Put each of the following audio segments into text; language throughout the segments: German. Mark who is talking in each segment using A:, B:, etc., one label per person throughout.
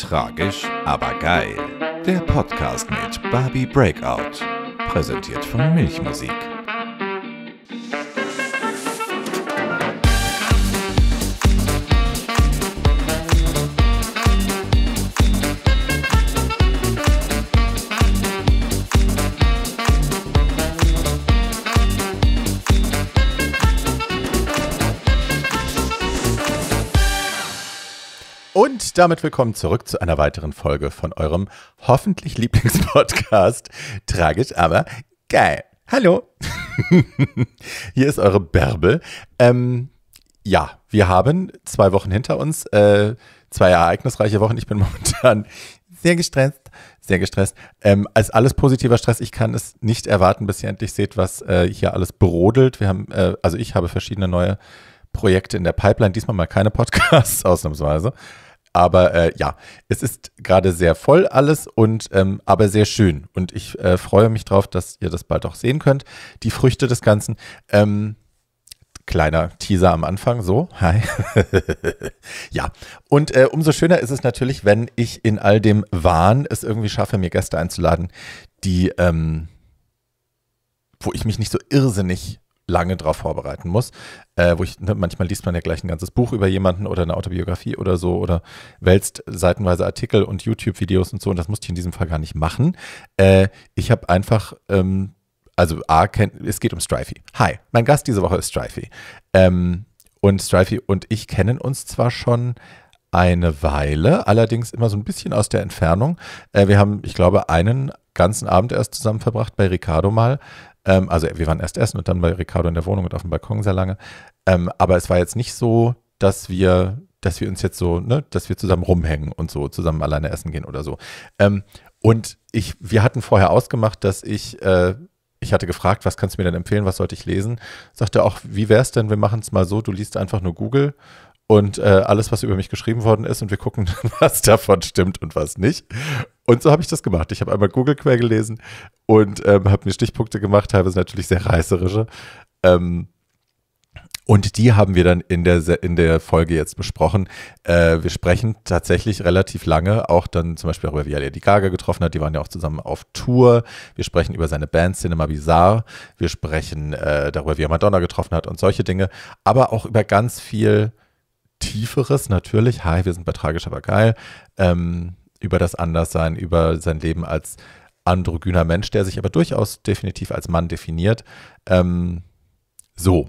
A: Tragisch, aber geil. Der Podcast mit Barbie Breakout. Präsentiert von Milchmusik. damit willkommen zurück zu einer weiteren Folge von eurem hoffentlich Lieblingspodcast. Tragisch, aber geil. Hallo. Hier ist eure Bärbel. Ähm, ja, wir haben zwei Wochen hinter uns, äh, zwei ereignisreiche Wochen. Ich bin momentan sehr gestresst, sehr gestresst. Ähm, als alles positiver Stress, ich kann es nicht erwarten, bis ihr endlich seht, was äh, hier alles brodelt. Wir haben, äh, also ich habe verschiedene neue Projekte in der Pipeline, diesmal mal keine Podcasts ausnahmsweise. Aber äh, ja, es ist gerade sehr voll alles und ähm, aber sehr schön. Und ich äh, freue mich drauf, dass ihr das bald auch sehen könnt. Die Früchte des Ganzen. Ähm, kleiner Teaser am Anfang, so, hi. ja, und äh, umso schöner ist es natürlich, wenn ich in all dem Wahn es irgendwie schaffe, mir Gäste einzuladen, die, ähm, wo ich mich nicht so irrsinnig lange drauf vorbereiten muss. Äh, wo ich, ne, manchmal liest man ja gleich ein ganzes Buch über jemanden oder eine Autobiografie oder so oder wälzt seitenweise Artikel und YouTube-Videos und so und das musste ich in diesem Fall gar nicht machen. Äh, ich habe einfach, ähm, also A, es geht um Strifey. Hi, mein Gast diese Woche ist Strifey. Ähm, und Strifey und ich kennen uns zwar schon eine Weile, allerdings immer so ein bisschen aus der Entfernung. Äh, wir haben, ich glaube, einen ganzen Abend erst zusammen verbracht bei Ricardo mal ähm, also wir waren erst essen und dann bei Ricardo in der Wohnung und auf dem Balkon sehr lange. Ähm, aber es war jetzt nicht so, dass wir, dass wir uns jetzt so, ne, dass wir zusammen rumhängen und so zusammen alleine essen gehen oder so. Ähm, und ich, wir hatten vorher ausgemacht, dass ich, äh, ich hatte gefragt, was kannst du mir denn empfehlen, was sollte ich lesen? Sagte auch, wie wäre es denn, wir machen es mal so, du liest einfach nur Google und äh, alles, was über mich geschrieben worden ist und wir gucken, was davon stimmt und was nicht. Und so habe ich das gemacht. Ich habe einmal Google quer gelesen und ähm, habe mir Stichpunkte gemacht, teilweise natürlich sehr reißerische. Ähm, und die haben wir dann in der, in der Folge jetzt besprochen. Äh, wir sprechen tatsächlich relativ lange, auch dann zum Beispiel darüber, wie er Lady Gaga getroffen hat. Die waren ja auch zusammen auf Tour. Wir sprechen über seine Band Cinema Bizarre. Wir sprechen äh, darüber, wie er Madonna getroffen hat und solche Dinge. Aber auch über ganz viel Tieferes natürlich. Hi, wir sind bei Tragisch, aber geil. Ähm, über das Anderssein, über sein Leben als androgyner Mensch, der sich aber durchaus definitiv als Mann definiert. Ähm, so.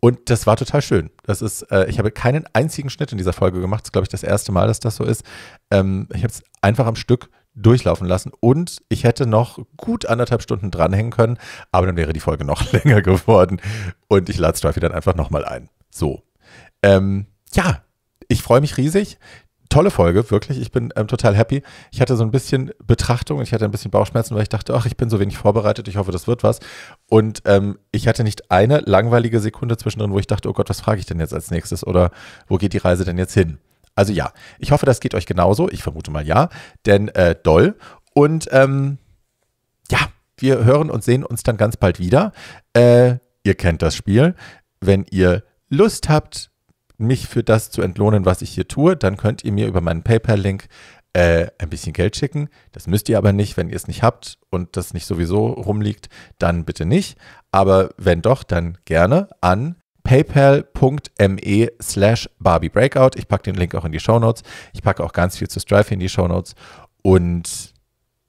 A: Und das war total schön. Das ist, äh, ich habe keinen einzigen Schnitt in dieser Folge gemacht. Das ist, glaube ich, das erste Mal, dass das so ist. Ähm, ich habe es einfach am Stück durchlaufen lassen und ich hätte noch gut anderthalb Stunden dranhängen können, aber dann wäre die Folge noch länger geworden und ich lade Strifey dann einfach nochmal ein. So. Ähm, ja, ich freue mich riesig tolle Folge, wirklich. Ich bin ähm, total happy. Ich hatte so ein bisschen Betrachtung, und ich hatte ein bisschen Bauchschmerzen, weil ich dachte, ach, ich bin so wenig vorbereitet, ich hoffe, das wird was. Und ähm, ich hatte nicht eine langweilige Sekunde zwischendrin, wo ich dachte, oh Gott, was frage ich denn jetzt als nächstes oder wo geht die Reise denn jetzt hin? Also ja, ich hoffe, das geht euch genauso. Ich vermute mal ja, denn äh, doll. Und ähm, ja, wir hören und sehen uns dann ganz bald wieder. Äh, ihr kennt das Spiel. Wenn ihr Lust habt, mich für das zu entlohnen, was ich hier tue, dann könnt ihr mir über meinen PayPal-Link äh, ein bisschen Geld schicken. Das müsst ihr aber nicht, wenn ihr es nicht habt und das nicht sowieso rumliegt, dann bitte nicht. Aber wenn doch, dann gerne an paypal.me slash barbiebreakout. Ich packe den Link auch in die Show Notes. Ich packe auch ganz viel zu Strife in die Show Notes. Und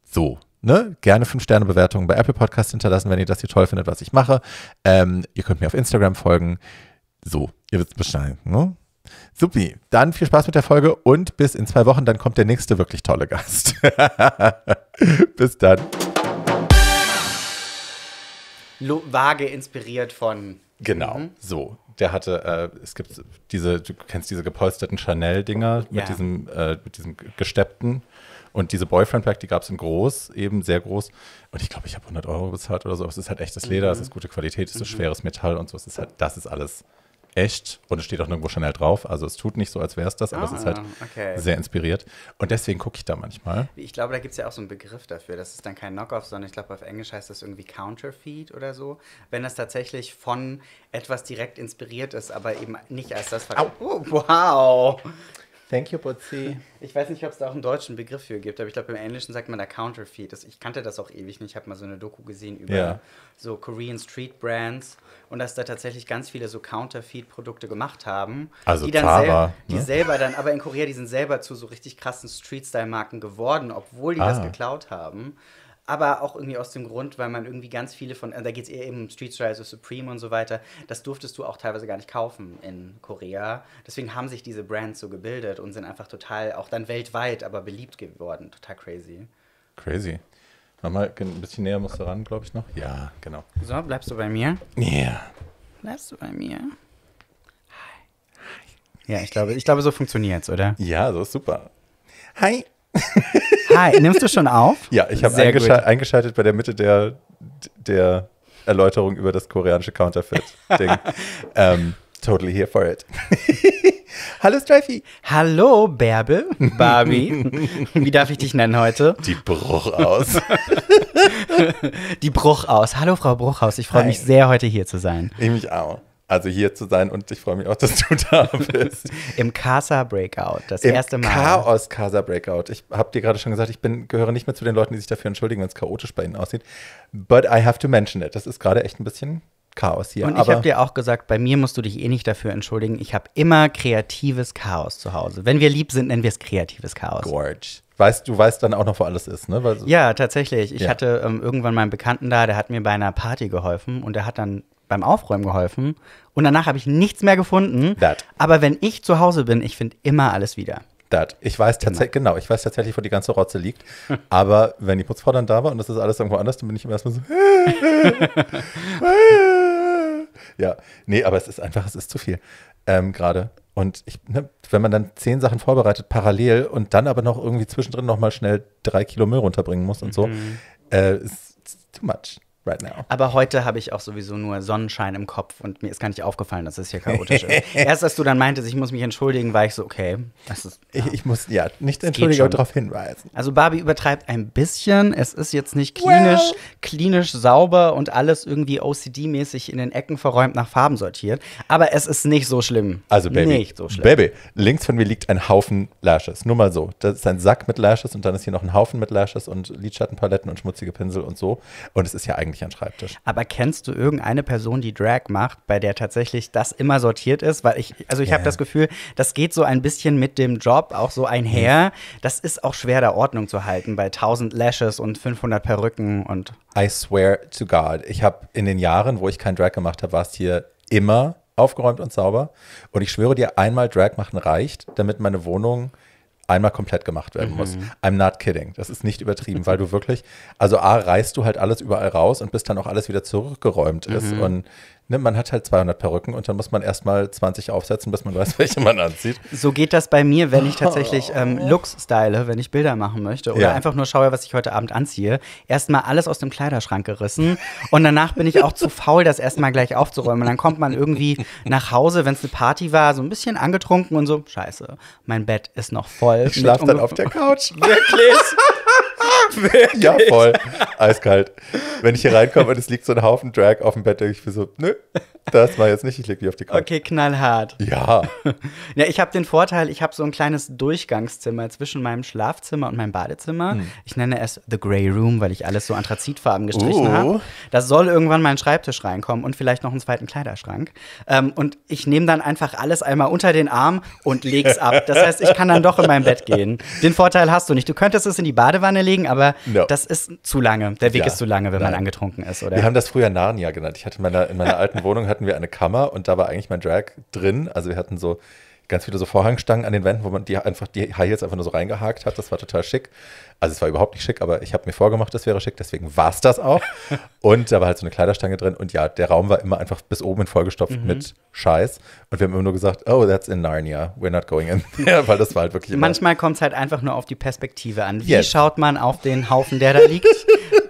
A: so. Ne? Gerne 5-Sterne-Bewertungen bei Apple Podcast hinterlassen, wenn ihr das hier toll findet, was ich mache. Ähm, ihr könnt mir auf Instagram folgen. So, ihr wisst Bescheid, ne? Supi, dann viel Spaß mit der Folge und bis in zwei Wochen, dann kommt der nächste wirklich tolle Gast. bis dann.
B: Lo vage inspiriert von. Genau, mhm.
A: so. Der hatte, äh, es gibt diese, du kennst diese gepolsterten Chanel-Dinger mit, diesem, äh, mit diesem gesteppten. Und diese Boyfriend-Pack, die gab es in groß, eben sehr groß. Und ich glaube, ich habe 100 Euro bezahlt oder so. es ist halt echtes mhm. Leder, mhm. es ist gute Qualität, es ist mhm. schweres Metall und so. Es ist halt, das ist alles echt und es steht auch nirgendwo Chanel drauf. Also es tut nicht so, als wäre es das, aber ah, es ist halt ah, okay. sehr inspiriert. Und deswegen gucke ich da manchmal.
B: Ich glaube, da gibt es ja auch so einen Begriff dafür. Das ist dann kein Knockoff, sondern ich glaube, auf Englisch heißt das irgendwie Counterfeed oder so. Wenn das tatsächlich von etwas direkt inspiriert ist, aber eben nicht als das. Au. Oh, wow! Thank you, Butzi. Ich weiß nicht, ob es da auch einen deutschen Begriff für gibt, aber ich glaube, im Englischen sagt man da Counterfeit. ich kannte das auch ewig nicht. Ich habe mal so eine Doku gesehen über yeah. so Korean Street Brands und dass da tatsächlich ganz viele so Counterfeit-Produkte gemacht haben. Also die dann Tara, selber, ne? die selber dann, aber in Korea, die sind selber zu so richtig krassen Street-Style-Marken geworden, obwohl die ah. das geklaut haben aber auch irgendwie aus dem Grund, weil man irgendwie ganz viele von, äh, da geht es eher eben Street Strider, Supreme und so weiter, das durftest du auch teilweise gar nicht kaufen in Korea. Deswegen haben sich diese Brands so gebildet und sind einfach total, auch dann weltweit, aber beliebt geworden. Total crazy.
A: Crazy. Nochmal ein bisschen näher musst du ran, glaube ich, noch. Ja, genau.
B: So, bleibst du bei mir? Ja. Yeah. Bleibst du bei mir? Hi. Hi. Ja, ich glaube, ich glaube so funktioniert's, oder? Ja, so ist super. Hi. Hi, nimmst du schon auf? Ja, ich habe eingeschal eingeschaltet bei
A: der Mitte der, der Erläuterung über das koreanische Counterfeit-Ding.
B: ähm, totally here for it. Hallo Strifey. Hallo Bärbel, Barbie. Wie darf ich dich nennen heute? Die Bruchaus. Die Bruchaus. Hallo Frau Bruchhaus. Ich freue mich sehr, heute hier zu sein. Ich mich auch also hier zu sein und ich freue mich auch, dass du da bist. Im Casa Breakout, das Im erste Mal. Chaos
A: Casa Breakout. Ich habe dir gerade schon gesagt, ich bin, gehöre nicht mehr zu den Leuten, die sich dafür entschuldigen, wenn es chaotisch bei ihnen aussieht. But I have to mention it. Das ist gerade echt ein bisschen Chaos hier. Und ich habe
B: dir auch gesagt, bei mir musst du dich eh nicht dafür entschuldigen. Ich habe immer kreatives Chaos zu Hause. Wenn wir lieb sind, nennen wir es kreatives Chaos.
A: Gorge. Weißt, du weißt dann auch noch, wo alles ist, ne? Weil
B: ja, tatsächlich. Ich ja. hatte ähm, irgendwann meinen Bekannten da, der hat mir bei einer Party geholfen und der hat dann beim Aufräumen geholfen und danach habe ich nichts mehr gefunden. That. Aber wenn ich zu Hause bin, ich finde immer alles wieder. That.
A: Ich weiß tatsächlich, genau. ich weiß tatsächlich, wo die ganze Rotze liegt. aber wenn die Putzfrau dann da war und das ist alles irgendwo anders, dann bin ich immer erstmal so. ja, nee, aber es ist einfach, es ist zu viel. Ähm, Gerade. Und ich, ne, wenn man dann zehn Sachen vorbereitet parallel und dann aber noch irgendwie zwischendrin nochmal schnell drei Kilo Müll runterbringen muss und so, mhm. äh, ist too much right
B: now. Aber heute habe ich auch sowieso nur Sonnenschein im Kopf und mir ist gar nicht aufgefallen, dass es hier chaotisch ist. Erst als du dann meintest, ich muss mich entschuldigen, war ich so, okay. Das ist, ja. ich, ich, muss, ja, nicht entschuldigen, aber darauf hinweisen. Also Barbie übertreibt ein bisschen. Es ist jetzt nicht klinisch, well. klinisch sauber und alles irgendwie OCD-mäßig in den Ecken verräumt nach Farben sortiert. Aber es ist nicht so schlimm. Also Baby, nicht so schlimm. Baby,
A: links von mir liegt ein Haufen Lashes. Nur mal so. Das ist ein Sack mit Lashes und dann ist hier noch ein Haufen mit Lashes und Lidschattenpaletten und schmutzige Pinsel und so.
B: Und es ist ja eigentlich nicht an den Schreibtisch. Aber kennst du irgendeine Person, die Drag macht, bei der tatsächlich das immer sortiert ist? Weil ich, also ich ja. habe das Gefühl, das geht so ein bisschen mit dem Job auch so einher. Hm. Das ist auch schwer, da Ordnung zu halten bei 1000 Lashes und 500 Perücken und. I swear to God, ich habe in den Jahren, wo ich kein Drag gemacht habe, war es hier immer
A: aufgeräumt und sauber. Und ich schwöre dir, einmal Drag machen reicht, damit meine Wohnung einmal komplett gemacht werden mhm. muss. I'm not kidding. Das ist nicht übertrieben, weil du wirklich, also A, reißt du halt alles überall raus und bis dann auch alles wieder zurückgeräumt mhm. Und ne, man hat halt 200 Perücken und
B: dann muss man erstmal 20 aufsetzen, bis man weiß, welche man anzieht. So geht das bei mir, wenn ich oh. tatsächlich ähm, Looks style, wenn ich Bilder machen möchte oder ja. einfach nur schaue, was ich heute Abend anziehe. Erstmal alles aus dem Kleiderschrank gerissen und danach bin ich auch zu faul, das erstmal gleich aufzuräumen. Und dann kommt man irgendwie nach Hause, wenn es eine Party war, so ein bisschen angetrunken und so, scheiße, mein Bett ist noch voll. Ich schlafe dann auf der
C: Couch. Wirklich?
A: Wirklich? Ja, voll. Eiskalt. Wenn ich hier reinkomme und es liegt so ein Haufen Drag auf dem Bett, denke ich mir so, nö, das war jetzt nicht, ich lege die
B: auf die Couch. Okay, knallhart. Ja. ja, ich habe den Vorteil, ich habe so ein kleines Durchgangszimmer zwischen meinem Schlafzimmer und meinem Badezimmer. Hm. Ich nenne es The Grey Room, weil ich alles so anthrazitfarben gestrichen uh. habe. Oh. Das soll irgendwann mein Schreibtisch reinkommen und vielleicht noch einen zweiten Kleiderschrank. Ähm, und ich nehme dann einfach alles einmal unter den Arm und lege es ab. Das heißt, ich kann dann doch in mein Bett gehen. Den Vorteil hast du nicht. Du könntest es in die Badewanne legen, aber no. das ist zu lange. Der Weg ja, ist zu lange, wenn nein. man angetrunken ist, oder? Wir haben das früher Narnia genannt. Ich hatte in meiner, in meiner alten Wohnung hatten wir eine Kammer und da war
A: eigentlich mein Drag drin. Also wir hatten so ganz viele so Vorhangstangen an den Wänden, wo man die einfach die High Heels einfach nur so reingehakt hat. Das war total schick. Also es war überhaupt nicht schick, aber ich habe mir vorgemacht, das wäre schick, deswegen war es das auch. und da war halt so eine Kleiderstange drin und ja, der Raum war immer einfach bis oben in vollgestopft mhm. mit Scheiß. Und wir haben immer nur gesagt, oh, that's in Narnia, we're not going in there, weil das war halt wirklich immer
B: Manchmal kommt es halt einfach nur auf die Perspektive an. Wie yes. schaut man auf den Haufen, der da liegt?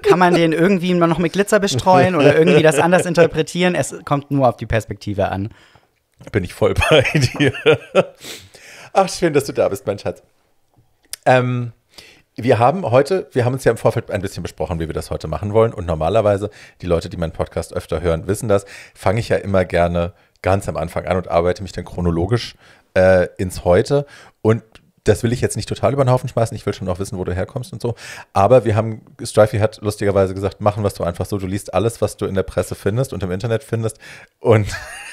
B: Kann man den irgendwie noch mit Glitzer bestreuen oder irgendwie das anders interpretieren? Es kommt nur auf die Perspektive an. Bin ich voll bei dir. Ach, schön, dass du da bist, mein Schatz.
A: Ähm, wir haben heute, wir haben uns ja im Vorfeld ein bisschen besprochen, wie wir das heute machen wollen. Und normalerweise, die Leute, die meinen Podcast öfter hören, wissen das, fange ich ja immer gerne ganz am Anfang an und arbeite mich dann chronologisch äh, ins Heute. Und das will ich jetzt nicht total über den Haufen schmeißen. Ich will schon auch wissen, wo du herkommst und so. Aber wir haben, Strifey hat lustigerweise gesagt, machen was du einfach so. Du liest alles, was du in der Presse findest und im Internet findest. Und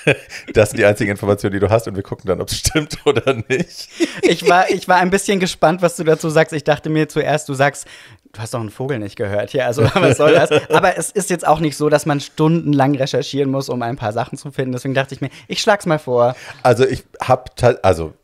A: das sind die einzigen Informationen, die du hast. Und wir gucken dann, ob es stimmt oder nicht.
B: Ich war, ich war ein bisschen gespannt, was du dazu sagst. Ich dachte mir zuerst, du sagst, du hast doch einen Vogel nicht gehört hier. Also, was soll das? Aber es ist jetzt auch nicht so, dass man stundenlang recherchieren muss, um ein paar Sachen zu finden. Deswegen dachte ich mir, ich schlag's mal vor.
A: Also, ich hab, also,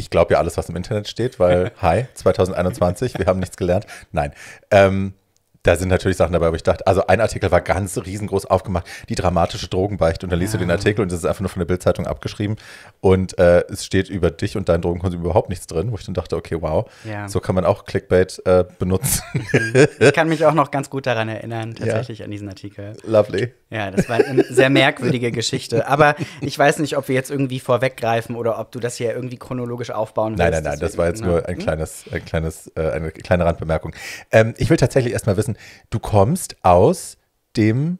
A: ich glaube ja alles, was im Internet steht, weil, hi, 2021, wir haben nichts gelernt. Nein. Ähm, da sind natürlich Sachen dabei, aber ich dachte, also ein Artikel war ganz riesengroß aufgemacht, die dramatische Drogenbeichte. Und dann liest ja. du den Artikel und es ist einfach nur von der Bildzeitung abgeschrieben. Und äh, es steht über dich und deinen Drogenkonsum überhaupt nichts drin, wo ich dann dachte, okay, wow, ja. so kann man auch Clickbait äh, benutzen.
B: Mhm. Ich kann mich auch noch ganz gut daran erinnern, tatsächlich ja. an diesen Artikel. Lovely. Ja, das war eine sehr merkwürdige Geschichte. Aber ich weiß nicht, ob wir jetzt irgendwie vorweggreifen oder ob du das hier irgendwie chronologisch aufbauen willst. Nein, nein, nein, das war jetzt ne? nur ein hm? kleines,
A: ein kleines, äh, eine kleine Randbemerkung. Ähm, ich will tatsächlich erstmal wissen, wissen. Du kommst aus dem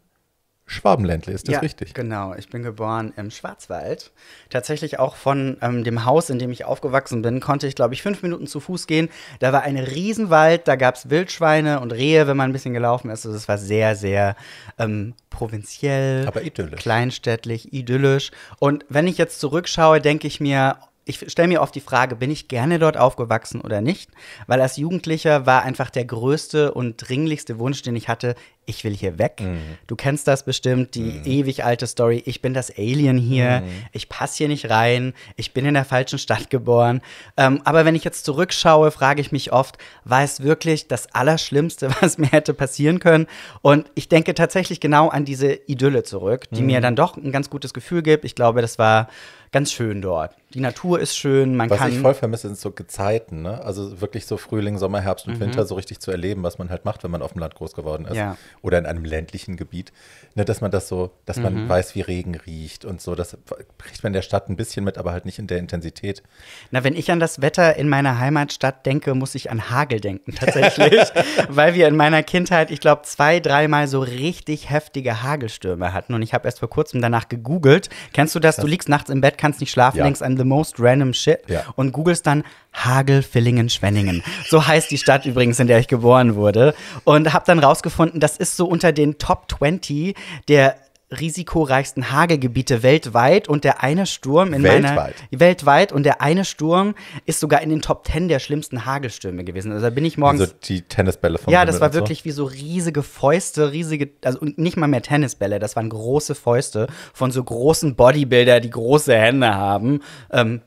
A: Schwabenländle, ist das ja,
B: richtig? Genau, ich bin geboren im Schwarzwald. Tatsächlich auch von ähm, dem Haus, in dem ich aufgewachsen bin, konnte ich, glaube ich, fünf Minuten zu Fuß gehen. Da war ein Riesenwald, da gab es Wildschweine und Rehe, wenn man ein bisschen gelaufen ist. Also es war sehr, sehr ähm, provinziell, Aber idyllisch. kleinstädtlich, idyllisch. Und wenn ich jetzt zurückschaue, denke ich mir, ich stelle mir oft die Frage, bin ich gerne dort aufgewachsen oder nicht? Weil als Jugendlicher war einfach der größte und dringlichste Wunsch, den ich hatte, ich will hier weg. Mhm. Du kennst das bestimmt, die mhm. ewig alte Story, ich bin das Alien hier, mhm. ich passe hier nicht rein, ich bin in der falschen Stadt geboren. Ähm, aber wenn ich jetzt zurückschaue, frage ich mich oft, war es wirklich das Allerschlimmste, was mir hätte passieren können? Und ich denke tatsächlich genau an diese Idylle zurück, die mir mhm. dann doch ein ganz gutes Gefühl gibt. Ich glaube, das war ganz schön dort. Die Natur ist schön, man was kann. Was ich voll
A: vermisse, sind so Gezeiten, ne? Also wirklich so Frühling, Sommer, Herbst und mhm. Winter so richtig zu erleben, was man halt macht, wenn man auf dem Land groß geworden ist. Ja. Oder in einem ländlichen Gebiet. Ne, dass man das so, dass mhm. man weiß, wie Regen riecht und so. Das
B: kriegt man in der Stadt ein bisschen mit, aber halt nicht in der Intensität. Na, wenn ich an das Wetter in meiner Heimatstadt denke, muss ich an Hagel denken, tatsächlich. weil wir in meiner Kindheit, ich glaube, zwei, dreimal so richtig heftige Hagelstürme hatten. Und ich habe erst vor kurzem danach gegoogelt. Kennst du das? Du liegst nachts im Bett, kannst nicht schlafen, ja. denkst an the most random shit ja. und googelst dann Hagel, Villingen, Schwenningen. So heißt die Stadt übrigens, in der ich geboren wurde. Und habe dann rausgefunden, das ist so unter den Top 20 der risikoreichsten Hagelgebiete weltweit und der eine Sturm in weltweit. meiner weltweit und der eine Sturm ist sogar in den Top 10 der schlimmsten Hagelstürme gewesen. Also da bin ich morgens also die Tennisbälle von Ja, das war wirklich so. wie so riesige Fäuste, riesige also nicht mal mehr Tennisbälle, das waren große Fäuste von so großen Bodybuilder, die große Hände haben. Ähm,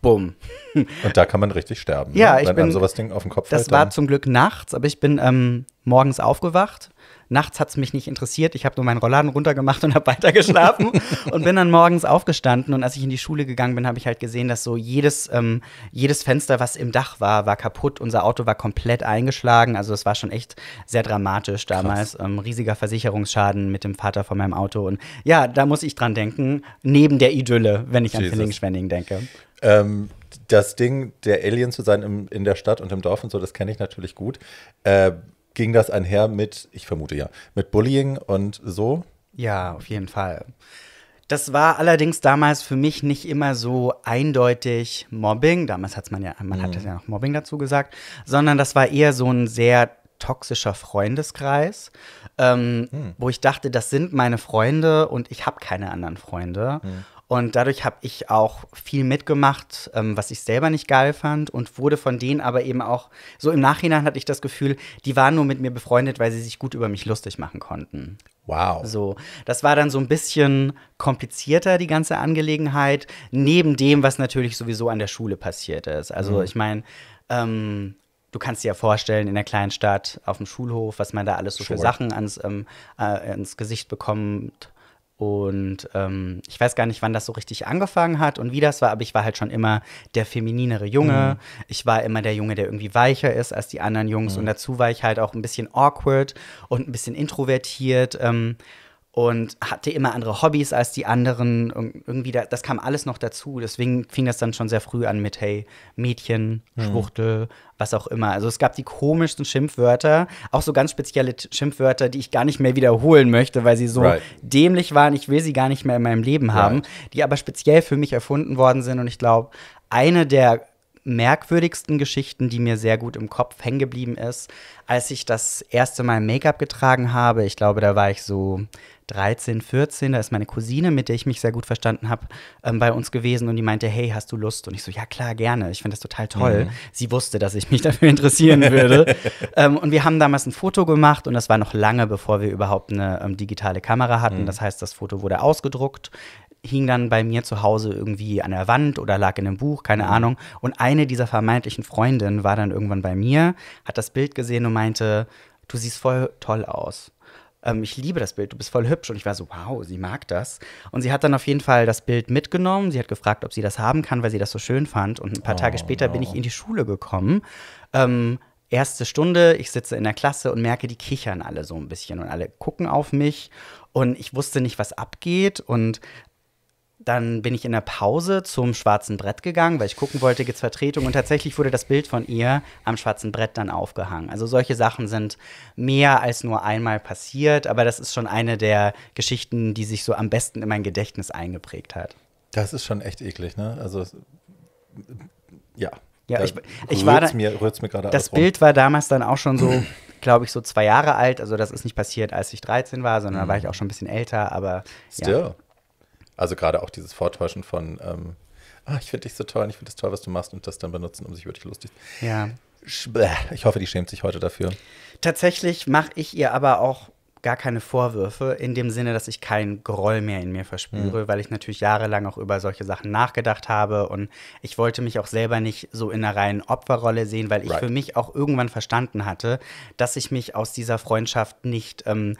B: bumm. und da kann man richtig sterben. Ja, ne? ich Wenn bin, einem sowas Ding auf den Kopf Das war zum Glück nachts, aber ich bin ähm, morgens aufgewacht Nachts hat es mich nicht interessiert. Ich habe nur meinen Rollladen runtergemacht und habe weitergeschlafen und bin dann morgens aufgestanden. Und als ich in die Schule gegangen bin, habe ich halt gesehen, dass so jedes, ähm, jedes Fenster, was im Dach war, war kaputt. Unser Auto war komplett eingeschlagen. Also es war schon echt sehr dramatisch damals. Ähm, riesiger Versicherungsschaden mit dem Vater von meinem Auto. Und ja, da muss ich dran denken, neben der Idylle, wenn ich Jesus. an Finning-Schwenning denke.
A: Ähm, das Ding, der Alien zu sein im, in der Stadt und im Dorf und so, das kenne ich natürlich gut. Äh, ging das einher mit, ich vermute ja, mit Bullying und so?
B: Ja, auf jeden Fall. Das war allerdings damals für mich nicht immer so eindeutig Mobbing. Damals hat man ja, man mhm. hat das ja noch Mobbing dazu gesagt, sondern das war eher so ein sehr toxischer Freundeskreis, ähm, mhm. wo ich dachte, das sind meine Freunde und ich habe keine anderen Freunde. Mhm. Und dadurch habe ich auch viel mitgemacht, ähm, was ich selber nicht geil fand und wurde von denen aber eben auch, so im Nachhinein hatte ich das Gefühl, die waren nur mit mir befreundet, weil sie sich gut über mich lustig machen konnten. Wow. So, das war dann so ein bisschen komplizierter, die ganze Angelegenheit, neben dem, was natürlich sowieso an der Schule passiert ist. Also, mhm. ich meine, ähm, du kannst dir ja vorstellen, in der kleinen Stadt, auf dem Schulhof, was man da alles so sure. für Sachen ans, ähm, äh, ins Gesicht bekommt und ähm, ich weiß gar nicht, wann das so richtig angefangen hat und wie das war, aber ich war halt schon immer der femininere Junge. Mhm. Ich war immer der Junge, der irgendwie weicher ist als die anderen Jungs. Mhm. Und dazu war ich halt auch ein bisschen awkward und ein bisschen introvertiert. Ähm, und hatte immer andere Hobbys als die anderen. Und irgendwie, da, das kam alles noch dazu. Deswegen fing das dann schon sehr früh an mit, hey, Mädchen, mhm. Schwuchtel, mhm. was auch immer. Also es gab die komischsten Schimpfwörter, auch so ganz spezielle Schimpfwörter, die ich gar nicht mehr wiederholen möchte, weil sie so right. dämlich waren. Ich will sie gar nicht mehr in meinem Leben haben, right. die aber speziell für mich erfunden worden sind. Und ich glaube, eine der merkwürdigsten Geschichten, die mir sehr gut im Kopf hängen geblieben ist, als ich das erste Mal Make-up getragen habe. Ich glaube, da war ich so 13, 14, da ist meine Cousine, mit der ich mich sehr gut verstanden habe, ähm, bei uns gewesen und die meinte, hey, hast du Lust? Und ich so, ja klar, gerne, ich finde das total toll. Mhm. Sie wusste, dass ich mich dafür interessieren würde. ähm, und wir haben damals ein Foto gemacht und das war noch lange, bevor wir überhaupt eine ähm, digitale Kamera hatten. Mhm. Das heißt, das Foto wurde ausgedruckt, hing dann bei mir zu Hause irgendwie an der Wand oder lag in einem Buch, keine mhm. Ahnung. Und eine dieser vermeintlichen Freundinnen war dann irgendwann bei mir, hat das Bild gesehen und meinte, du siehst voll toll aus ähm, ich liebe das Bild, du bist voll hübsch. Und ich war so, wow, sie mag das. Und sie hat dann auf jeden Fall das Bild mitgenommen. Sie hat gefragt, ob sie das haben kann, weil sie das so schön fand. Und ein paar oh, Tage später no. bin ich in die Schule gekommen. Ähm, erste Stunde, ich sitze in der Klasse und merke, die kichern alle so ein bisschen und alle gucken auf mich und ich wusste nicht, was abgeht und dann bin ich in der Pause zum schwarzen Brett gegangen, weil ich gucken wollte, gibt es Vertretung. Und tatsächlich wurde das Bild von ihr am schwarzen Brett dann aufgehangen. Also solche Sachen sind mehr als nur einmal passiert, aber das ist schon eine der Geschichten, die sich so am besten in mein Gedächtnis eingeprägt hat.
A: Das ist schon echt eklig, ne? Also
B: ja. Ja, da ich, ich war da, mir, mir gerade Das Bild war damals dann auch schon so, glaube ich, so zwei Jahre alt. Also das ist nicht passiert, als ich 13 war, sondern mhm. da war ich mhm. auch schon ein bisschen älter, aber Still. Ja. Also gerade auch dieses
A: Vortäuschen von, ähm, ah, ich finde dich so toll, und ich finde es toll, was du machst und das dann benutzen, um sich wirklich lustig. Ja. Ich hoffe, die schämt sich heute
C: dafür.
B: Tatsächlich mache ich ihr aber auch gar keine Vorwürfe, in dem Sinne, dass ich keinen Groll mehr in mir verspüre, mhm. weil ich natürlich jahrelang auch über solche Sachen nachgedacht habe und ich wollte mich auch selber nicht so in einer reinen Opferrolle sehen, weil ich right. für mich auch irgendwann verstanden hatte, dass ich mich aus dieser Freundschaft nicht ähm,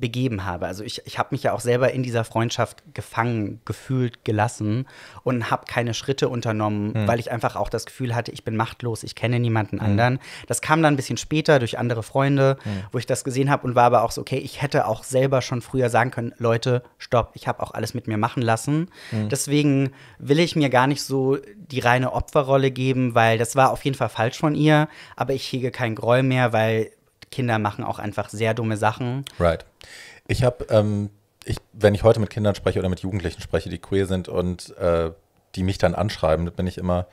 B: begeben habe. Also ich, ich habe mich ja auch selber in dieser Freundschaft gefangen, gefühlt, gelassen und habe keine Schritte unternommen, hm. weil ich einfach auch das Gefühl hatte, ich bin machtlos, ich kenne niemanden hm. anderen. Das kam dann ein bisschen später durch andere Freunde, hm. wo ich das gesehen habe und war aber auch so, okay, ich hätte auch selber schon früher sagen können, Leute, stopp, ich habe auch alles mit mir machen lassen. Hm. Deswegen will ich mir gar nicht so die reine Opferrolle geben, weil das war auf jeden Fall falsch von ihr, aber ich hege keinen Groll mehr, weil Kinder machen auch einfach sehr dumme Sachen.
A: Right. Ich habe, ähm, ich, wenn ich heute mit Kindern spreche oder mit Jugendlichen spreche, die queer sind und äh, die mich dann anschreiben, bin ich immer,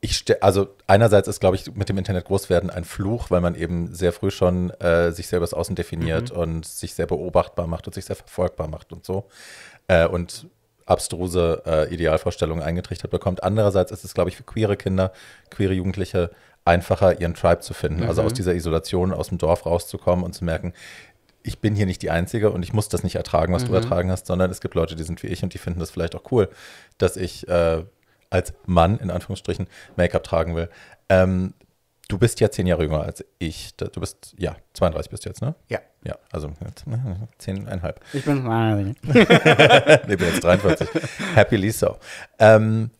A: ich also einerseits ist, glaube ich, mit dem Internet groß werden ein Fluch, weil man eben sehr früh schon äh, sich selbst außen definiert mhm. und sich sehr beobachtbar macht und sich sehr verfolgbar macht und so. Äh, und abstruse äh, Idealvorstellungen eingetrichtert bekommt. Andererseits ist es, glaube ich, für queere Kinder, queere Jugendliche einfacher, ihren Tribe zu finden. Mhm. Also aus mhm. dieser Isolation, aus dem Dorf rauszukommen und zu merken, ich bin hier nicht die Einzige und ich muss das nicht ertragen, was mhm. du ertragen hast, sondern es gibt Leute, die sind wie ich und die finden das vielleicht auch cool, dass ich äh, als Mann in Anführungsstrichen Make-up tragen will. Ähm, du bist ja zehn Jahre jünger als ich. Du bist, ja, 32 bist du jetzt, ne? Ja. Ja, also ne, zehneinhalb. Ich bin 32. nee, ich bin jetzt 43. Happy Lisa. Ähm,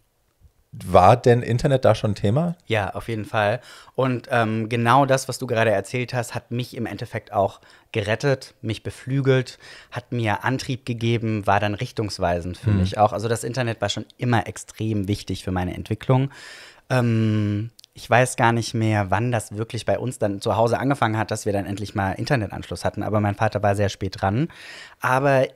A: war denn Internet da schon Thema?
B: Ja, auf jeden Fall. Und ähm, genau das, was du gerade erzählt hast, hat mich im Endeffekt auch gerettet, mich beflügelt, hat mir Antrieb gegeben, war dann richtungsweisend für mhm. mich auch. Also das Internet war schon immer extrem wichtig für meine Entwicklung. Ähm, ich weiß gar nicht mehr, wann das wirklich bei uns dann zu Hause angefangen hat, dass wir dann endlich mal Internetanschluss hatten. Aber mein Vater war sehr spät dran. Aber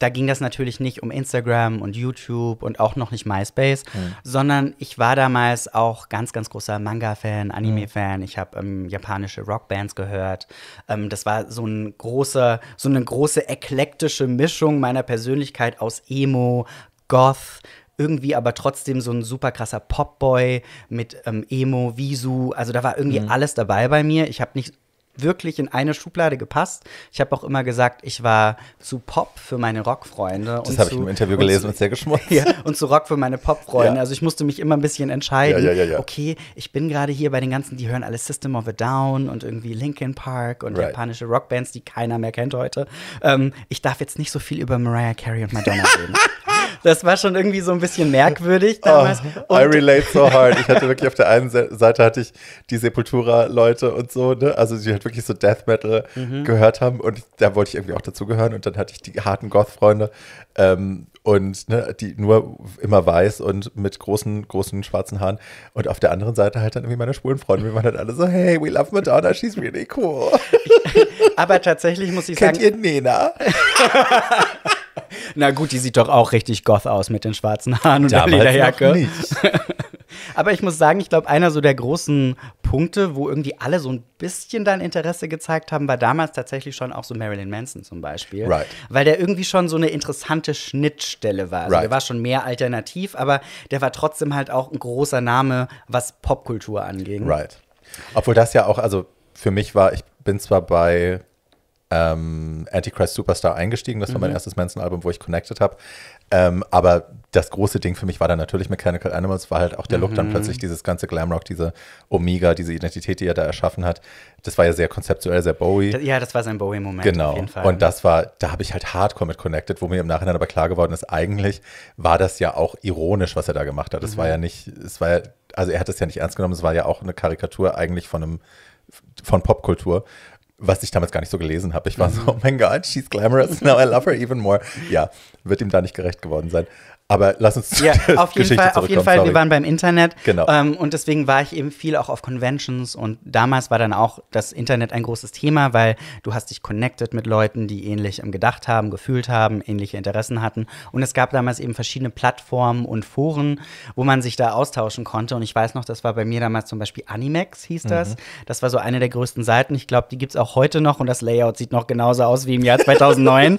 B: da ging das natürlich nicht um Instagram und YouTube und auch noch nicht MySpace, mhm. sondern ich war damals auch ganz, ganz großer Manga-Fan, hm. Anime-Fan. Ich habe ähm, japanische Rockbands gehört. Ähm, das war so, ein großer, so eine große eklektische Mischung meiner Persönlichkeit aus Emo, Goth, irgendwie aber trotzdem so ein super krasser Popboy mit ähm, Emo, Visu. Also da war irgendwie mhm. alles dabei bei mir. Ich habe nicht wirklich in eine Schublade gepasst. Ich habe auch immer gesagt, ich war zu Pop für meine Rockfreunde. Das habe ich im Interview und gelesen und, sehr geschmolzen. Ja, und zu Rock für meine Popfreunde. Ja. Also ich musste mich immer ein bisschen entscheiden. Ja, okay, ich bin gerade hier bei den ganzen, die hören alle System of a Down und irgendwie Linkin Park und right. japanische Rockbands, die keiner mehr kennt heute. Ähm, ich darf jetzt nicht so viel über Mariah Carey und Madonna reden. Das war schon irgendwie so ein bisschen merkwürdig oh, damals. Oh, I relate so hard. Ich hatte wirklich auf der einen Seite hatte ich
A: die Sepultura-Leute und so, ne? Also die halt wirklich so Death Metal mhm. gehört haben und da wollte ich irgendwie auch dazugehören und dann hatte ich die harten Goth-Freunde ähm, und ne, die nur immer weiß und mit großen, großen schwarzen Haaren. Und auf der anderen Seite halt dann irgendwie meine schwulen
B: Freunde. Wir waren halt alle so, hey, we love Madonna, she's really cool. aber tatsächlich muss ich Kennt sagen. Kennt ihr Nena? Na gut, die sieht doch auch richtig goth aus mit den schwarzen Haaren und Damals der Lederjacke. Aber ich muss sagen, ich glaube, einer so der großen Punkte, wo irgendwie alle so ein bisschen dann Interesse gezeigt haben, war damals tatsächlich schon auch so Marilyn Manson zum Beispiel. Right. Weil der irgendwie schon so eine interessante Schnittstelle war. Also right. Der war schon mehr alternativ, aber der war trotzdem halt auch ein großer Name, was Popkultur anging. Right.
A: Obwohl das ja auch, also für mich war, ich bin zwar bei ähm, Antichrist Superstar eingestiegen. Das war mhm. mein erstes Manson-Album, wo ich connected habe. Ähm, aber das große Ding für mich war dann natürlich Mechanical Animals, war halt auch der mhm. Look dann mhm. plötzlich dieses ganze Glamrock, diese Omega, diese Identität, die er da erschaffen hat. Das war ja sehr konzeptuell, sehr Bowie. Ja, das war sein Bowie-Moment. Genau. Auf jeden Fall. Und das war, da habe ich halt hardcore mit connected, wo mir im Nachhinein aber klar geworden ist, eigentlich war das ja auch ironisch, was er da gemacht hat. Es mhm. war ja nicht, es war ja, also er hat es ja nicht ernst genommen, es war ja auch eine Karikatur eigentlich von einem von Popkultur was ich damals gar nicht so gelesen habe. Ich war so, mhm. oh mein Gott, she's glamorous, now I love her even more. Ja, wird ihm da nicht gerecht geworden sein. Aber lass uns zu ja, auf jeden Geschichte Fall, Auf jeden Fall, sorry. wir waren beim Internet. Genau.
B: Ähm, und deswegen war ich eben viel auch auf Conventions und damals war dann auch das Internet ein großes Thema, weil du hast dich connected mit Leuten, die ähnlich ähm, gedacht haben, gefühlt haben, ähnliche Interessen hatten. Und es gab damals eben verschiedene Plattformen und Foren, wo man sich da austauschen konnte. Und ich weiß noch, das war bei mir damals zum Beispiel Animex, hieß das. Mhm. Das war so eine der größten Seiten. Ich glaube, die gibt es auch heute noch und das Layout sieht noch genauso aus wie im Jahr 2009.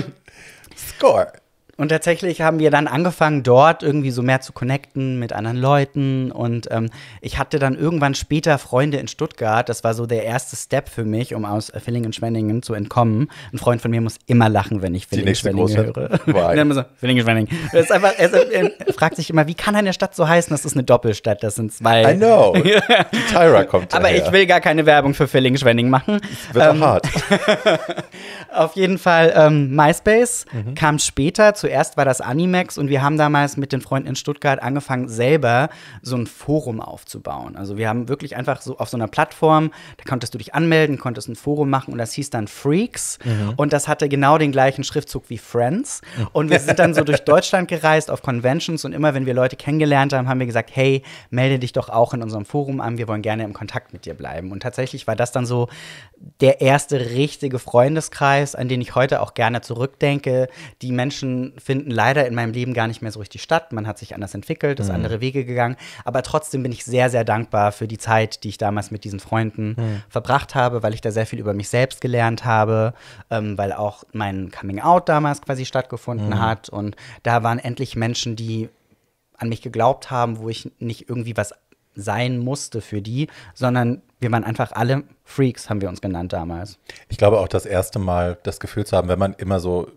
B: Score. Und tatsächlich haben wir dann angefangen, dort irgendwie so mehr zu connecten mit anderen Leuten. Und ähm, ich hatte dann irgendwann später Freunde in Stuttgart. Das war so der erste Step für mich, um aus Villingen und Schwenningen zu entkommen. Ein Freund von mir muss immer lachen, wenn ich Villingen und Schwenningen höre. Dann so, Villingen Schwenningen. ist einfach, er, er, fragt sich immer, wie kann eine Stadt so heißen? Das ist eine Doppelstadt, das sind zwei. I know. Die Tyra kommt Aber daher. ich will gar keine Werbung für Villingen Schwenningen machen. Das wird ähm, hart. auf jeden Fall ähm, MySpace mhm. kam später zu zuerst war das Animax und wir haben damals mit den Freunden in Stuttgart angefangen, selber so ein Forum aufzubauen. Also wir haben wirklich einfach so auf so einer Plattform, da konntest du dich anmelden, konntest ein Forum machen und das hieß dann Freaks mhm. und das hatte genau den gleichen Schriftzug wie Friends mhm. und wir sind dann so durch Deutschland gereist auf Conventions und immer wenn wir Leute kennengelernt haben, haben wir gesagt, hey, melde dich doch auch in unserem Forum an, wir wollen gerne im Kontakt mit dir bleiben und tatsächlich war das dann so der erste richtige Freundeskreis, an den ich heute auch gerne zurückdenke, die Menschen finden leider in meinem Leben gar nicht mehr so richtig statt. Man hat sich anders entwickelt, ist mhm. andere Wege gegangen. Aber trotzdem bin ich sehr, sehr dankbar für die Zeit, die ich damals mit diesen Freunden mhm. verbracht habe, weil ich da sehr viel über mich selbst gelernt habe, ähm, weil auch mein Coming-out damals quasi stattgefunden mhm. hat. Und da waren endlich Menschen, die an mich geglaubt haben, wo ich nicht irgendwie was sein musste für die, sondern wir waren einfach alle Freaks, haben wir uns genannt damals.
A: Ich glaube auch das erste Mal das Gefühl zu haben, wenn man immer so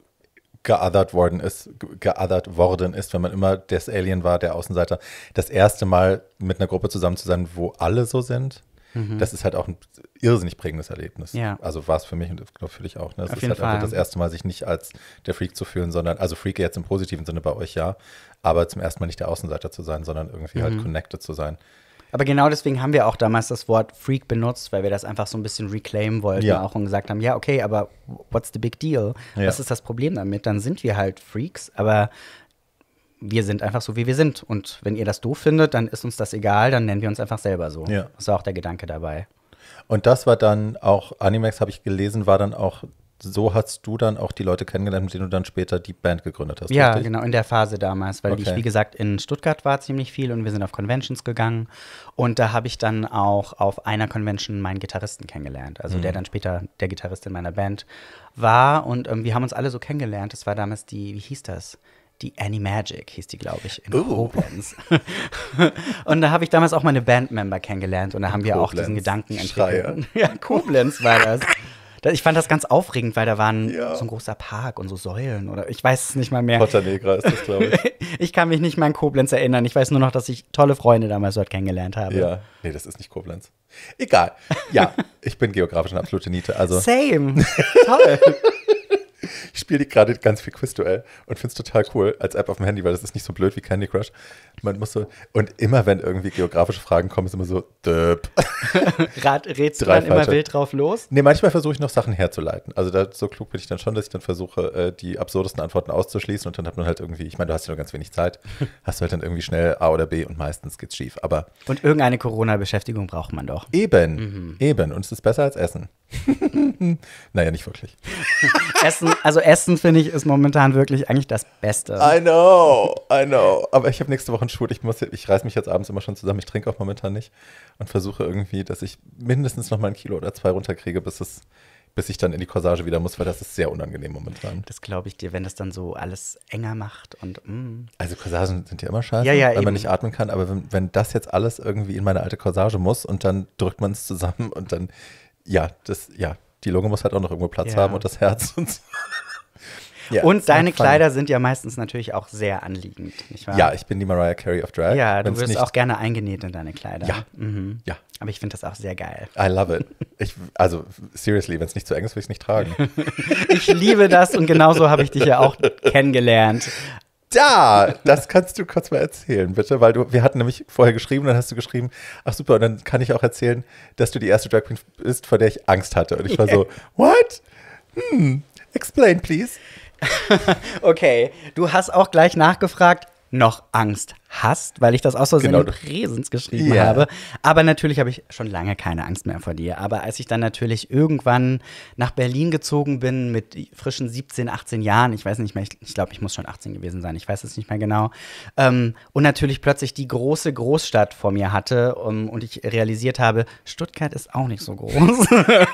A: geothert worden ist, geothert worden ist, wenn man immer das Alien war, der Außenseiter, das erste Mal mit einer Gruppe zusammen zu sein, wo alle so sind, mhm. das ist halt auch ein irrsinnig prägendes Erlebnis. Ja. Also war es für mich und glaube für dich auch. Ne? Es Auf ist jeden halt Fall. einfach das erste Mal, sich nicht als der Freak zu fühlen, sondern, also Freak jetzt im positiven Sinne bei euch ja, aber zum ersten Mal nicht der Außenseiter zu sein, sondern irgendwie halt mhm. halt
B: connected zu sein. Aber genau deswegen haben wir auch damals das Wort Freak benutzt, weil wir das einfach so ein bisschen reclaimen wollten ja. auch und gesagt haben, ja, okay, aber what's the big deal? Ja. Was ist das Problem damit? Dann sind wir halt Freaks, aber wir sind einfach so, wie wir sind. Und wenn ihr das doof findet, dann ist uns das egal, dann nennen wir uns einfach selber so. Ja. Das war auch der Gedanke dabei. Und das war dann auch, Animax habe ich gelesen, war dann auch
A: so hast du dann auch die Leute kennengelernt, mit denen du dann später die Band gegründet hast. Ja, richtig? genau,
B: in der Phase damals, weil okay. ich, wie gesagt, in Stuttgart war ziemlich viel und wir sind auf Conventions gegangen. Und da habe ich dann auch auf einer Convention meinen Gitarristen kennengelernt, also mhm. der dann später der Gitarrist in meiner Band war. Und ähm, wir haben uns alle so kennengelernt. Das war damals die, wie hieß das? die Annie Magic hieß die, glaube ich, in oh. Koblenz. und da habe ich damals auch meine Bandmember kennengelernt und da haben wir Koblenz. auch diesen Gedanken entwickelt. Schreie. Ja, Koblenz war das. Ich fand das ganz aufregend, weil da war ja. so ein großer Park und so Säulen oder ich weiß es nicht mal mehr. Porta Negra ist das, glaube ich. ich kann mich nicht mal an Koblenz erinnern. Ich weiß nur noch, dass ich tolle Freunde damals dort kennengelernt habe. Ja, nee, das ist
A: nicht Koblenz. Egal. Ja, ich bin geografisch eine absolute Niete. Also.
B: Same.
A: Toll. spiele gerade ganz viel Quizduell und finde es total cool als App auf dem Handy, weil das ist nicht so blöd wie Candy Crush. Man muss so, und immer wenn irgendwie geografische Fragen kommen, ist immer so, döp. Rat, rätst du dann immer wild drauf los? Nee, manchmal versuche ich noch Sachen herzuleiten. Also da, so klug bin ich dann schon, dass ich dann versuche, äh, die absurdesten Antworten auszuschließen und dann hat man halt irgendwie, ich meine, du hast ja nur ganz wenig Zeit, hast du halt dann irgendwie schnell A oder B und meistens geht's schief. Aber
B: und irgendeine Corona-Beschäftigung braucht man doch. Eben, mhm. eben. Und es ist besser als Essen. Hm, naja, nicht wirklich. Essen, also Essen finde ich ist momentan wirklich eigentlich das Beste.
A: I know, I know. Aber ich habe nächste Woche einen Schwul. Ich, muss, ich reiß mich jetzt abends immer schon zusammen. Ich trinke auch momentan nicht und versuche irgendwie, dass ich mindestens noch mal ein Kilo oder zwei runterkriege, bis es bis ich dann in die Corsage wieder muss,
B: weil das ist sehr unangenehm momentan. Das glaube ich dir, wenn das dann so alles enger macht und mm. Also
A: Corsagen sind ja immer scheiße, ja, ja, weil eben. man nicht atmen kann, aber wenn, wenn das jetzt alles irgendwie in meine alte Corsage muss und dann drückt man es zusammen und dann, ja, das, ja, die Lunge muss halt auch noch irgendwo Platz ja. haben und das Herz und so.
B: Ja, und deine Kleider sind ja meistens natürlich auch sehr anliegend, nicht wahr? Ja, ich bin die Mariah Carey of Drag. Ja, du wirst auch gerne eingenäht in deine Kleider. Ja. Mhm. ja. Aber ich finde das auch sehr geil.
A: I love it. Ich, also, seriously, wenn es nicht zu eng ist, will ich es nicht tragen.
B: ich liebe das und genauso habe ich dich ja auch kennengelernt da,
A: das kannst du kurz mal erzählen, bitte, weil du, wir hatten nämlich vorher geschrieben, dann hast du geschrieben, ach super, und dann kann ich auch erzählen, dass du die erste Drag Queen bist, vor der ich Angst hatte. Und ich war yeah. so,
B: what? Hm, explain please. okay, du hast auch gleich nachgefragt, noch Angst hast, weil ich das aus Versehen genau. in Präsens geschrieben yeah. habe. Aber natürlich habe ich schon lange keine Angst mehr vor dir. Aber als ich dann natürlich irgendwann nach Berlin gezogen bin mit frischen 17, 18 Jahren, ich weiß nicht mehr, ich, ich glaube, ich muss schon 18 gewesen sein, ich weiß es nicht mehr genau, ähm, und natürlich plötzlich die große Großstadt vor mir hatte um, ähm, und ich realisiert habe, Stuttgart ist auch nicht so groß.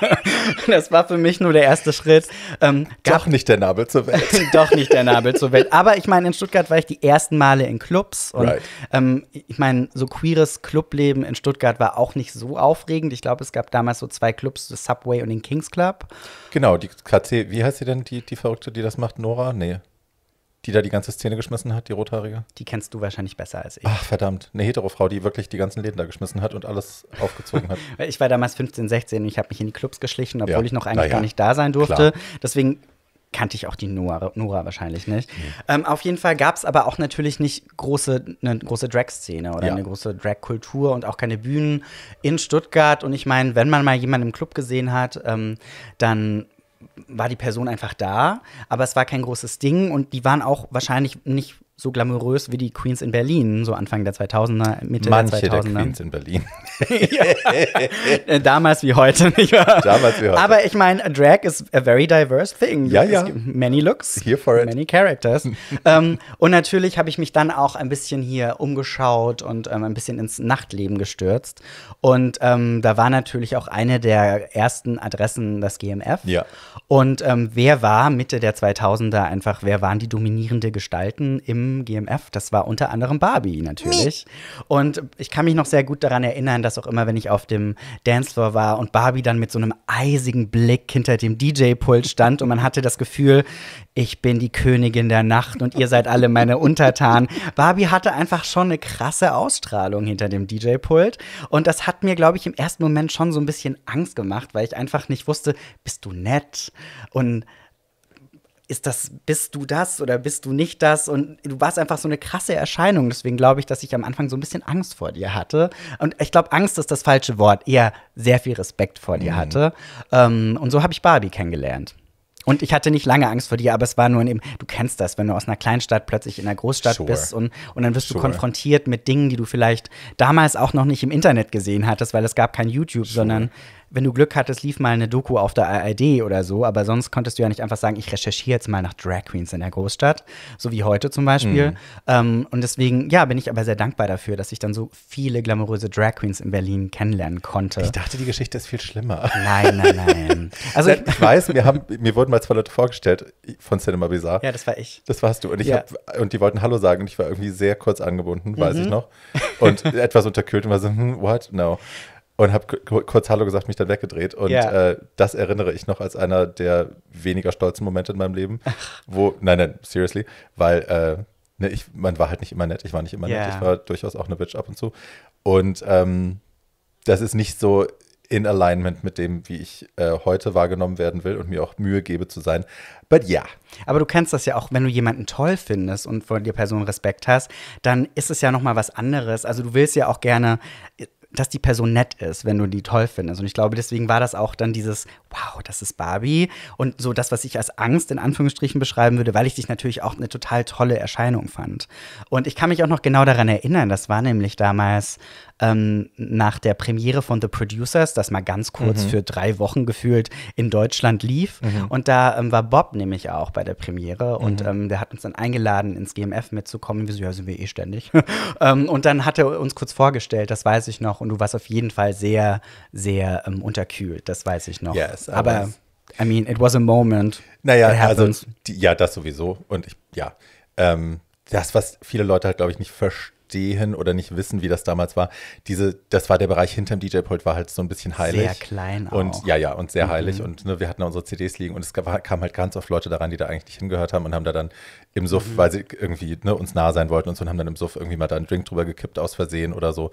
B: das war für mich nur der erste Schritt. Ähm, Doch nicht der Nabel zur Welt. Doch nicht der Nabel zur Welt. Aber ich meine, in Stuttgart war ich die ersten Male in Clubs und haben. Right. Ähm, ich meine, so queeres Clubleben in Stuttgart war auch nicht so aufregend. Ich glaube, es gab damals so zwei Clubs, das Subway und den Kings Club. Genau, die KC,
A: wie heißt sie denn, die, die Verrückte, die das macht? Nora? Nee. Die da die ganze Szene geschmissen hat, die Rothaarige? Die kennst du wahrscheinlich besser als ich. Ach, verdammt. Eine hetero Frau, die wirklich die ganzen Läden da geschmissen hat und alles
B: aufgezogen hat. ich war damals 15, 16 und ich habe mich in die Clubs geschlichen, obwohl ja. ich noch eigentlich ja. gar nicht da sein durfte. Klar. Deswegen kannte ich auch die Nora, Nora wahrscheinlich nicht. Mhm. Ähm, auf jeden Fall gab es aber auch natürlich nicht große, eine große Drag-Szene oder ja. eine große Drag-Kultur und auch keine Bühnen in Stuttgart. Und ich meine, wenn man mal jemanden im Club gesehen hat, ähm, dann war die Person einfach da, aber es war kein großes Ding und die waren auch wahrscheinlich nicht so glamourös wie die Queens in Berlin, so Anfang der 2000er, Mitte Manche der 2000er. Der Queens in Berlin. ja. Äh, damals wie heute, nicht wahr? Damals wie heute. Aber ich meine, Drag is a very diverse thing. Ja, es ja. Many looks, here for it. characters. ähm, und natürlich habe ich mich dann auch ein bisschen hier umgeschaut und ähm, ein bisschen ins Nachtleben gestürzt. Und ähm, da war natürlich auch eine der ersten Adressen das GMF. Ja. Und ähm, wer war Mitte der 2000er einfach, wer waren die dominierende Gestalten im GMF. Das war unter anderem Barbie natürlich. Und ich kann mich noch sehr gut daran erinnern, dass auch immer, wenn ich auf dem Dancefloor war und Barbie dann mit so einem eisigen Blick hinter dem DJ-Pult stand und man hatte das Gefühl, ich bin die Königin der Nacht und ihr seid alle meine Untertanen. Barbie hatte einfach schon eine krasse Ausstrahlung hinter dem DJ-Pult. Und das hat mir, glaube ich, im ersten Moment schon so ein bisschen Angst gemacht, weil ich einfach nicht wusste, bist du nett? Und ist das, bist du das oder bist du nicht das? Und du warst einfach so eine krasse Erscheinung. Deswegen glaube ich, dass ich am Anfang so ein bisschen Angst vor dir hatte. Und ich glaube, Angst ist das falsche Wort. Eher sehr viel Respekt vor dir mhm. hatte. Ähm, und so habe ich Barbie kennengelernt. Und ich hatte nicht lange Angst vor dir, aber es war nur eben, du kennst das, wenn du aus einer Kleinstadt plötzlich in einer Großstadt sure. bist und, und dann wirst sure. du konfrontiert mit Dingen, die du vielleicht damals auch noch nicht im Internet gesehen hattest, weil es gab kein YouTube, sure. sondern wenn du Glück hattest, lief mal eine Doku auf der ARD oder so, aber sonst konntest du ja nicht einfach sagen, ich recherchiere jetzt mal nach Drag Queens in der Großstadt, so wie heute zum Beispiel. Mhm. Ähm, und deswegen, ja, bin ich aber sehr dankbar dafür, dass ich dann so viele glamouröse Drag Queens in Berlin kennenlernen konnte. Ich dachte, die Geschichte ist viel schlimmer. Nein, nein, nein. Also ich, ich weiß, wir haben, mir wurden
A: mal zwei Leute vorgestellt von Cinema Bizarre. Ja, das war ich. Das warst du. Und, ich ja. hab, und die wollten Hallo sagen und ich war irgendwie sehr kurz angebunden, weiß mhm. ich noch. Und etwas unterkühlt und war so, hm, what? No und habe kurz Hallo gesagt, mich dann weggedreht. Und yeah. äh, das erinnere ich noch als einer der weniger stolzen Momente in meinem Leben. Ach. Wo, nein, nein, seriously, weil äh, ne, ich, man war halt nicht immer nett, ich war nicht immer yeah. nett, ich war durchaus auch eine Bitch ab und zu. Und ähm, das ist nicht so in Alignment mit dem, wie ich äh, heute wahrgenommen werden will und mir auch Mühe gebe
B: zu sein. But ja. Yeah. Aber du kennst das ja auch, wenn du jemanden toll findest und vor der Person Respekt hast, dann ist es ja noch mal was anderes. Also du willst ja auch gerne dass die Person nett ist, wenn du die toll findest. Und ich glaube, deswegen war das auch dann dieses, wow, das ist Barbie. Und so das, was ich als Angst in Anführungsstrichen beschreiben würde, weil ich dich natürlich auch eine total tolle Erscheinung fand. Und ich kann mich auch noch genau daran erinnern, das war nämlich damals ähm, nach der Premiere von The Producers, das mal ganz kurz mhm. für drei Wochen gefühlt in Deutschland lief. Mhm. Und da ähm, war Bob nämlich auch bei der Premiere und mhm. ähm, der hat uns dann eingeladen, ins GMF mitzukommen. Wir so, ja, sind wir eh ständig. Ähm, und dann hat er uns kurz vorgestellt, das weiß ich noch. Und du warst auf jeden Fall sehr, sehr ähm, unterkühlt, das weiß ich noch. Yes, aber, I mean, it was a moment. Naja, also, die, ja, das sowieso. Und ich, ja, ähm, das, was viele
A: Leute halt, glaube ich, nicht verstehen, verstehen oder nicht wissen, wie das damals war, diese, das war der Bereich hinterm DJ-Pult, war halt so ein bisschen heilig. Sehr klein auch. Und ja, ja, und sehr mhm. heilig. Und ne, wir hatten da unsere CDs liegen und es kam halt ganz oft Leute daran, die da eigentlich nicht hingehört haben und haben da dann im Suff, mhm. weil sie irgendwie ne, uns nah sein wollten und so, und haben dann im Suff irgendwie mal da einen Drink drüber gekippt aus Versehen oder so.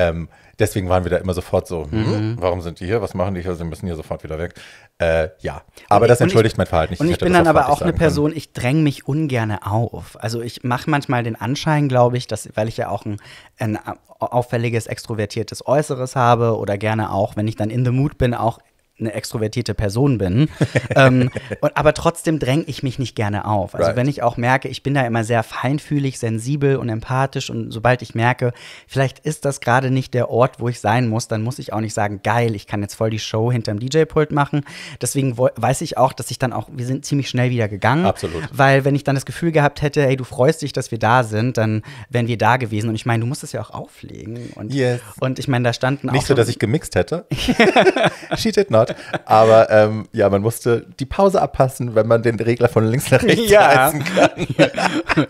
A: Ähm, deswegen waren wir da immer sofort so, hm, mhm. warum sind die hier, was machen die hier, sie müssen hier sofort wieder weg. Äh, ja, aber ich, das entschuldigt ich, mein Verhalten nicht. Und ich, ich bin dann aber auch eine Person,
B: können. ich dränge mich ungern auf. Also ich mache manchmal den Anschein, glaube ich, dass, weil ich ja auch ein, ein auffälliges, extrovertiertes Äußeres habe oder gerne auch, wenn ich dann in the mood bin, auch eine extrovertierte Person bin. ähm, und, aber trotzdem dränge ich mich nicht gerne auf. Also right. wenn ich auch merke, ich bin da immer sehr feinfühlig, sensibel und empathisch und sobald ich merke, vielleicht ist das gerade nicht der Ort, wo ich sein muss, dann muss ich auch nicht sagen, geil, ich kann jetzt voll die Show hinterm DJ-Pult machen. Deswegen weiß ich auch, dass ich dann auch, wir sind ziemlich schnell wieder gegangen. Absolut. Weil wenn ich dann das Gefühl gehabt hätte, hey, du freust dich, dass wir da sind, dann wären wir da gewesen. Und ich meine, du musst es ja auch auflegen. Und, yes. und ich meine, da standen nicht auch. Nicht so, dass ich
A: gemixt hätte. She did not gemacht. Aber ähm, ja, man musste die Pause abpassen, wenn man den Regler von links nach rechts ja. reißen kann.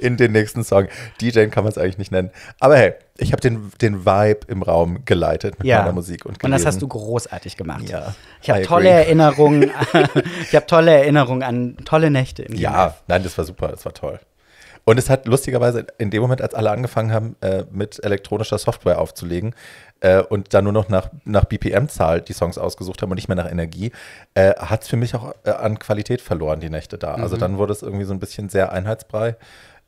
A: In den nächsten Song. DJ kann man es eigentlich nicht nennen. Aber hey, ich habe den, den Vibe im Raum geleitet mit ja. meiner Musik und Und das hast du
B: großartig gemacht. Ja, ich habe tolle Erinnerungen. ich habe tolle Erinnerungen an tolle Nächte. Im ja,
A: Life. nein, das war super, das war toll. Und es hat lustigerweise in dem Moment, als alle angefangen haben, äh, mit elektronischer Software aufzulegen, äh, und dann nur noch nach, nach BPM-Zahl die Songs ausgesucht haben und nicht mehr nach Energie, äh, hat es für mich auch äh, an Qualität verloren, die Nächte da. Also mhm. Also dann wurde es irgendwie so ein bisschen sehr einheitsbrei.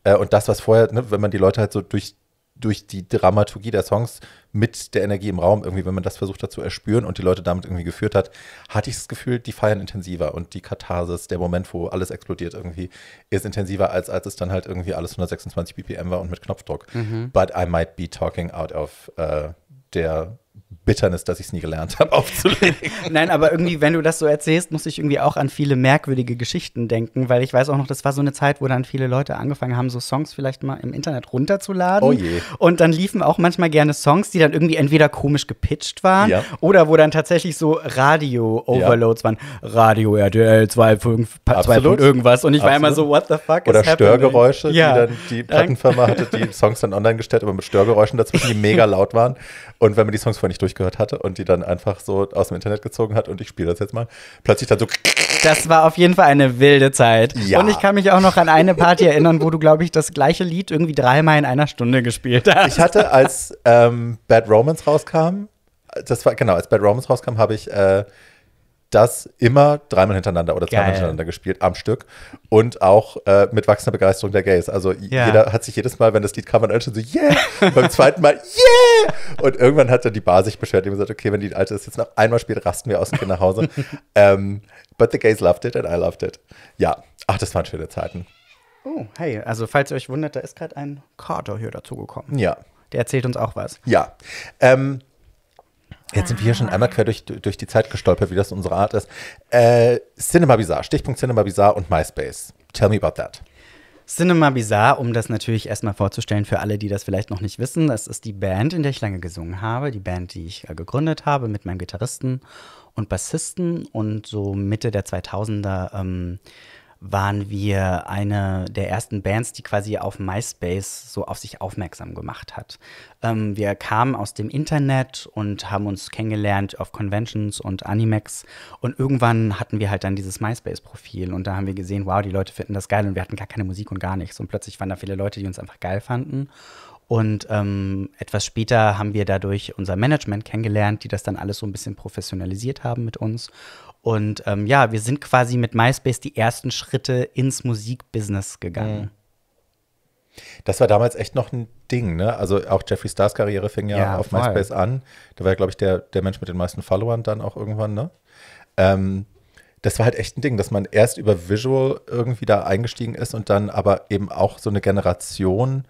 A: Äh, und das, was vorher, ne, wenn man die Leute halt so durch durch die Dramaturgie der Songs mit der Energie im Raum, irgendwie, wenn man das versucht hat zu erspüren und die Leute damit irgendwie geführt hat, hatte ich das Gefühl, die feiern intensiver und die Katharsis, der Moment, wo alles explodiert irgendwie, ist intensiver, als als es dann halt irgendwie alles 126 BPM war und mit Knopfdruck. Mhm. But I might be talking out of uh, der Bitternis, dass ich es nie gelernt habe, aufzulegen.
B: Nein, aber irgendwie, wenn du das so erzählst, muss ich irgendwie auch an viele merkwürdige Geschichten denken, weil ich weiß auch noch, das war so eine Zeit, wo dann viele Leute angefangen haben, so Songs vielleicht mal im Internet runterzuladen. Oh je. Und dann liefen auch manchmal gerne Songs, die dann irgendwie entweder komisch gepitcht waren ja. oder wo dann tatsächlich so Radio-Overloads ja. waren. Radio RTL 2.5 irgendwas. Und ich Absolut. war immer so, what the fuck Oder Störgeräusche, happening? die dann die Plattenfirma hatte,
A: die Songs dann online gestellt, aber mit Störgeräuschen dazwischen, die mega laut waren. Und wenn man die Songs vorher nicht durch nicht gehört hatte und die dann einfach so aus dem Internet gezogen hat und ich spiele das jetzt mal. Plötzlich dann so.
B: Das war auf jeden Fall eine wilde Zeit. Ja. Und ich kann mich auch noch an eine Party erinnern, wo du, glaube ich, das gleiche Lied irgendwie dreimal in einer Stunde gespielt hast. Ich hatte,
A: als ähm,
B: Bad Romance rauskam,
A: das war genau, als Bad Romance rauskam, habe ich äh, das immer dreimal hintereinander oder zweimal hintereinander gespielt am Stück und auch äh, mit wachsender Begeisterung der Gays. Also ja. jeder hat sich jedes Mal, wenn das Lied kam, man schon so yeah, beim zweiten Mal yeah und irgendwann hat dann die Bar sich beschwert und gesagt, okay, wenn die alte ist jetzt noch einmal spielt, rasten wir aus dem Kind nach Hause. um, ähm, but the gays loved it and I loved it. Ja, ach, das waren schöne Zeiten.
B: Oh, hey, also falls ihr euch wundert, da ist gerade ein Carter hier dazugekommen. Ja. Der erzählt uns auch was.
A: Ja. Ähm, Jetzt sind wir hier schon einmal quer durch, durch die Zeit gestolpert, wie das unsere Art ist. Äh, Cinema
B: Bizarre, Stichpunkt Cinema Bizarre und MySpace. Tell me about that. Cinema Bizarre, um das natürlich erstmal vorzustellen für alle, die das vielleicht noch nicht wissen, das ist die Band, in der ich lange gesungen habe, die Band, die ich äh, gegründet habe mit meinem Gitarristen und Bassisten und so Mitte der 2000er ähm, waren wir eine der ersten Bands, die quasi auf MySpace so auf sich aufmerksam gemacht hat. Ähm, wir kamen aus dem Internet und haben uns kennengelernt auf Conventions und Animex und irgendwann hatten wir halt dann dieses MySpace-Profil und da haben wir gesehen, wow, die Leute finden das geil und wir hatten gar keine Musik und gar nichts und plötzlich waren da viele Leute, die uns einfach geil fanden und ähm, etwas später haben wir dadurch unser Management kennengelernt, die das dann alles so ein bisschen professionalisiert haben mit uns. Und ähm, ja, wir sind quasi mit MySpace die ersten Schritte ins Musikbusiness gegangen. Mhm. Das war damals echt noch ein Ding, ne? Also auch Jeffree Stars Karriere fing ja, ja auf voll. MySpace an.
A: Da war ja, glaube ich, der, der Mensch mit den meisten Followern dann auch irgendwann, ne? Ähm, das war halt echt ein Ding, dass man erst über Visual irgendwie da eingestiegen ist und dann aber eben auch so eine Generation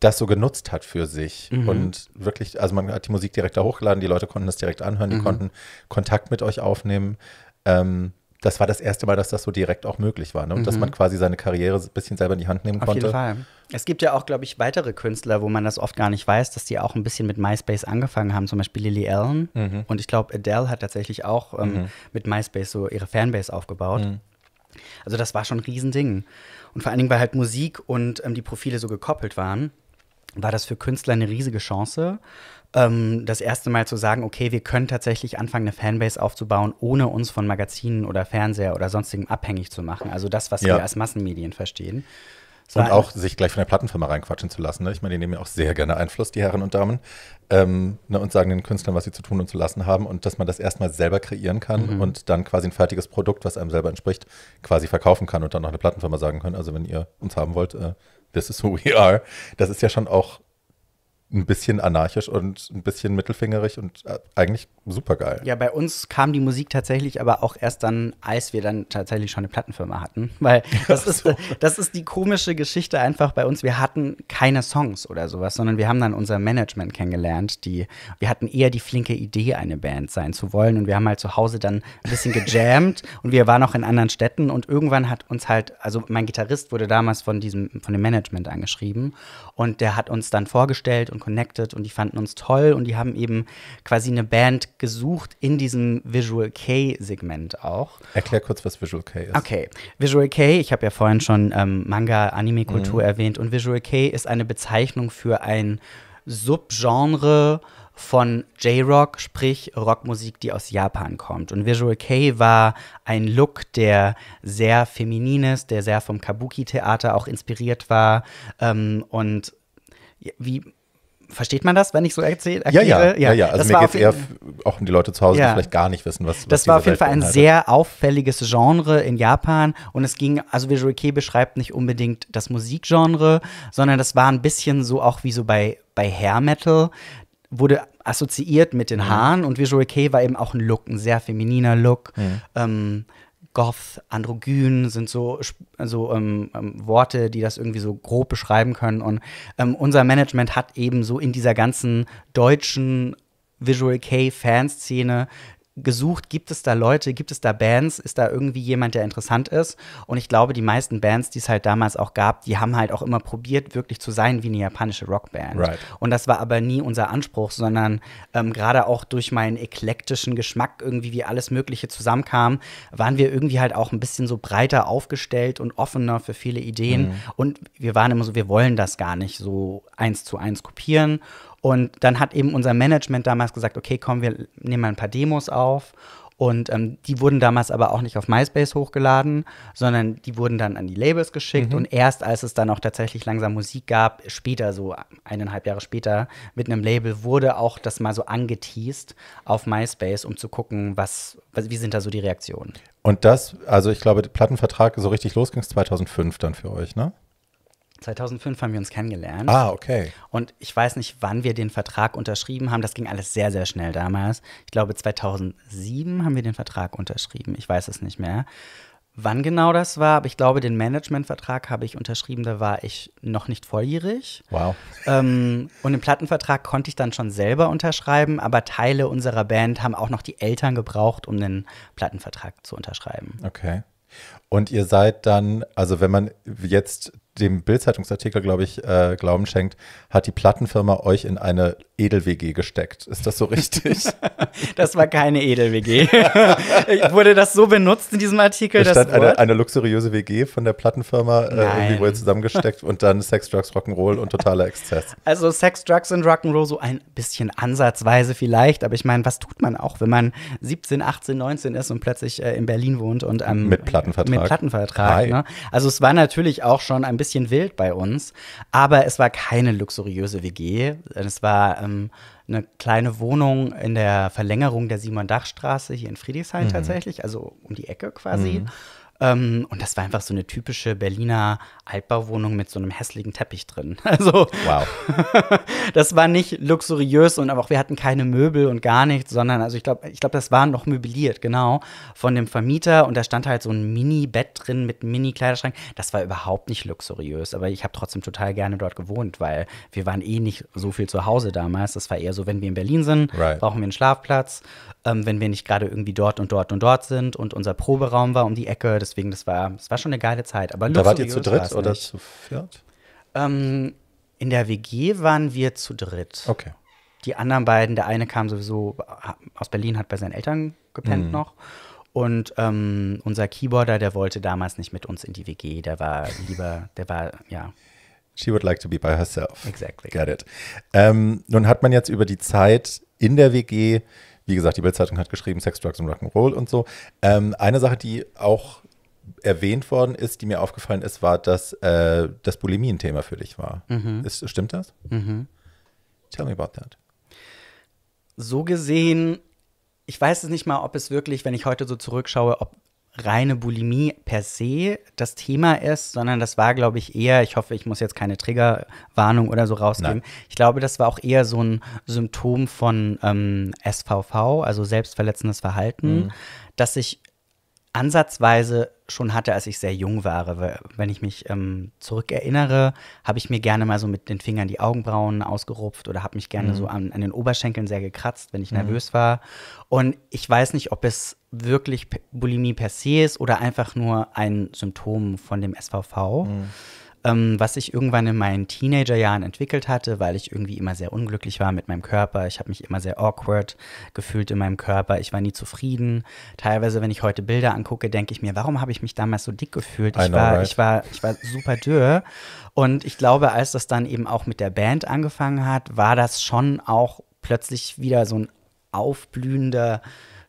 A: das so genutzt hat für sich. Mhm. Und wirklich, also man hat die Musik direkt da hochgeladen, die Leute konnten das direkt anhören, die mhm. konnten Kontakt mit euch aufnehmen. Ähm, das war das erste Mal, dass das so direkt auch möglich war. Ne? Und mhm. dass man quasi seine Karriere ein bisschen selber in die Hand nehmen Auf konnte. Auf jeden Fall.
B: Es gibt ja auch, glaube ich, weitere Künstler, wo man das oft gar nicht weiß, dass die auch ein bisschen mit MySpace angefangen haben. Zum Beispiel Lily Allen. Mhm. Und ich glaube, Adele hat tatsächlich auch ähm, mhm. mit MySpace so ihre Fanbase aufgebaut. Mhm. Also das war schon ein Riesending. Und vor allen Dingen, weil halt Musik und ähm, die Profile so gekoppelt waren war das für Künstler eine riesige Chance, ähm, das erste Mal zu sagen, okay, wir können tatsächlich anfangen, eine Fanbase aufzubauen, ohne uns von Magazinen oder Fernseher oder sonstigem abhängig zu machen. Also das, was ja. wir als Massenmedien verstehen. So und auch
A: sich gleich von der Plattenfirma reinquatschen zu lassen. Ne? Ich meine, die nehmen ja auch sehr gerne Einfluss, die Herren und Damen, ähm, ne, und sagen den Künstlern, was sie zu tun und zu lassen haben und dass man das erstmal selber kreieren kann mhm. und dann quasi ein fertiges Produkt, was einem selber entspricht, quasi verkaufen kann und dann noch eine Plattenfirma sagen können, also wenn ihr uns haben wollt, äh, This is who we are, das ist ja schon auch ein bisschen anarchisch und ein bisschen mittelfingerig
B: und äh, eigentlich super geil. Ja, bei uns kam die Musik tatsächlich aber auch erst dann, als wir dann tatsächlich schon eine Plattenfirma hatten. Weil das, so. ist, das ist die komische Geschichte einfach bei uns. Wir hatten keine Songs oder sowas, sondern wir haben dann unser Management kennengelernt. Die, wir hatten eher die flinke Idee, eine Band sein zu wollen. Und wir haben halt zu Hause dann ein bisschen gejammt und wir waren auch in anderen Städten. Und irgendwann hat uns halt, also mein Gitarrist wurde damals von diesem, von dem Management angeschrieben. Und der hat uns dann vorgestellt und connected und die fanden uns toll und die haben eben quasi eine Band gesucht in diesem Visual K-Segment auch. Erklär kurz, was Visual K ist. Okay, Visual K, ich habe ja vorhin schon ähm, Manga, Anime-Kultur mhm. erwähnt und Visual K ist eine Bezeichnung für ein Subgenre von J-Rock, sprich Rockmusik, die aus Japan kommt. Und Visual K war ein Look, der sehr feminin ist, der sehr vom Kabuki-Theater auch inspiriert war. Ähm, und wie Versteht man das, wenn ich so erzähle? Ja, ja, ja, ja. Also das mir geht es eher
A: auch um die Leute zu Hause, ja. die vielleicht gar nicht wissen, was, das ist. Das war auf jeden Fall ein sehr
B: auffälliges Genre in Japan und es ging, also Visual K beschreibt nicht unbedingt das Musikgenre, sondern das war ein bisschen so auch wie so bei, bei Hair Metal, wurde assoziiert mit den mhm. Haaren mhm. und Visual K war eben auch ein Look, ein sehr femininer Look. Mhm. Ähm, Goth, Androgyn sind so, so ähm, ähm, Worte, die das irgendwie so grob beschreiben können. Und ähm, unser Management hat eben so in dieser ganzen deutschen Visual K-Fanszene gesucht, gibt es da Leute, gibt es da Bands, ist da irgendwie jemand, der interessant ist? Und ich glaube, die meisten Bands, die es halt damals auch gab, die haben halt auch immer probiert, wirklich zu sein wie eine japanische Rockband. Right. Und das war aber nie unser Anspruch, sondern ähm, gerade auch durch meinen eklektischen Geschmack, irgendwie wie alles Mögliche zusammenkam, waren wir irgendwie halt auch ein bisschen so breiter aufgestellt und offener für viele Ideen. Mhm. Und wir waren immer so, wir wollen das gar nicht so eins zu eins kopieren. Und dann hat eben unser Management damals gesagt, okay, komm, wir nehmen mal ein paar Demos auf. Und ähm, die wurden damals aber auch nicht auf MySpace hochgeladen, sondern die wurden dann an die Labels geschickt. Mhm. Und erst als es dann auch tatsächlich langsam Musik gab, später, so eineinhalb Jahre später, mit einem Label, wurde auch das mal so angeteased auf MySpace, um zu gucken, was, was wie sind da so die Reaktionen.
A: Und das, also ich glaube, der Plattenvertrag so richtig losging 2005 dann für euch, ne?
B: 2005 haben wir uns kennengelernt. Ah, okay. Und ich weiß nicht, wann wir den Vertrag unterschrieben haben. Das ging alles sehr, sehr schnell damals. Ich glaube, 2007 haben wir den Vertrag unterschrieben. Ich weiß es nicht mehr. Wann genau das war, aber ich glaube, den Managementvertrag habe ich unterschrieben, da war ich noch nicht volljährig. Wow. Ähm, und den Plattenvertrag konnte ich dann schon selber unterschreiben, aber Teile unserer Band haben auch noch die Eltern gebraucht, um den Plattenvertrag zu unterschreiben.
A: Okay. Und ihr seid dann, also wenn man jetzt dem Bild-Zeitungsartikel, glaube ich, äh, Glauben schenkt, hat die Plattenfirma euch in eine Edel-WG gesteckt. Ist das so richtig?
B: das war keine Edel-WG. wurde das so benutzt in diesem Artikel? Es stand eine,
A: eine, luxuriöse WG von der Plattenfirma, äh, irgendwie wurde zusammengesteckt und dann Sex, Drugs, Rock'n'Roll und totaler Exzess.
B: Also Sex, Drugs und Rock'n'Roll so ein bisschen ansatzweise vielleicht, aber ich meine, was tut man auch, wenn man 17, 18, 19 ist und plötzlich äh, in Berlin wohnt und ähm, mit Plattenvertrag. Mit Plattenvertrag ne? Also es war natürlich auch schon ein bisschen bisschen wild bei uns, aber es war keine luxuriöse WG. Es war ähm, eine kleine Wohnung in der Verlängerung der Simon-Dach-Straße hier in Friedrichshain mhm. tatsächlich, also um die Ecke quasi. Mhm. Ähm, und das war einfach so eine typische Berliner Altbauwohnung mit so einem hässlichen Teppich drin. Also, wow. das war nicht luxuriös und aber auch wir hatten keine Möbel und gar nichts, sondern also ich glaube, ich glaube, das war noch möbliert, genau, von dem Vermieter und da stand halt so ein Mini-Bett drin mit Mini-Kleiderschrank. Das war überhaupt nicht luxuriös, aber ich habe trotzdem total gerne dort gewohnt, weil wir waren eh nicht so viel zu Hause damals. Das war eher so, wenn wir in Berlin sind, right. brauchen wir einen Schlafplatz ähm, wenn wir nicht gerade irgendwie dort und dort und dort sind und unser Proberaum war um die Ecke, deswegen das war, das war schon eine geile Zeit. Aber da wart ihr zu dritt oder nicht. zu viert? Ähm, in der WG waren wir zu dritt. Okay. Die anderen beiden, der eine kam sowieso äh, aus Berlin, hat bei seinen Eltern gepennt mhm. noch. Und ähm, unser Keyboarder, der wollte damals nicht mit uns in die WG, der war lieber, der war, ja. She would
A: like to be by herself. Exactly. Got it. Ähm, nun hat man jetzt über die Zeit in der WG wie gesagt, die Bildzeitung hat geschrieben, Sex, Drugs und Rock'n'Roll und so. Ähm, eine Sache, die auch erwähnt worden ist, die mir aufgefallen ist, war, dass äh, das Bulimien-Thema für dich war. Mhm. Ist, stimmt das? Mhm. Tell me about that.
B: So gesehen, ich weiß es nicht mal, ob es wirklich, wenn ich heute so zurückschaue, ob reine Bulimie per se das Thema ist, sondern das war, glaube ich, eher, ich hoffe, ich muss jetzt keine Triggerwarnung oder so rausgeben. Nein. Ich glaube, das war auch eher so ein Symptom von ähm, SVV, also selbstverletzendes Verhalten, mhm. dass ich ansatzweise schon hatte, als ich sehr jung war. wenn ich mich ähm, zurückerinnere, habe ich mir gerne mal so mit den Fingern die Augenbrauen ausgerupft oder habe mich gerne mhm. so an, an, den Oberschenkeln sehr gekratzt, wenn ich mhm. nervös war. Und ich weiß nicht, ob es wirklich Bulimie per se ist oder einfach nur ein Symptom von dem SVV. Mhm ähm, was ich irgendwann in meinen Teenagerjahren entwickelt hatte, weil ich irgendwie immer sehr unglücklich war mit meinem Körper. Ich habe mich immer sehr awkward gefühlt in meinem Körper. Ich war nie zufrieden. Teilweise, wenn ich heute Bilder angucke, denke ich mir, warum habe ich mich damals so dick gefühlt? Ich war, right. ich war, ich war super dürr. Und ich glaube, als das dann eben auch mit der Band angefangen hat, war das schon auch plötzlich wieder so ein aufblühender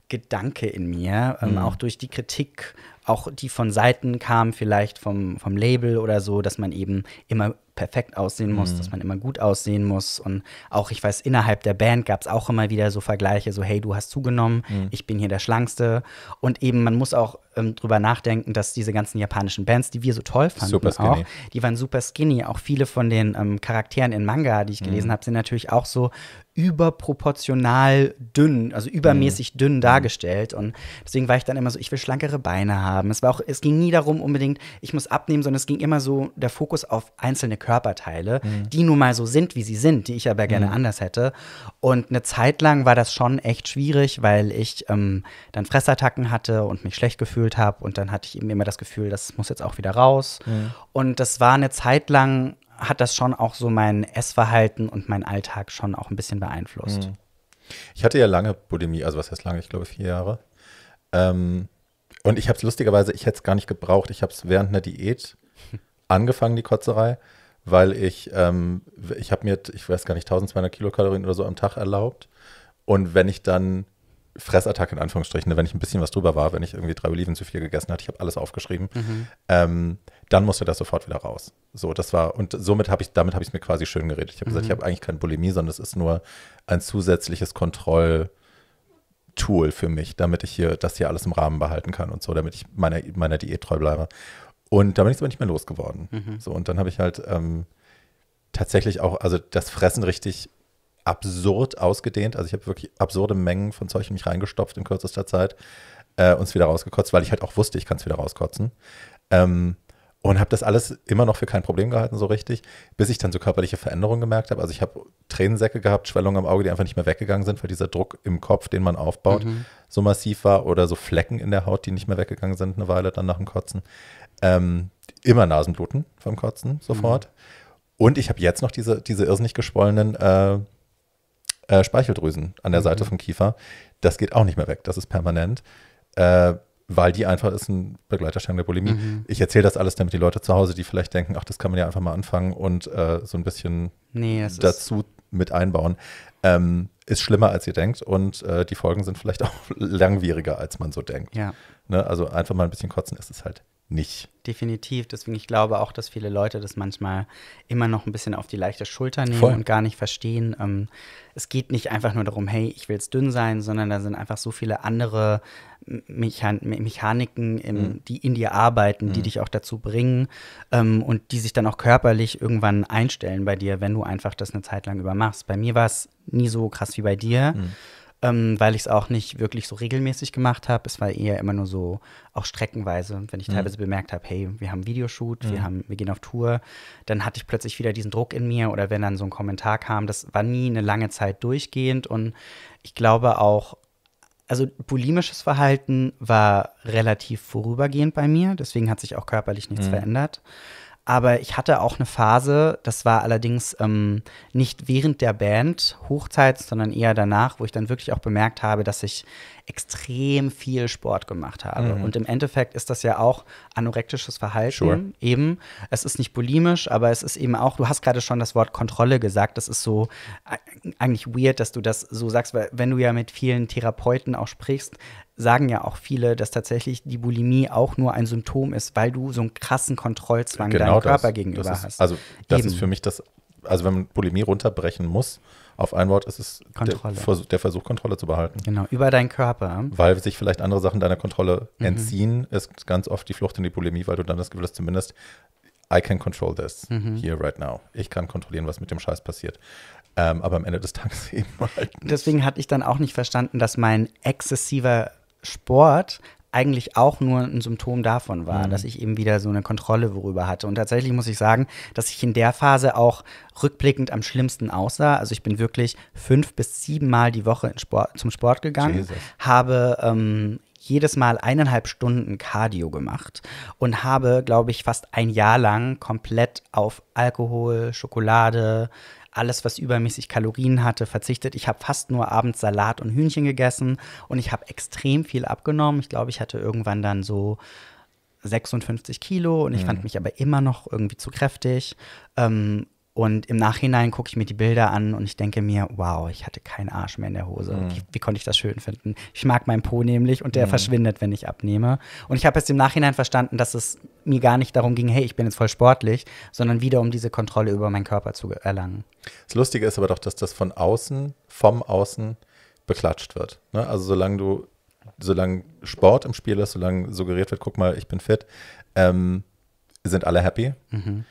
B: Gedanke in mir, ähm, mhm. auch durch die Kritik auch die von Seiten kamen, vielleicht vom, vom Label oder so, dass man eben immer perfekt aussehen muss, mhm. dass man immer gut aussehen muss. Und auch, ich weiß, innerhalb der Band gab es auch immer wieder so Vergleiche, so hey, du hast zugenommen, mhm. ich bin hier der Schlankste. Und eben, man muss auch ähm, drüber nachdenken, dass diese ganzen japanischen Bands, die wir so toll fanden, auch, die waren super skinny. Auch viele von den ähm, Charakteren in Manga, die ich mhm. gelesen mhm. habe, sind natürlich auch so überproportional dünn, also übermäßig mhm. dünn mhm. dargestellt. Und deswegen war ich dann immer so, ich will schlankere Beine haben. Es war auch, es ging nie darum unbedingt, ich muss abnehmen, sondern es ging immer so der Fokus auf einzelne Körperteile, mhm. die nun mal so sind, wie sie sind, die ich aber gerne mhm. anders hätte. Und eine Zeit lang war das schon echt schwierig, weil ich ähm, dann Fressattacken hatte und mich schlecht gefühlt habe. Und dann hatte ich eben immer das Gefühl, das muss jetzt auch wieder raus. Mhm. Und das war eine Zeit lang hat das schon auch so mein Essverhalten und mein Alltag schon auch ein bisschen beeinflusst. Hm. Ich hatte
A: ja lange Bulimie, also was heißt lange, ich glaube vier Jahre. Ähm, und ich habe es lustigerweise, ich hätte es gar nicht gebraucht. Ich habe es während einer Diät angefangen, die Kotzerei, weil ich, ähm, ich habe mir, ich weiß gar nicht, 1200 Kilokalorien oder so am Tag erlaubt. Und wenn ich dann Fressattacke in Anführungsstrichen, wenn ich ein bisschen was drüber war, wenn ich irgendwie drei Oliven zu viel gegessen hatte, ich habe alles aufgeschrieben, mhm. ähm, dann musste das sofort wieder raus. So, das war, und somit habe ich, damit habe ich es mir quasi schön geredet. Ich habe mhm. gesagt, ich mhm. habe eigentlich keine Bulimie, sondern es ist nur ein zusätzliches Kontrolltool für mich, damit ich hier das hier alles im Rahmen behalten kann und so, damit ich meiner, meiner Diät treu bleibe. Und da bin ich aber nicht mehr losgeworden. Mhm. So, und dann habe ich halt ähm, tatsächlich auch, also das Fressen richtig absurd ausgedehnt. Also ich habe wirklich absurde Mengen von Zeug in mich reingestopft in kürzester Zeit äh, und es wieder rausgekotzt, weil ich halt auch wusste, ich kann es wieder rauskotzen. Ähm, und habe das alles immer noch für kein Problem gehalten, so richtig, bis ich dann so körperliche Veränderungen gemerkt habe. Also ich habe Tränensäcke gehabt, Schwellungen am Auge, die einfach nicht mehr weggegangen sind, weil dieser Druck im Kopf, den man aufbaut, mhm. so massiv war. Oder so Flecken in der Haut, die nicht mehr weggegangen sind eine Weile dann nach dem Kotzen. Ähm, immer Nasenbluten vom Kotzen sofort. Mhm. Und ich habe jetzt noch diese, diese irrsinnig geschwollenen äh, äh, Speicheldrüsen an der Seite mhm. vom Kiefer. Das geht auch nicht mehr weg. Das ist permanent. Äh, weil die einfach ist ein Begleiterscheinung der Bulimie. Mhm. Ich erzähle das alles, damit die Leute zu Hause, die vielleicht denken, ach, das kann man ja einfach mal anfangen und äh, so ein bisschen nee, dazu mit einbauen, ähm, ist schlimmer, als ihr denkt und äh, die Folgen sind vielleicht auch langwieriger, als man so denkt. Ja. Ne? Also einfach mal ein bisschen kotzen ist
B: es halt nicht. Definitiv. Deswegen, ich glaube auch, dass viele Leute das manchmal immer noch ein bisschen auf die leichte Schulter nehmen Voll. und gar nicht verstehen. Ähm, es geht nicht einfach nur darum, hey, ich will es dünn sein, sondern da sind einfach so viele andere Mechan Mechaniken, im, mhm. die in dir arbeiten, die mhm. dich auch dazu bringen ähm, und die sich dann auch körperlich irgendwann einstellen bei dir, wenn du einfach das eine Zeit lang übermachst. Bei mir war es nie so krass wie bei dir. Mhm ähm, weil ich es auch nicht wirklich so regelmäßig gemacht habe. Es war eher immer nur so, auch streckenweise, wenn ich mhm. teilweise bemerkt habe, hey, wir haben Videoshoot, mhm. wir, haben, wir gehen auf Tour, dann hatte ich plötzlich wieder diesen Druck in mir oder wenn dann so ein Kommentar kam, das war nie eine lange Zeit durchgehend und ich glaube auch, also bulimisches Verhalten war relativ vorübergehend bei mir, deswegen hat sich auch körperlich nichts mhm. verändert. Aber ich hatte auch eine Phase, das war allerdings ähm, nicht während der Band Hochzeit, sondern eher danach, wo ich dann wirklich auch bemerkt habe, dass ich extrem viel Sport gemacht habe. Mhm. Und im Endeffekt ist das ja auch anorektisches Verhalten sure. eben. Es ist nicht bulimisch, aber es ist eben auch, du hast gerade schon das Wort Kontrolle gesagt. Das ist so eigentlich weird, dass du das so sagst, weil wenn du ja mit vielen Therapeuten auch sprichst, sagen ja auch viele, dass tatsächlich die Bulimie auch nur ein Symptom ist, weil du so einen krassen Kontrollzwang genau deinem das, Körper gegenüber das ist, hast. Also das Eben. ist für mich das,
A: also wenn man Bulimie runterbrechen muss, auf ein Wort ist es der Versuch, der, Versuch, Kontrolle zu behalten. Genau,
B: über deinen Körper.
A: Weil sich vielleicht andere Sachen deiner Kontrolle mhm. entziehen, ist ganz oft die Flucht in die Bulimie, weil du dann das Gefühl hast, zumindest I can control this mhm. here right now. Ich kann kontrollieren, was mit dem Scheiß passiert. Ähm, aber am Ende des Tages eben
B: halt. Deswegen hatte ich dann auch nicht verstanden, dass mein exzessiver Sport eigentlich auch nur ein Symptom davon war, mhm. dass ich eben wieder so eine Kontrolle worüber hatte. Und tatsächlich muss ich sagen, dass ich in der Phase auch rückblickend am schlimmsten aussah. Also ich bin wirklich fünf bis sieben Mal die Woche Sport, zum Sport gegangen, Jesus. habe ähm, jedes Mal eineinhalb Stunden Cardio gemacht und habe, glaube ich, fast ein Jahr lang komplett auf Alkohol, Schokolade, alles, was übermäßig Kalorien hatte, verzichtet. Ich habe fast nur abends Salat und Hühnchen gegessen und ich habe extrem viel abgenommen. Ich glaube, ich hatte irgendwann dann so 56 Kilo und ich mhm. fand mich aber immer noch irgendwie zu kräftig. Ähm, und im Nachhinein gucke ich mir die Bilder an und ich denke mir, wow, ich hatte keinen Arsch mehr in der Hose. Mhm. Wie, wie, konnte ich das schön finden? Ich mag meinen Po nämlich und der mhm. verschwindet, wenn ich abnehme. Und ich habe es im Nachhinein verstanden, dass es mir gar nicht darum ging, hey, ich bin jetzt voll sportlich, sondern wieder um diese Kontrolle über meinen Körper zu erlangen.
A: Das Lustige ist aber doch, dass das von außen,
B: vom Außen beklatscht
A: wird. Ne? Also solange du, solange Sport im Spiel ist, solange suggeriert wird, guck mal, ich bin fit, ähm, sind alle happy. Mhm.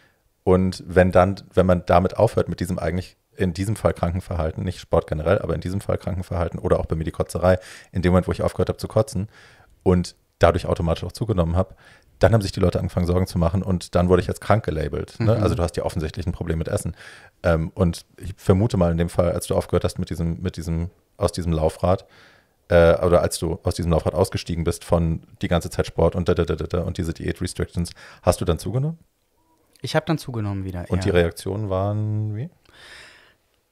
A: Und wenn dann, wenn man damit aufhört, mit diesem eigentlich in diesem Fall Krankenverhalten, nicht Sport generell, aber in diesem Fall Krankenverhalten oder auch bei mir die Kotzerei, in dem Moment, wo ich aufgehört habe zu kotzen und dadurch automatisch auch zugenommen habe, dann haben sich die Leute angefangen, Sorgen zu machen und dann wurde ich als krank gelabelt. Ne? Mhm. Also du hast ja offensichtlich ein Problem mit Essen. Ähm, und ich vermute mal in dem Fall, als du aufgehört hast mit diesem, mit diesem, aus diesem Laufrad, äh, oder als du aus diesem Laufrad ausgestiegen bist von die ganze Zeit Sport und da, da, da, da, und diese Diät-Restrictions, hast du dann zugenommen?
B: Ich habe dann zugenommen wieder. Und ja. die Reaktionen waren wie?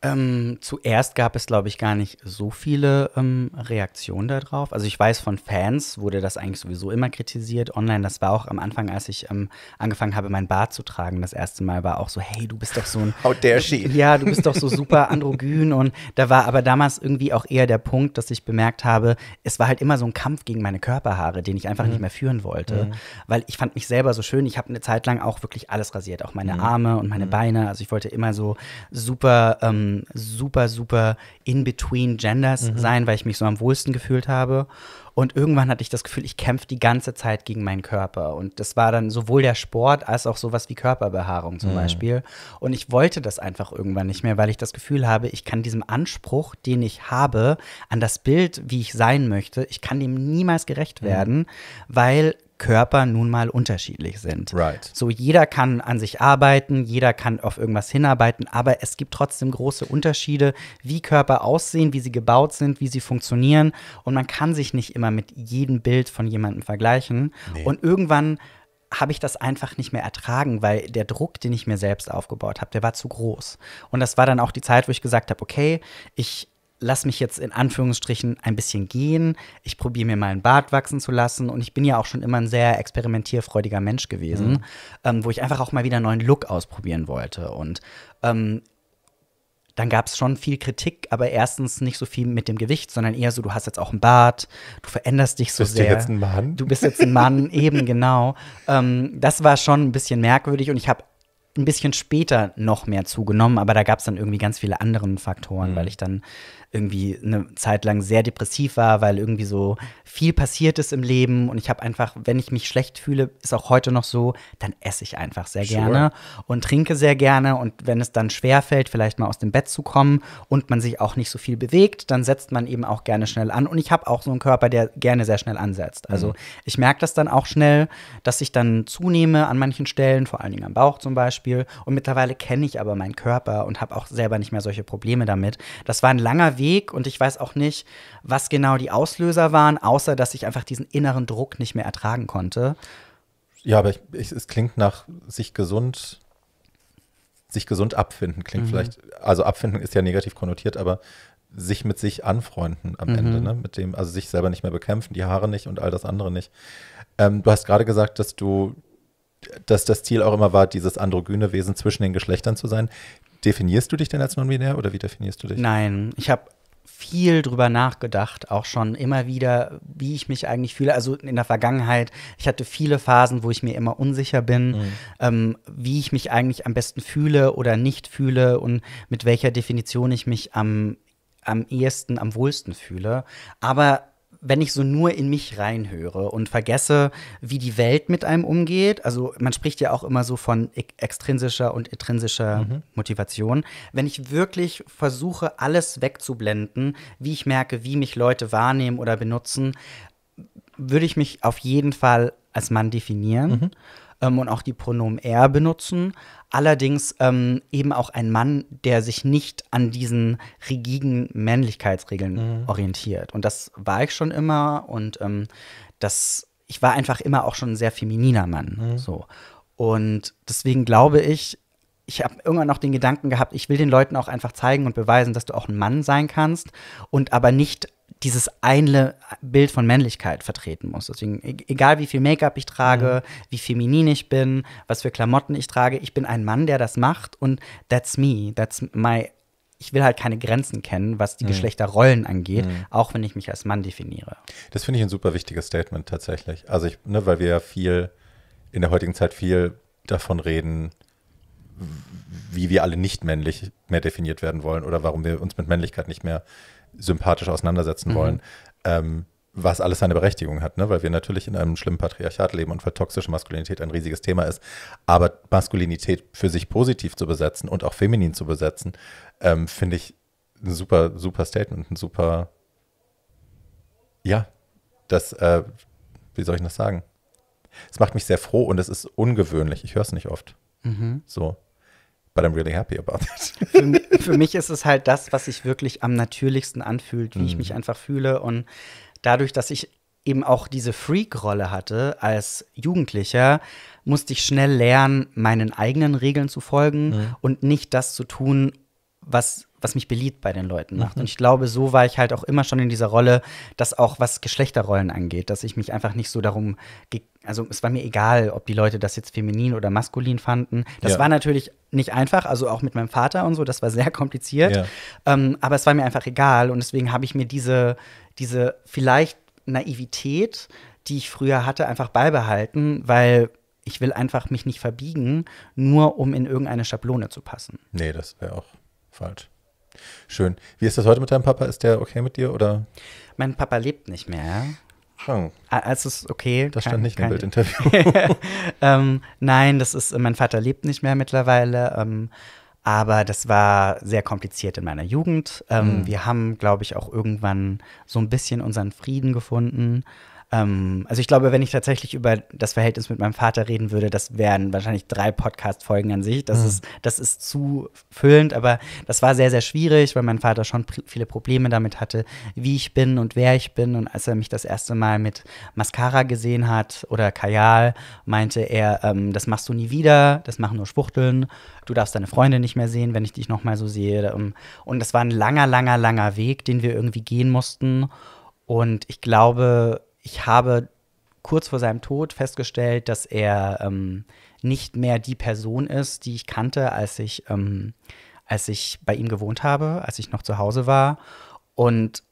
B: Ähm, zuerst gab es, glaube ich, gar nicht so viele ähm, Reaktionen darauf. Also ich weiß von Fans wurde das eigentlich sowieso immer kritisiert. Online, das war auch am Anfang, als ich ähm, angefangen habe, mein Bart zu tragen, das erste Mal war auch so, hey, du bist doch so ein... How dare she? Ja, du bist doch so super androgyn. und da war aber damals irgendwie auch eher der Punkt, dass ich bemerkt habe, es war halt immer so ein Kampf gegen meine Körperhaare, den ich einfach mhm. nicht mehr führen wollte. Mhm. Weil ich fand mich selber so schön. Ich habe eine Zeit lang auch wirklich alles rasiert, auch meine mhm. Arme und meine mhm. Beine. Also ich wollte immer so super... Ähm, super, super in between Genders mhm. sein, weil ich mich so am wohlsten gefühlt habe. Und irgendwann hatte ich das Gefühl, ich kämpfe die ganze Zeit gegen meinen Körper. Und das war dann sowohl der Sport als auch sowas wie Körperbehaarung zum mhm. Beispiel. Und ich wollte das einfach irgendwann nicht mehr, weil ich das Gefühl habe, ich kann diesem Anspruch, den ich habe, an das Bild, wie ich sein möchte, ich kann dem niemals gerecht mhm. werden, mhm. weil Körper nun mal unterschiedlich sind. Right. So jeder kann an sich arbeiten, jeder kann auf irgendwas hinarbeiten, aber es gibt trotzdem große Unterschiede, wie Körper aussehen, wie sie gebaut sind, wie sie funktionieren und man kann sich nicht immer mit jedem Bild von jemandem vergleichen nee. und irgendwann habe ich das einfach nicht mehr ertragen, weil der Druck, den ich mir selbst aufgebaut habe, der war zu groß. Und das war dann auch die Zeit, wo ich gesagt habe, okay, ich lass mich jetzt in Anführungsstrichen ein bisschen gehen. Ich probiere mir mal einen Bart wachsen zu lassen. Und ich bin ja auch schon immer ein sehr experimentierfreudiger Mensch gewesen, mhm. ähm, wo ich einfach auch mal wieder einen neuen Look ausprobieren wollte. Und ähm, dann gab es schon viel Kritik, aber erstens nicht so viel mit dem Gewicht, sondern eher so, du hast jetzt auch einen Bart, du veränderst dich so bist sehr. Du bist jetzt ein Mann. Du bist jetzt ein Mann, eben genau. Ähm, das war schon ein bisschen merkwürdig und ich habe ein bisschen später noch mehr zugenommen, aber da gab es dann irgendwie ganz viele andere Faktoren, mhm. weil ich dann irgendwie eine Zeit lang sehr depressiv war, weil irgendwie so viel passiert ist im Leben und ich habe einfach, wenn ich mich schlecht fühle, ist auch heute noch so, dann esse ich einfach sehr gerne sure. und trinke sehr gerne und wenn es dann schwer fällt, vielleicht mal aus dem Bett zu kommen und man sich auch nicht so viel bewegt, dann setzt man eben auch gerne schnell an und ich habe auch so einen Körper, der gerne sehr schnell ansetzt. Also mhm. ich merke das dann auch schnell, dass ich dann zunehme an manchen Stellen, vor allen Dingen am Bauch zum Beispiel und mittlerweile kenne ich aber meinen Körper und habe auch selber nicht mehr solche Probleme damit. Das war ein langer Weg Weg und ich weiß auch nicht, was genau die Auslöser waren, außer dass ich einfach diesen inneren Druck nicht mehr ertragen konnte.
A: Ja, aber ich, ich, es klingt nach sich gesund, sich gesund abfinden, klingt mhm. vielleicht, also abfinden ist ja negativ konnotiert, aber sich mit sich anfreunden am mhm. Ende, ne? mit dem, also sich selber nicht mehr bekämpfen, die Haare nicht und all das andere nicht. Ähm, du hast gerade gesagt, dass du, dass das Ziel auch immer war, dieses androgyne Wesen zwischen den Geschlechtern zu sein. Definierst du dich denn als non-binär oder wie definierst du dich?
B: Nein, ich habe viel drüber nachgedacht, auch schon immer wieder, wie ich mich eigentlich fühle. Also in der Vergangenheit, ich hatte viele Phasen, wo ich mir immer unsicher bin, mhm. ähm, wie ich mich eigentlich am besten fühle oder nicht fühle und mit welcher Definition ich mich am, am ehesten, am wohlsten fühle. Aber wenn ich so nur in mich reinhöre und vergesse, wie die Welt mit einem umgeht. Also man spricht ja auch immer so von extrinsischer und intrinsischer mhm. Motivation. Wenn ich wirklich versuche, alles wegzublenden, wie ich merke, wie mich Leute wahrnehmen oder benutzen, würde ich mich auf jeden Fall als Mann definieren. Mhm ähm, und auch die Pronomen er benutzen. Allerdings ähm, eben auch ein Mann, der sich nicht an diesen rigiden Männlichkeitsregeln mhm. orientiert. Und das war ich schon immer und ähm, das, ich war einfach immer auch schon ein sehr femininer Mann. Mhm. So. Und deswegen glaube ich, ich habe irgendwann noch den Gedanken gehabt, ich will den Leuten auch einfach zeigen und beweisen, dass du auch ein Mann sein kannst und aber nicht dieses eine Bild von Männlichkeit vertreten muss. Deswegen, e-, egal wie viel Make-up ich trage, mhm. wie feminin ich bin, was für Klamotten ich trage, ich bin ein Mann, der das macht und that's me, that's my ich will halt keine Grenzen kennen, was die mhm. Geschlechterrollen angeht, mhm. auch wenn ich mich als Mann definiere.
A: Das finde ich ein super wichtiges Statement tatsächlich. Also ich, ne, weil wir ja viel in der heutigen Zeit viel davon reden, wie wir alle nicht männlich mehr definiert werden wollen oder warum wir uns mit Männlichkeit nicht mehr sympathisch auseinandersetzen mhm. wollen. Ähm, was alles seine Berechtigung hat, ne? weil wir natürlich in einem schlimmen Patriarchat leben und weil toxische Maskulinität ein riesiges Thema ist. Aber Maskulinität für sich positiv zu besetzen und auch feminin zu besetzen, ähm, finde ich ein super, super Statement, ein super, ja, das, äh, wie soll ich das sagen? Es macht mich sehr froh und es ist ungewöhnlich. Ich höre es nicht oft. Mhm. So. But I'm really happy about
B: it. Für, für, mich ist es halt das, was sich wirklich am natürlichsten anfühlt, wie mhm. ich mich mhm. einfach fühle. Und dadurch, dass ich eben auch diese Freak-Rolle hatte als Jugendlicher, musste ich schnell lernen, meinen eigenen Regeln zu folgen mhm. und nicht das zu tun, was was mich beliebt bei den Leuten macht. Mhm. Und ich glaube, so war ich halt auch immer schon in dieser Rolle, dass auch was Geschlechterrollen angeht, dass ich mich einfach nicht so darum, also es war mir egal, ob die Leute das jetzt feminin oder maskulin fanden. Das ja. war natürlich nicht einfach, also auch mit meinem Vater und so, das war sehr kompliziert. Ja. Ähm, aber es war mir einfach egal und deswegen habe ich mir diese, diese vielleicht Naivität, die ich früher hatte, einfach beibehalten, weil ich will einfach mich nicht verbiegen, nur um in irgendeine Schablone zu passen.
A: Nee, das wäre
B: auch falsch.
A: Schön. Wie ist das heute
B: mit deinem Papa? Ist der okay mit dir oder? Mein Papa lebt nicht mehr. Ja? Oh. Ah, also ist okay. Das stand nicht im Bildinterview. ähm, nein, das ist, mein Vater lebt nicht mehr mittlerweile. Ähm, aber das war sehr kompliziert in meiner Jugend. Ähm, mhm. Wir haben, glaube ich, auch irgendwann so ein bisschen unseren Frieden gefunden. Ähm, also ich glaube, wenn ich tatsächlich über das Verhältnis mit meinem Vater reden würde, das wären wahrscheinlich drei Podcast-Folgen an sich. Das, mhm. ist, das ist zu füllend, aber das war sehr, sehr schwierig, weil mein Vater schon viele Probleme damit hatte, wie ich bin und wer ich bin. Und als er mich das erste Mal mit Mascara gesehen hat oder Kajal, meinte er, ähm, das machst du nie wieder, das machen nur Schwuchteln, du darfst deine Freunde nicht mehr sehen, wenn ich dich nochmal so sehe. Ähm, und das war ein langer, langer, langer Weg, den wir irgendwie gehen mussten. Und ich glaube, ich habe kurz vor seinem Tod festgestellt, dass er ähm, nicht mehr die Person ist, die ich kannte, als ich, ähm, als ich bei ihm gewohnt habe, als ich noch zu Hause war. Und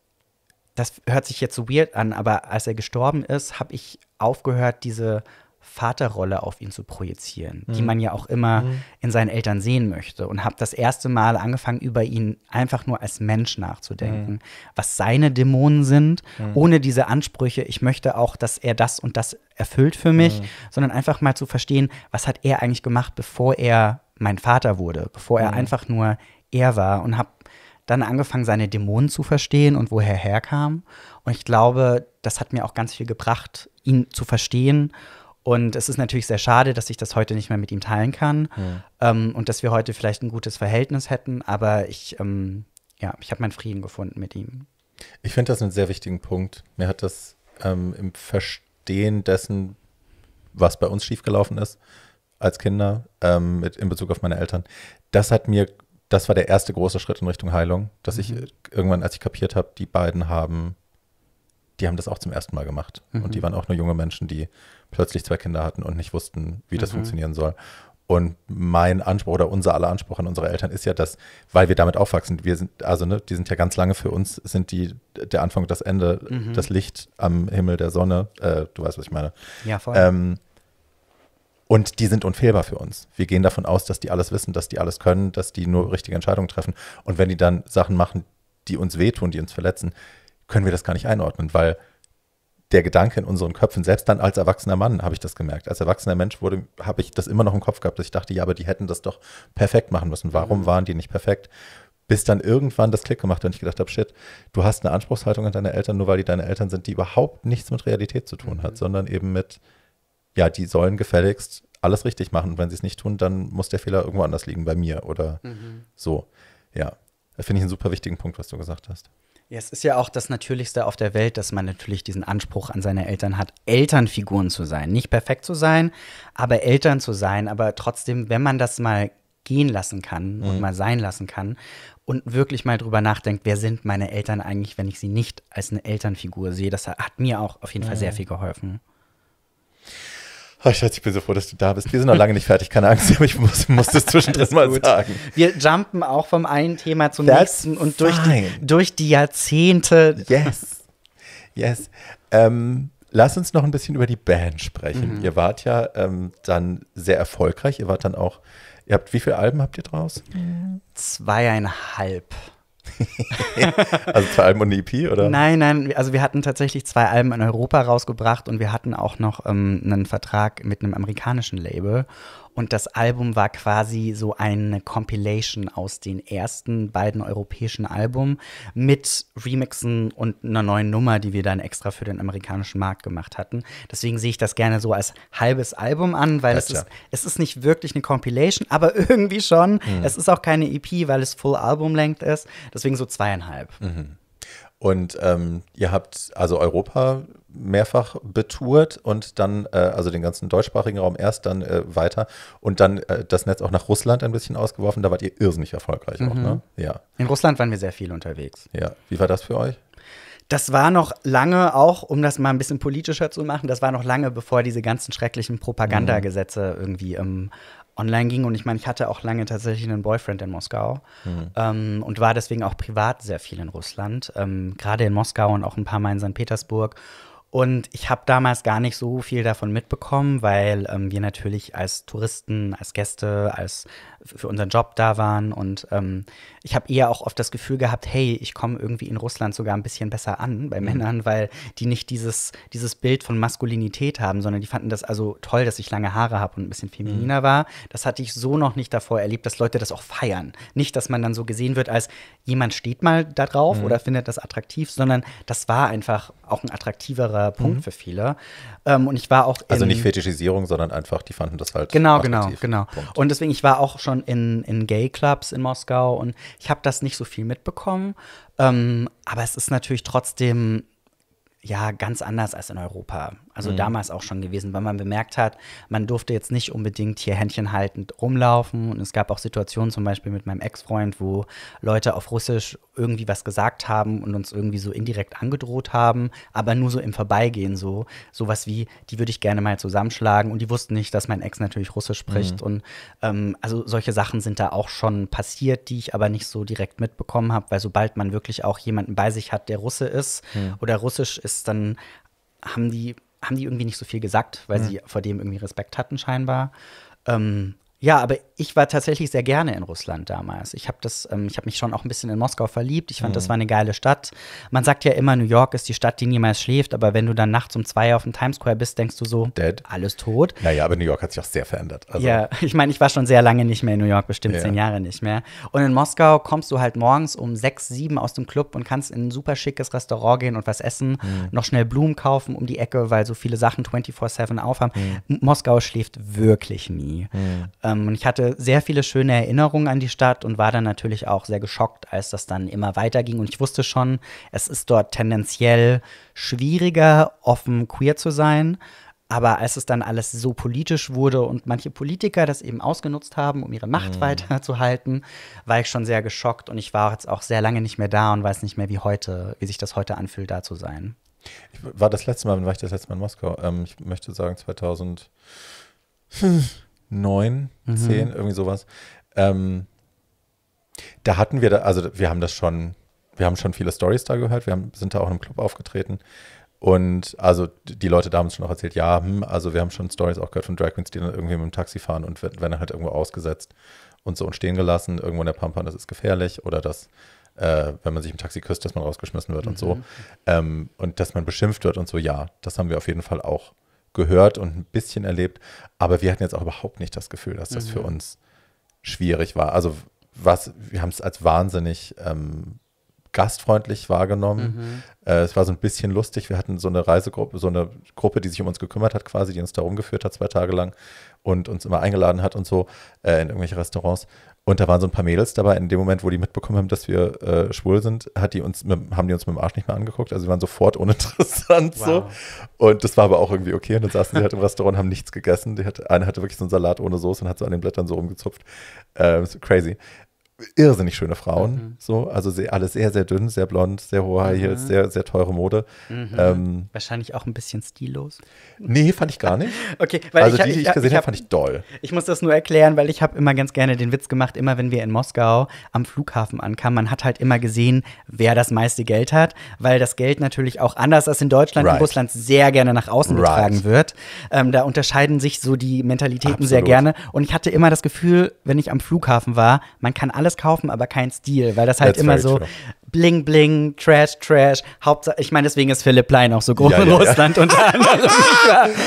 B: das hört sich jetzt so weird an, aber als er gestorben ist, habe ich aufgehört, diese Vaterrolle auf ihn zu projizieren, mhm. die man ja auch immer mhm. in seinen Eltern sehen möchte. Und habe das erste Mal angefangen, über ihn einfach nur als Mensch nachzudenken, mhm. was seine Dämonen sind, mhm. ohne diese Ansprüche, ich möchte auch, dass er das und das erfüllt für mich, mhm. sondern einfach mal zu verstehen, was hat er eigentlich gemacht, bevor er mein Vater wurde, bevor er mhm. einfach nur er war. Und habe dann angefangen, seine Dämonen zu verstehen und woher er herkam. Und ich glaube, das hat mir auch ganz viel gebracht, ihn zu verstehen und es ist natürlich sehr schade, dass ich das heute nicht mehr mit ihm teilen kann mhm. ähm, und dass wir heute vielleicht ein gutes Verhältnis hätten. Aber ich, ähm, ja, ich habe meinen Frieden gefunden mit ihm. Ich finde das einen sehr
A: wichtigen Punkt. Mir hat das ähm, im Verstehen dessen, was bei uns schiefgelaufen ist, als Kinder, ähm, mit, in Bezug auf meine Eltern, das hat mir, das war der erste große Schritt in Richtung Heilung, dass mhm. ich irgendwann, als ich kapiert habe, die beiden haben die haben das auch zum ersten Mal gemacht. Mhm. Und die mhm. waren auch nur junge Menschen, die plötzlich zwei Kinder hatten und nicht wussten, wie das mhm. funktionieren soll. Und mein Anspruch oder unser aller Anspruch an unsere Eltern ist ja, dass, weil wir damit aufwachsen, wir sind, also ne, die sind ja ganz lange für uns, sind die der Anfang und das Ende, mhm. das Licht am Himmel der Sonne, äh, du weißt, was ich meine. Ja, voll. Ähm, und die sind unfehlbar für uns. Wir gehen davon aus, dass die alles wissen, dass die alles können, dass die nur richtige Entscheidungen treffen. Und wenn die dann Sachen machen, die uns wehtun, die uns verletzen, können wir das gar nicht einordnen, weil der Gedanke in unseren Köpfen, selbst dann als erwachsener Mann habe ich das gemerkt, als erwachsener Mensch wurde, habe ich das immer noch im Kopf gehabt, dass ich dachte, ja, aber die hätten das doch perfekt machen müssen. Warum mhm. waren die nicht perfekt? Bis dann irgendwann das Klick gemacht hat und ich gedacht habe, shit, du hast eine Anspruchshaltung an deine Eltern, nur weil die deine Eltern sind, die überhaupt nichts mit Realität zu tun hat, mhm. sondern eben mit, ja, die sollen gefälligst alles richtig machen. Und wenn sie es nicht tun, dann muss der Fehler irgendwo anders liegen, bei mir oder mhm. so. Ja, finde ich einen super wichtigen Punkt, was du gesagt hast.
B: Ja, es ist ja auch das Natürlichste auf der Welt, dass man natürlich diesen Anspruch an seine Eltern hat, Elternfiguren zu sein. Nicht perfekt zu sein, aber Eltern zu sein. Aber trotzdem, wenn man das mal gehen lassen kann mhm. und mal sein lassen kann und wirklich mal drüber nachdenkt, wer sind meine Eltern eigentlich, wenn ich sie nicht als eine Elternfigur sehe, das hat mir auch auf jeden mhm. Fall sehr mhm. viel geholfen. Oh, Schatz,
A: ich bin so froh, dass du da bist. Wir sind noch lange nicht fertig, keine Angst, aber ich muss, muss das zwischendrin mal sagen.
B: Wir jumpen auch vom einen Thema zum That's nächsten und durch die, durch die, Jahrzehnte. Yes.
A: Yes. Ähm, lass uns noch ein bisschen über die Band sprechen. Mhm. Ihr wart ja ähm, dann sehr erfolgreich. Ihr wart dann auch, ihr habt, wie viele Alben habt ihr draus?
B: Zweieinhalb.
A: also zwei Alben und eine EP, oder?
B: Nein, nein. Also wir hatten tatsächlich zwei Alben in Europa rausgebracht und wir hatten auch noch ähm, einen Vertrag mit einem amerikanischen Label. Und das Album war quasi so eine Compilation aus den ersten beiden europäischen Alben mit Remixen und einer neuen Nummer, die wir dann extra für den amerikanischen Markt gemacht hatten. Deswegen sehe ich das gerne so als halbes Album an, weil es, ist, es ist nicht wirklich eine Compilation, aber irgendwie schon. Mhm. Es ist auch keine EP, weil es Full Album Length ist. Deswegen so zweieinhalb.
A: Mhm. Und ähm, ihr habt also Europa mehrfach betourt und dann, äh, also den ganzen deutschsprachigen Raum erst, dann äh, weiter und dann äh, das Netz auch nach Russland ein bisschen ausgeworfen. Da wart ihr irrsinnig
B: erfolgreich mhm. auch, ne? Mhm. Ja. In Russland waren wir sehr viel unterwegs. Ja. Wie war das für euch? Das war noch lange, auch um das mal ein bisschen politischer zu machen, das war noch lange, bevor diese ganzen schrecklichen Propagandagesetze irgendwie im online ging. Und ich meine, ich hatte auch lange tatsächlich einen Boyfriend in Moskau mhm. ähm, und war deswegen auch privat sehr viel in Russland, ähm, gerade in Moskau und auch ein paar Mal in St. Petersburg. Und ich habe damals gar nicht so viel davon mitbekommen, weil ähm, wir natürlich als Touristen, als Gäste, als für unseren Job da waren. Und ähm, ich habe eher auch oft das Gefühl gehabt, hey, ich komme irgendwie in Russland sogar ein bisschen besser an bei mhm. Männern, weil die nicht dieses, dieses Bild von Maskulinität haben, sondern die fanden das also toll, dass ich lange Haare habe und ein bisschen femininer mhm. war. Das hatte ich so noch nicht davor erlebt, dass Leute das auch feiern. Nicht, dass man dann so gesehen wird, als jemand steht mal da drauf mhm. oder findet das attraktiv, sondern das war einfach auch ein attraktiverer äh, Punkt mhm. für viele. Ähm, und ich war auch. also nicht
A: Fetischisierung, sondern einfach, die fanden das halt. Genau, attraktiv. genau, genau. Punkt.
B: Und deswegen, ich war auch schon in, in Gay-Clubs in Moskau und ich habe das nicht so viel mitbekommen. Ähm, aber es ist natürlich trotzdem ja ganz anders als in Europa. Also mhm. damals auch schon gewesen, weil man bemerkt hat, man durfte jetzt nicht unbedingt hier händchenhaltend rumlaufen. Und es gab auch Situationen, zum Beispiel mit meinem Ex-Freund, wo Leute auf Russisch irgendwie was gesagt haben und uns irgendwie so indirekt angedroht haben, aber nur so im Vorbeigehen so. Sowas wie, die würde ich gerne mal zusammenschlagen. Und die wussten nicht, dass mein Ex natürlich Russisch spricht. Mhm. Und ähm, also solche Sachen sind da auch schon passiert, die ich aber nicht so direkt mitbekommen habe, weil sobald man wirklich auch jemanden bei sich hat, der Russe ist mhm. oder Russisch ist, dann haben die haben die irgendwie nicht so viel gesagt, weil mhm. sie vor dem irgendwie Respekt hatten scheinbar. Ähm, ja, aber ich war tatsächlich sehr gerne in Russland damals. Ich habe ähm, ich mich schon auch ein bisschen in Moskau verliebt. Ich fand, mhm. das war eine geile Stadt. Man sagt ja immer, New York ist die Stadt, die niemals schläft, aber wenn du dann nachts um zwei auf dem Times Square bist, denkst du so, Dead. alles tot. Naja,
A: aber New York hat sich auch sehr verändert. Also. Ja,
B: ich meine, ich war schon sehr lange nicht mehr in New York, bestimmt ja. zehn Jahre nicht mehr. Und in Moskau kommst du halt morgens um sechs, sieben aus dem Club und kannst in ein super schickes Restaurant gehen und was essen, mhm. noch schnell Blumen kaufen um die Ecke, weil so viele Sachen 24-7 aufhaben. Mhm. Moskau schläft wirklich nie. Mhm. Ähm, und ich hatte sehr viele schöne Erinnerungen an die Stadt und war dann natürlich auch sehr geschockt, als das dann immer weiterging. Und ich wusste schon, es ist dort tendenziell schwieriger, offen queer zu sein. Aber als es dann alles so politisch wurde und manche Politiker das eben ausgenutzt haben, um ihre Macht mhm. weiterzuhalten, war ich schon sehr geschockt und ich war jetzt auch sehr lange nicht mehr da und weiß nicht mehr, wie heute, wie sich das heute anfühlt, da zu sein.
A: Ich war das letzte Mal, wann war ich das letzte Mal in Moskau? Ähm, ich möchte sagen 2000 neun, mhm. zehn, irgendwie sowas. Ähm, da hatten wir, da, also wir haben das schon, wir haben schon viele Stories da gehört, wir haben, sind da auch in einem Club aufgetreten. Und also die Leute da haben uns schon auch erzählt, ja, hm, also wir haben schon Stories auch gehört von Drag Queens, die dann irgendwie mit dem Taxi fahren und werden halt irgendwo ausgesetzt und so und stehen gelassen, irgendwo in der Pampa, das ist gefährlich oder dass, äh, wenn man sich im Taxi küsst, dass man rausgeschmissen wird mhm. und so. Ähm, und dass man beschimpft wird und so, ja, das haben wir auf jeden Fall auch äh, gehört und ein bisschen erlebt, aber wir hatten jetzt auch überhaupt nicht das Gefühl, dass das mhm. für uns schwierig war. Also was, wir haben es als wahnsinnig ähm, gastfreundlich wahrgenommen. Mhm. Äh, es war so ein bisschen lustig. Wir hatten so eine Reisegruppe, so eine Gruppe, die sich um uns gekümmert hat, quasi, die uns da rumgeführt hat, zwei Tage lang und uns immer eingeladen hat und so äh, in irgendwelche Restaurants. Und da waren so ein paar Mädels dabei. In dem Moment, wo die mitbekommen haben, dass wir äh, schwul sind, hat die uns mit, haben die uns mit dem Arsch nicht mehr angeguckt. Also sie waren sofort uninteressant. Wow. So. Und das war aber auch irgendwie okay. Und dann saßen sie halt im Restaurant, haben nichts gegessen. Die hatte, eine hatte wirklich so einen Salat ohne Soße und hat so an den Blättern so rumgezupft. Ähm, crazy irrsinnig schöne Frauen, mhm. so, also sie, alle sehr, sehr dünn, sehr blond, sehr hohe High Heels, mhm. sehr, sehr teure Mode. Mhm. Ähm,
B: Wahrscheinlich auch ein bisschen stillos. Nee, fand ich gar nicht. okay, weil also ich, die, die ich, ich gesehen habe, fand ich doll. Ich muss das nur erklären, weil ich habe immer ganz gerne den Witz gemacht, immer wenn wir in Moskau am Flughafen ankamen, man hat halt immer gesehen, wer das meiste Geld hat, weil das Geld natürlich auch anders als in Deutschland right. und Russland sehr gerne nach außen right. getragen wird. Ähm, da unterscheiden sich so die Mentalitäten Absolut. sehr gerne und ich hatte immer das Gefühl, wenn ich am Flughafen war, man kann alles alles kaufen, aber kein Stil, weil das halt That's immer so Bling Bling, Trash Trash. Hauptsache, ich meine, deswegen ist Philipp Lein auch so groß ja, in ja, Russland ja. unter anderem.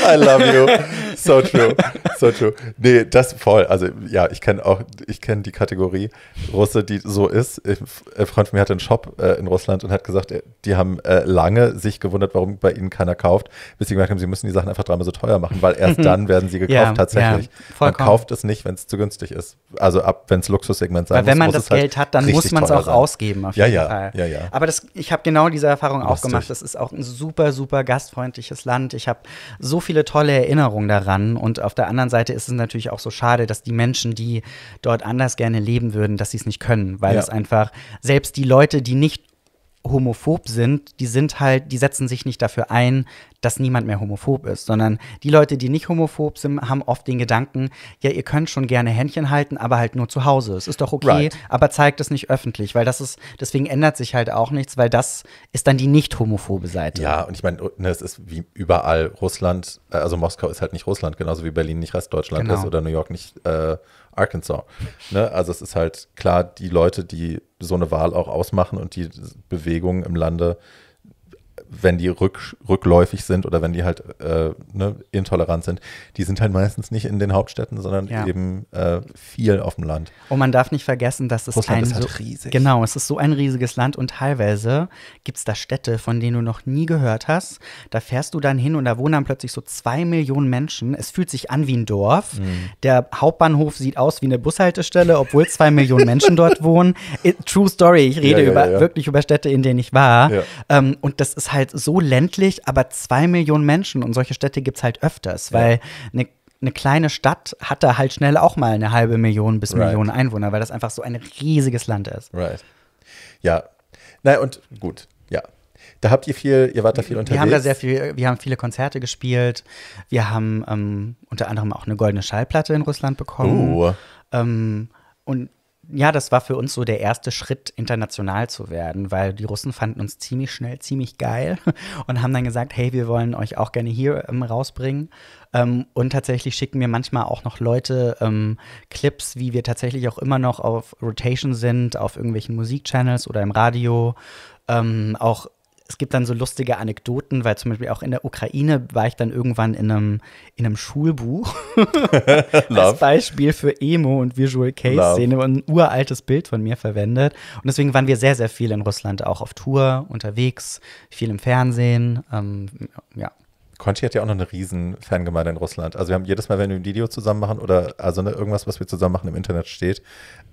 B: I love you. So true.
A: So true. Nee, das voll. Also ja, ich kenne auch, ich kenne die Kategorie Russe, die so ist. Ein Freund von mir hatte einen Shop äh, in Russland und hat gesagt, äh, die haben äh, lange sich gewundert, warum bei ihnen keiner kauft, bis sie gemerkt haben, sie müssen die Sachen einfach dreimal so teuer machen, weil erst mhm. dann werden sie gekauft ja, tatsächlich. Ja, man kauft es nicht, wenn es zu günstig ist. Also ab, wenn es Luxussegment sein weil muss. Wenn man muss das halt Geld halt hat, dann muss man es auch haben. ausgeben. ja, ja, Fall. Ja, ja.
B: Aber das, ich habe genau diese Erfahrung Lustig. auch gemacht. Das ist auch ein super, super gastfreundliches Land. Ich habe so viele tolle Erinnerungen daran. Und auf der anderen Seite ist es natürlich auch so schade, dass die Menschen, die dort anders gerne leben würden, dass sie es nicht können, weil ja. es einfach selbst die Leute, die nicht homophob sind, die sind halt, die setzen sich nicht dafür ein, dass niemand mehr homophob ist, sondern die Leute, die nicht homophob sind, haben oft den Gedanken, ja, ihr könnt schon gerne Händchen halten, aber halt nur zu Hause. Es ist doch okay, right. aber zeigt es nicht öffentlich, weil das ist, deswegen ändert sich halt auch nichts, weil das ist dann die nicht homophobe Seite. Ja,
A: und ich meine, ne, es ist wie überall Russland, äh, also Moskau ist halt nicht Russland, genauso wie Berlin nicht Restdeutschland genau. ist oder New York nicht äh, Arkansas. Ne? Also es ist halt klar, die Leute, die so eine Wahl auch ausmachen und die Bewegung im Lande wenn die rück, rückläufig sind oder wenn die halt äh, ne, intolerant sind, die sind halt meistens nicht in den Hauptstädten, sondern ja. eben äh, viel auf dem Land.
B: Und man darf nicht vergessen, dass es Russland ein ist halt so, riesig. Genau, es ist so ein riesiges Land und teilweise gibt es da Städte, von denen du noch nie gehört hast. Da fährst du dann hin und da wohnen dann plötzlich so zwei Millionen Menschen. Es fühlt sich an wie ein Dorf. Mhm. Der Hauptbahnhof sieht aus wie eine Bushaltestelle, obwohl zwei Millionen Menschen dort wohnen. It, true Story, ich rede ja, ja, über, wirklich über Städte, in denen ich war. Ähm, und das ist halt halt so ländlich, aber zwei Millionen Menschen und solche Städte gibt es halt öfters, ja. weil eine eine kleine Stadt hat da halt schnell auch mal eine halbe Million bis right. Millionen Einwohner, weil das einfach so ein riesiges Land ist. Right.
A: Ja. Na und gut, ja. Da habt ihr viel, ihr wart da viel unterwegs. Wir haben da sehr
B: viel, wir haben viele Konzerte gespielt. Wir haben ähm, unter anderem auch eine goldene Schallplatte in Russland bekommen. Uh. Ähm, und ja, das war für uns so der erste Schritt, international zu werden, weil die Russen fanden uns ziemlich schnell, ziemlich geil und haben dann gesagt, hey, wir wollen euch auch gerne hier ähm, rausbringen. Ähm, und tatsächlich schicken mir manchmal auch noch Leute ähm, Clips, wie wir tatsächlich auch immer noch auf Rotation sind, auf irgendwelchen Musikchannels oder im Radio. Ähm, auch es gibt dann so lustige Anekdoten, weil zum Beispiel auch in der Ukraine war ich dann irgendwann in einem, in einem Schulbuch als Beispiel für Emo und Visual Case-Szene ein uraltes Bild von mir verwendet. Und deswegen waren wir sehr, sehr viel in Russland auch auf Tour, unterwegs, viel im Fernsehen. Ähm, ja,
A: Conti hat ja auch noch eine riesen Fangemeinde in Russland. Also wir haben jedes Mal, wenn wir ein Video zusammen machen oder also ne, irgendwas, was wir zusammen machen im Internet steht,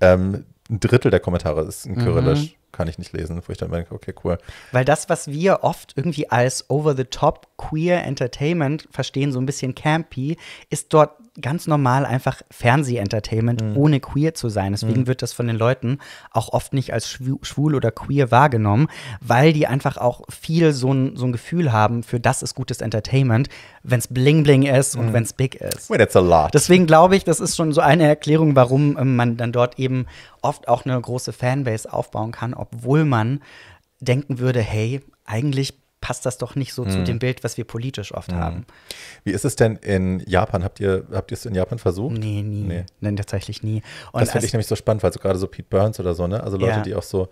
A: ähm, ein Drittel der Kommentare ist in Kyrillisch. Mhm. Kann ich nicht lesen, wo ich dann denke, okay, cool.
B: Weil das, was wir oft irgendwie als over-the-top queer Entertainment verstehen, so ein bisschen campy, ist dort ganz normal einfach Fernseh-Entertainment, mhm. ohne queer zu sein. Deswegen mhm. wird das von den Leuten auch oft nicht als schwul oder queer wahrgenommen, weil die einfach auch viel so ein, so ein Gefühl haben, für das ist gutes Entertainment, wenn es bling bling ist und mhm. wenn es big ist. Well, that's a lot. Deswegen glaube ich, das ist schon so eine Erklärung, warum ähm, man dann dort eben oft auch eine große Fanbase aufbauen kann, obwohl man denken würde, hey, eigentlich passt das doch nicht so mhm. zu dem Bild, was wir politisch oft mhm. haben.
A: Wie ist es denn in Japan? Habt ihr, habt ihr es in Japan versucht? Nee, nie. Nee. Nein, tatsächlich nie. Und das finde ich nämlich so spannend, weil so gerade so Pete Burns oder so, ne? Also Leute, ja. die auch so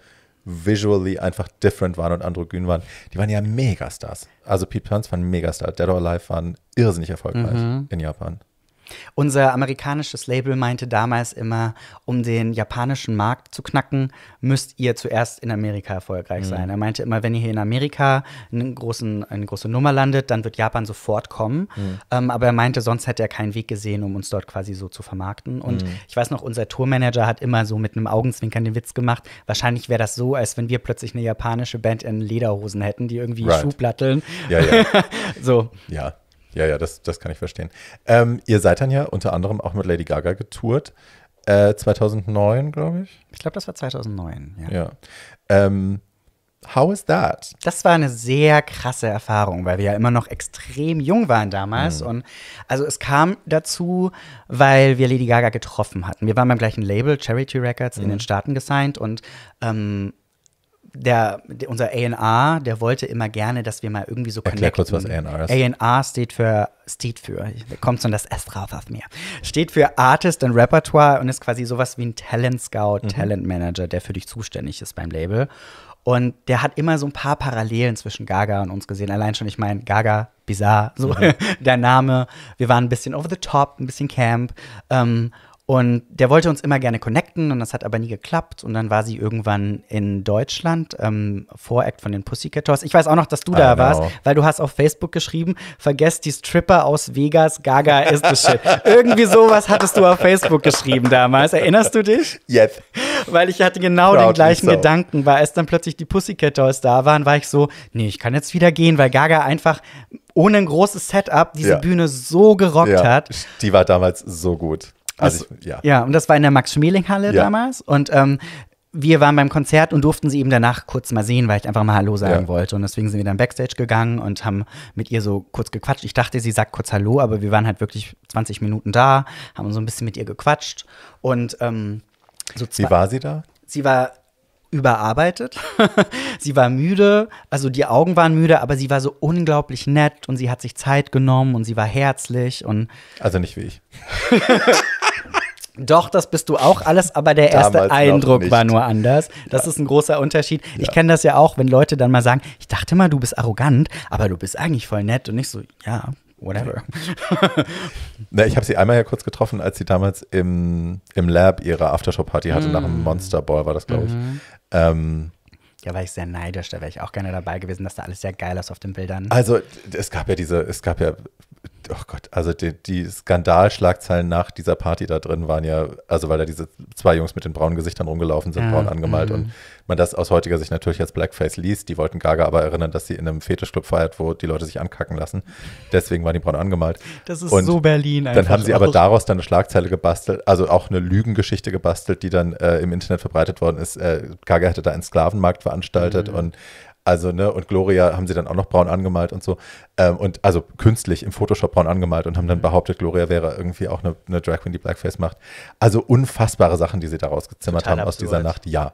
A: visually einfach different waren und androgyn waren, die waren ja Megastars. Also Pete Burns war ein Megastar, Dead or Alive waren irrsinnig erfolgreich mhm. in Japan.
B: Unser amerikanisches Label meinte damals immer, um den japanischen Markt zu knacken, müsst ihr zuerst in Amerika erfolgreich mhm. sein. Er meinte immer, wenn ihr hier in Amerika einen großen, eine große Nummer landet, dann wird Japan sofort kommen. Mhm. Ähm, aber er meinte, sonst hätte er keinen Weg gesehen, um uns dort quasi so zu vermarkten. Und mhm. ich weiß noch, unser Tourmanager hat immer so mit einem Augenzwinkern den Witz gemacht. Wahrscheinlich wäre das so, als wenn wir plötzlich eine japanische Band in Lederhosen hätten, die irgendwie right. Schuhplatteln. Ja, ja. so.
A: Ja. Ja, ja, das, das kann ich verstehen. Ähm, ihr seid dann ja unter anderem auch mit Lady Gaga getourt. Äh, 2009, glaube ich.
B: Ich glaube, das war 2009, ja. ja. Ähm, how is that? Das war eine sehr krasse Erfahrung, weil wir ja immer noch extrem jung waren damals. Mhm. Und also es kam dazu, weil wir Lady Gaga getroffen hatten. Wir waren beim gleichen Label, Charity Records, mhm. in den Staaten gesigned und ähm, der, der, unser A&R, der wollte immer gerne, dass wir mal irgendwie so Erklär connecten. Erklär kurz, was A&R ist. A&R steht für, steht für, kommt schon das S drauf auf mir, steht für Artist and Repertoire und ist quasi sowas wie ein Talent Scout, mhm. Talent Manager, der für dich zuständig ist beim Label. Und der hat immer so ein paar Parallelen zwischen Gaga und uns gesehen. Allein schon, ich meine, Gaga, bizarr, so mhm. der Name. Wir waren ein bisschen over the top, ein bisschen Camp. Ähm, und der wollte uns immer gerne connecten und das hat aber nie geklappt. Und dann war sie irgendwann in Deutschland, ähm, Voract von den Pussycat Dolls. Ich weiß auch noch, dass du da ah, warst, genau. weil du hast auf Facebook geschrieben, vergesst die Stripper aus Vegas, Gaga ist das shit. Irgendwie sowas hattest du auf Facebook geschrieben damals. Erinnerst du dich? Jetzt. Yes. Weil ich hatte genau Proud den gleichen so. Gedanken, weil als dann plötzlich die Pussycat Dolls da waren, war ich so, nee, ich kann jetzt wieder gehen, weil Gaga einfach ohne ein großes Setup diese ja. Bühne so gerockt ja. hat.
A: Die war damals so gut. Also das, also ja.
B: ja, und das war in der Max-Schmeling-Halle ja. damals. Und ähm, wir waren beim Konzert und durften sie eben danach kurz mal sehen, weil ich einfach mal Hallo sagen ja. wollte. Und deswegen sind wir dann Backstage gegangen und haben mit ihr so kurz gequatscht. Ich dachte, sie sagt kurz Hallo, aber wir waren halt wirklich 20 Minuten da, haben so ein bisschen mit ihr gequatscht. Und ähm, so Wie war sie da? Sie war überarbeitet. sie war müde, also die Augen waren müde, aber sie war so unglaublich nett und sie hat sich Zeit genommen und sie war herzlich und. Also nicht wie ich. Doch, das bist du auch alles, aber der erste Damals Eindruck war nur anders. Das ja. ist ein großer Unterschied. Ja. Ich kenne das ja auch, wenn Leute dann mal sagen, ich dachte mal, du bist arrogant, aber du bist eigentlich voll nett und nicht so, ja, whatever. Na, ich habe sie einmal
A: ja kurz getroffen, als sie damals im, im Lab ihre Aftershow-Party hatte, mm. nach einem mhm. Monster Ball war das, glaube ich. Mm. Ähm,
B: ja, war ich sehr neidisch, da wäre ich auch gerne dabei gewesen, dass da alles sehr geil ist auf den Bildern. Also,
A: es gab ja diese, es gab ja oh Gott, also die, die Skandalschlagzeilen nach dieser Party da drin waren ja, also weil da diese zwei Jungs mit den braunen Gesichtern rumgelaufen sind, ja, braun angemalt mm. und man das aus heutiger Sicht natürlich als Blackface liest. Die wollten Gaga aber erinnern, dass sie in einem Fetischclub feiert, wo die Leute sich ankacken lassen. Deswegen waren die braun angemalt. Das ist und so Berlin einfach. Dann haben sie aber also daraus dann eine Schlagzeile gebastelt, also auch eine Lügengeschichte gebastelt, die dann äh, im Internet verbreitet worden ist. Äh, Gaga hätte da einen Sklavenmarkt veranstaltet mhm. und also, ne, und Gloria haben sie dann auch noch braun angemalt und so. Ähm, und also künstlich im Photoshop braun angemalt und haben dann mhm. behauptet, Gloria wäre irgendwie auch eine, eine Drag Queen, die Blackface macht. Also unfassbare Sachen, die sie daraus gezimmert Total haben absurd. aus dieser Nacht, ja.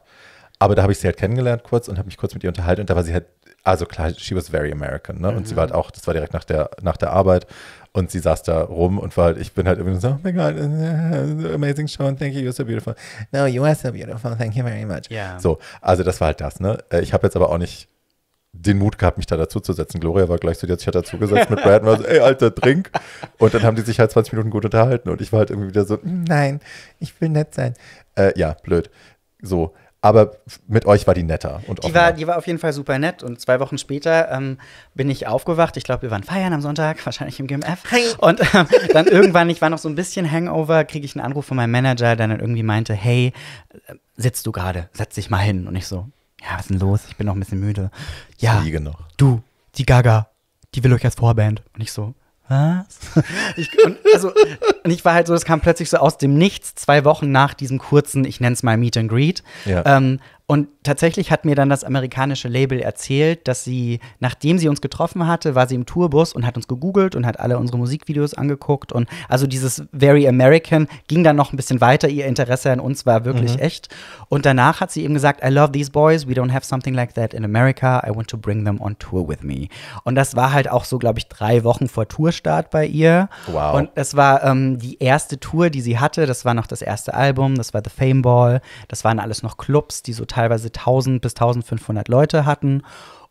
A: Aber da habe ich sie halt kennengelernt kurz und habe mich kurz mit ihr unterhalten und da war sie halt, also klar, she was very American, ne? Mhm. Und sie mhm. war halt auch, das war direkt nach der, nach der Arbeit und sie saß da rum und war halt, ich bin halt irgendwie so, oh my God, amazing show thank you, you're so beautiful. No, you are so beautiful, thank you very much. Yeah. So, also das war halt das, ne? Äh, ich habe jetzt aber auch nicht den Mut gehabt, mich da dazu zu setzen. Gloria war gleich so, die hat sich halt dazu gesetzt mit Brad und war so, ey, Alter, trink. Und dann haben die sich halt 20 Minuten gut unterhalten und ich war halt irgendwie wieder so, hm, nein,
B: ich will nett sein.
A: Äh, ja, blöd. So. Aber mit euch war die netter. Und die, war,
B: die war auf jeden Fall super nett. Und zwei Wochen später ähm, bin ich aufgewacht. Ich glaube, wir waren feiern am Sonntag, wahrscheinlich im GMF. Hi. Und ähm, dann irgendwann, ich war noch so ein bisschen Hangover, kriege ich einen Anruf von meinem Manager, der dann irgendwie meinte, hey, äh, sitzt du gerade, setz dich mal hin. Und ich so, ja, was ist denn los? Ich bin noch ein bisschen müde. Ja, ich noch. du, die Gaga, die will euch als Vorband. Und ich so, was? ich, und, also, und ich war halt so, das kam plötzlich so aus dem Nichts, zwei Wochen nach diesem kurzen, ich nenne es mal Meet and Greet, ja. ähm, und tatsächlich hat mir dann das amerikanische Label erzählt, dass sie, nachdem sie uns getroffen hatte, war sie im Tourbus und hat uns gegoogelt und hat alle unsere Musikvideos angeguckt. Und also dieses Very American ging dann noch ein bisschen weiter. Ihr Interesse an uns war wirklich mhm. echt. Und danach hat sie eben gesagt, I love these boys, we don't have something like that in America. I want to bring them on tour with me. Und das war halt auch so, glaube ich, drei Wochen vor Tourstart bei ihr. Wow. Und das war ähm, die erste Tour, die sie hatte. Das war noch das erste Album, das war The Fame Ball. Das waren alles noch Clubs, die so teilweise 1000 bis 1500 Leute hatten.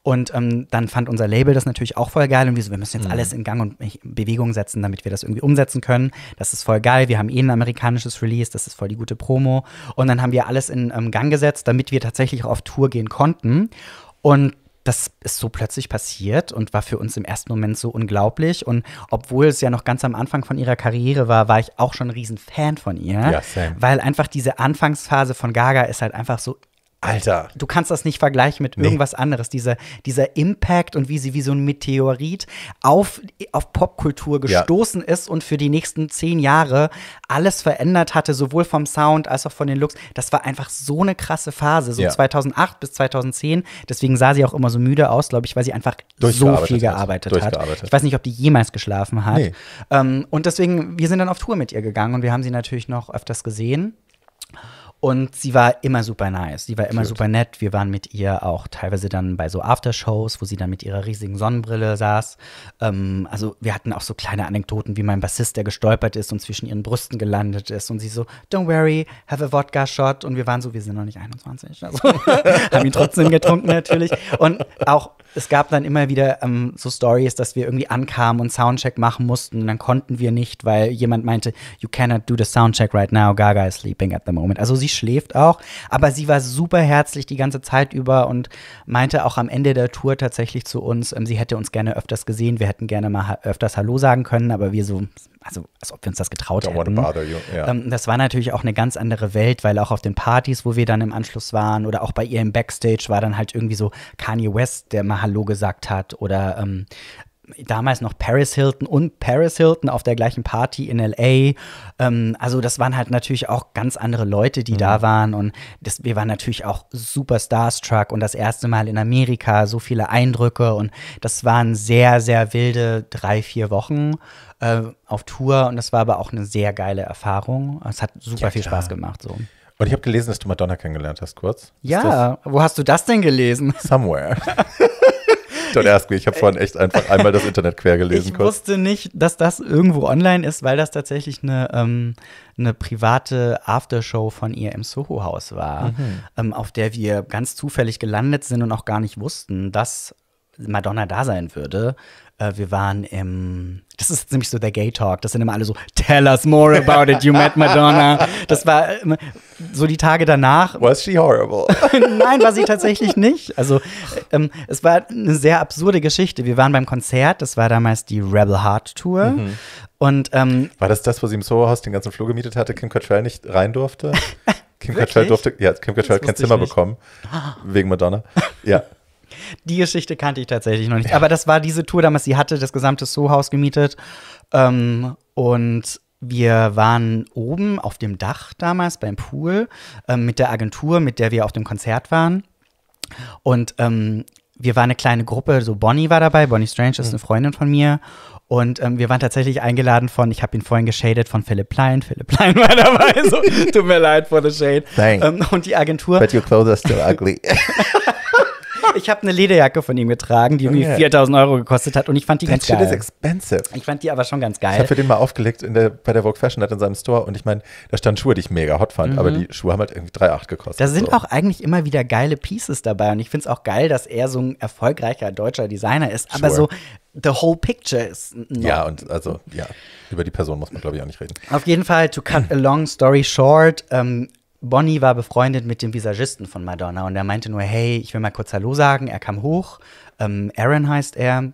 B: Und ähm, dann fand unser Label das natürlich auch voll geil und wir so, wir müssen jetzt mhm. alles in Gang und Bewegung setzen, damit wir das irgendwie umsetzen können. Das ist voll geil, wir haben eh ein amerikanisches Release, das ist voll die gute Promo. Und dann haben wir alles in ähm, Gang gesetzt, damit wir tatsächlich auch auf Tour gehen konnten. Und das ist so plötzlich passiert und war für uns im ersten Moment so unglaublich. Und obwohl es ja noch ganz am Anfang von ihrer Karriere war, war ich auch schon ein Riesenfan von ihr. Ja, same. Weil einfach diese Anfangsphase von Gaga ist halt einfach so Alter. Du kannst das nicht vergleichen mit irgendwas nee. anderes. Dieser, dieser Impact und wie sie wie so ein Meteorit auf, auf Popkultur gestoßen ja. ist und für die nächsten zehn Jahre alles verändert hatte, sowohl vom Sound als auch von den Looks. Das war einfach so eine krasse Phase, so ja. 2008 bis 2010. Deswegen sah sie auch immer so müde aus, glaube ich, weil sie einfach so viel gearbeitet hat. Ich weiß nicht, ob die jemals geschlafen hat. Nee. Ähm, und deswegen, wir sind dann auf Tour mit ihr gegangen und wir haben sie natürlich noch öfters gesehen. Und sie war immer super nice, sie war immer Cute. super nett. Wir waren mit ihr auch teilweise dann bei so Aftershows, wo sie dann mit ihrer riesigen Sonnenbrille saß. Ähm, also wir hatten auch so kleine Anekdoten, wie mein Bassist, der gestolpert ist und zwischen ihren Brüsten gelandet ist. Und sie so, don't worry, have a vodka shot. Und wir waren so, wir sind noch nicht 21. Also haben ihn trotzdem getrunken natürlich. Und auch es gab dann immer wieder ähm, so Stories, dass wir irgendwie ankamen und Soundcheck machen mussten und dann konnten wir nicht, weil jemand meinte, you cannot do the Soundcheck right now, Gaga is sleeping at the moment. Also sie schläft auch. Aber sie war super herzlich die ganze Zeit über und meinte auch am Ende der Tour tatsächlich zu uns, ähm, sie hätte uns gerne öfters gesehen, wir hätten gerne mal öfters Hallo sagen können, aber wir so, also als ob wir uns das getraut Don't hätten. Yeah. Ähm, das war natürlich auch eine ganz andere Welt, weil auch auf den Partys, wo wir dann im Anschluss waren oder auch bei ihr im Backstage war dann halt irgendwie so Kanye West, der mal Hallo gesagt hat oder ähm, damals noch Paris Hilton und Paris Hilton auf der gleichen Party in LA. Ähm, also das waren halt natürlich auch ganz andere Leute, die mhm. da waren und das, wir waren natürlich auch super starstruck und das erste Mal in Amerika, so viele Eindrücke und das waren sehr, sehr wilde drei, vier Wochen äh, auf Tour und das war aber auch eine sehr geile Erfahrung. Es hat super ja, viel Spaß gemacht so. Und ich habe gelesen, dass du Madonna kennengelernt hast, kurz. ja, wo hast du das denn gelesen? Somewhere.
A: Don't ask me. Ich habe äh, vorhin echt einfach einmal das Internet quer gelesen. Ich kurz.
B: wusste nicht, dass das irgendwo online ist, weil das tatsächlich eine, ähm, eine private Aftershow von ihr im Soho House war, mhm. ähm, auf der wir ganz zufällig gelandet sind und auch gar nicht wussten, dass Madonna da sein würde. Äh, wir waren im, das ist nämlich so der Gay Talk, das sind immer alle so, tell us more about it, you met Madonna. Das war äh, so die Tage danach. Was she horrible? Nein, war sie tatsächlich nicht. Also ähm, es war eine sehr absurde Geschichte. Wir waren beim Konzert, das war damals die Rebel Heart Tour. Mhm. Und, ähm, war das das, wo sie im Soho-Haus den ganzen Flur gemietet hatte, Kim Cattrall nicht rein durfte? Kim Cattrall durfte, ja, Kim Cattrall kein Zimmer bekommen,
A: wegen Madonna. Ja.
B: Die Geschichte kannte ich tatsächlich noch nicht. Ja. Aber das war diese Tour damals, sie hatte das gesamte Soho-Haus gemietet. Ähm, und wir waren oben auf dem Dach damals beim Pool äh, mit der Agentur, mit der wir auf dem Konzert waren. Und ähm, wir waren eine kleine Gruppe, so Bonnie war dabei, Bonnie Strange ist mhm. eine Freundin von mir. Und ähm, wir waren tatsächlich eingeladen von, ich habe ihn vorhin geschadet, von Philipp Plein. Philipp Plein war dabei, so tut mir leid for the shade. Ähm, und die Agentur. But your clothes are still ugly. ich habe eine Lederjacke von ihm getragen, die irgendwie 4000 Euro gekostet hat und ich fand die That ganz shit geil. Is expensive. Ich fand die aber schon ganz geil. Ich habe für den mal aufgelegt in der, bei der Vogue Fashion Night
A: in seinem Store und ich meine, da standen Schuhe, die ich mega hot fand, mhm. aber die Schuhe haben halt irgendwie 3,8 gekostet. Da sind so. auch
B: eigentlich immer wieder geile Pieces dabei und ich finde es auch geil, dass er so ein erfolgreicher deutscher Designer ist, sure. aber so the whole picture ist. Ja,
A: und also, ja, über die Person muss man, glaube ich, auch nicht reden.
B: Auf jeden Fall, to cut a long story short, ähm, Bonnie war befreundet mit dem Visagisten von Madonna und er meinte nur, hey, ich will mal kurz Hallo sagen. Er kam hoch, ähm, Aaron heißt er.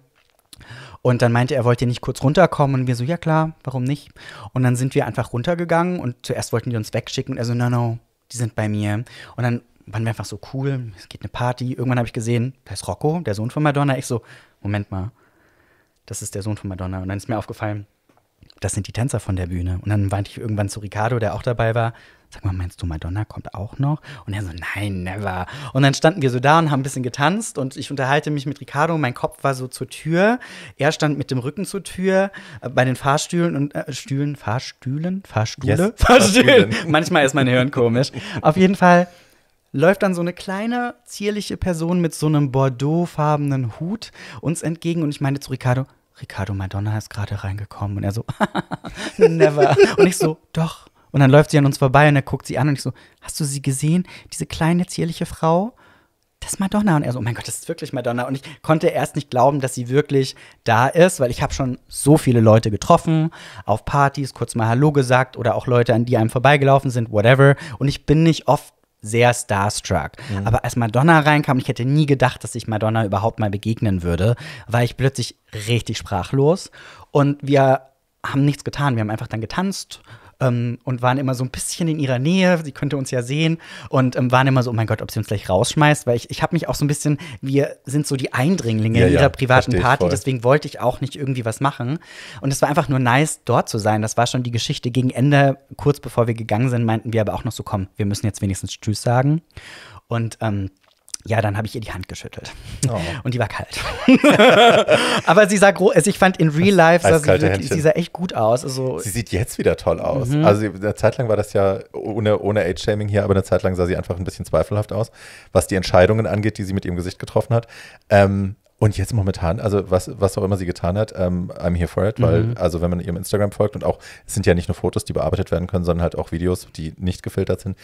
B: Und dann meinte er, wollt ihr nicht kurz runterkommen? Und wir so, ja klar, warum nicht? Und dann sind wir einfach runtergegangen und zuerst wollten die uns wegschicken. Und er so, no, no, die sind bei mir. Und dann waren wir einfach so cool, es geht eine Party. Irgendwann habe ich gesehen, da ist Rocco, der Sohn von Madonna. Ich so, Moment mal, das ist der Sohn von Madonna. Und dann ist mir aufgefallen, das sind die Tänzer von der Bühne. Und dann weinte ich irgendwann zu Ricardo, der auch dabei war, sag mal, meinst du, Madonna kommt auch noch? Und er so, nein, never. Und dann standen wir so da und haben ein bisschen getanzt und ich unterhalte mich mit Ricardo. Mein Kopf war so zur Tür. Er stand mit dem Rücken zur Tür äh, bei den Fahrstühlen und äh, Stühlen, Fahrstühlen, Fahrstühle, yes, Fahrstühlen. Manchmal ist mein Hirn komisch. Auf jeden Fall läuft dann so eine kleine, zierliche Person mit so einem bordeauxfarbenen Hut uns entgegen und ich meine zu Ricardo, Ricardo, Madonna ist gerade reingekommen und er so, never. Und ich so, doch, und dann läuft sie an uns vorbei und er guckt sie an und ich so, hast du sie gesehen? Diese kleine, zierliche Frau? Das ist Madonna. Und er so, oh mein Gott, das ist wirklich Madonna. Und ich konnte erst nicht glauben, dass sie wirklich da ist, weil ich habe schon so viele Leute getroffen, auf Partys, kurz mal Hallo gesagt oder auch Leute, an die einem vorbeigelaufen sind, whatever. Und ich bin nicht oft sehr starstruck. Mhm. Aber als Madonna reinkam, ich hätte nie gedacht, dass ich Madonna überhaupt mal begegnen würde, war ich plötzlich richtig sprachlos. Und wir haben nichts getan. Wir haben einfach dann getanzt ähm, und waren immer so ein bisschen in ihrer Nähe. Sie könnte uns ja sehen und ähm, waren immer so, oh mein Gott, ob sie uns gleich rausschmeißt, weil ich, ich habe mich auch so ein bisschen, wir sind so die Eindringlinge ja, in ihrer ja, privaten Party, voll. deswegen wollte ich auch nicht irgendwie was machen. Und es war einfach nur nice, dort zu sein. Das war schon die Geschichte gegen Ende. Kurz bevor wir gegangen sind, meinten wir aber auch noch so, komm, wir müssen jetzt wenigstens Tschüss sagen. Und ähm, ja, dann habe ich ihr die Hand geschüttelt. Oh. Und die war kalt. Aber sie sah groß, also ich fand in Real Life sah sie, wirklich, sie sah echt gut aus. Also sie sieht jetzt wieder toll aus. Mhm. Also
A: eine Zeit lang war das ja ohne, ohne Age-Shaming hier, aber eine Zeit lang sah sie einfach ein bisschen zweifelhaft aus, was die Entscheidungen angeht, die sie mit ihrem Gesicht getroffen hat. Ähm, und jetzt momentan, also was, was auch immer sie getan hat, ähm, I'm here for it, weil, mhm. also wenn man ihrem Instagram folgt und auch, es sind ja nicht nur Fotos, die bearbeitet werden können, sondern halt auch Videos, die nicht gefiltert sind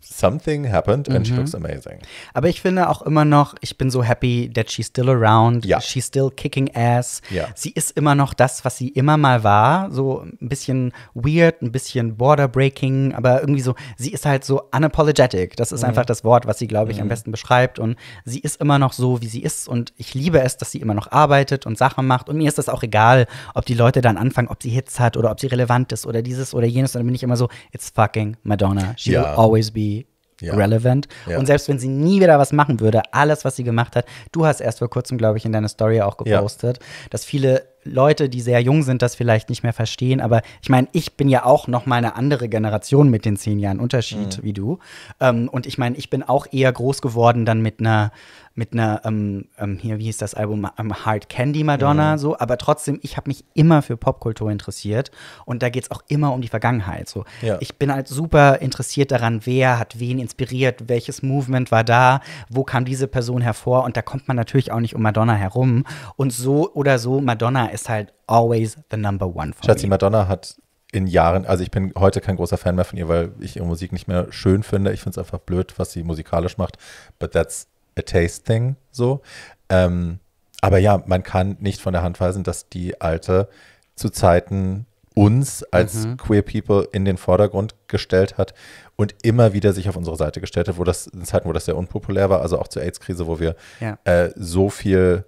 A: something happened and mhm. she looks amazing.
B: Aber ich finde auch immer noch, ich bin so happy that she's still around. Ja. She's still kicking ass. Ja. Sie ist immer noch das, was sie immer mal war. So ein bisschen weird, ein bisschen border breaking, aber irgendwie so, sie ist halt so unapologetic. Das ist mhm. einfach das Wort, was sie, glaube ich, mhm. am besten beschreibt. Und sie ist immer noch so, wie sie ist. Und ich liebe es, dass sie immer noch arbeitet und Sachen macht. Und mir ist das auch egal, ob die Leute dann anfangen, ob sie Hits hat oder ob sie relevant ist oder dieses oder jenes. Und dann bin ich immer so, it's fucking Madonna. She ja. will always always be ja. relevant. Ja. Und selbst wenn sie nie wieder was machen würde, alles, was sie gemacht hat, du hast erst vor kurzem, glaube ich, in deiner Story auch gepostet, ja. dass viele Leute, die sehr jung sind, das vielleicht nicht mehr verstehen. Aber ich meine, ich bin ja auch noch mal eine andere Generation mit den zehn Jahren Unterschied mhm. wie du. Ähm, und ich meine, ich bin auch eher groß geworden dann mit einer mit einer, ähm, ähm, hier, wie hieß das Album, ähm, Hard Candy Madonna, mhm. so, aber trotzdem, ich habe mich immer für Popkultur interessiert und da geht es auch immer um die Vergangenheit. So. Ja. Ich bin halt super interessiert daran, wer hat wen inspiriert, welches Movement war da, wo kam diese Person hervor und da kommt man natürlich auch nicht um Madonna herum. Und so oder so, Madonna ist halt always the number one. Schatzi, me.
A: Madonna hat in Jahren, also ich bin heute kein großer Fan mehr von ihr, weil ich ihre Musik nicht mehr schön finde. Ich finde es einfach blöd, was sie musikalisch macht. But that's a taste thing, so. Ähm, aber ja, man kann nicht von der Hand weisen, dass die alte zu Zeiten uns als mhm. queer people in den Vordergrund gestellt hat und immer wieder sich auf unsere Seite gestellt hat, wo das in Zeiten, wo das sehr unpopulär war, also auch zur AIDS-Krise, wo wir ja. äh, so viel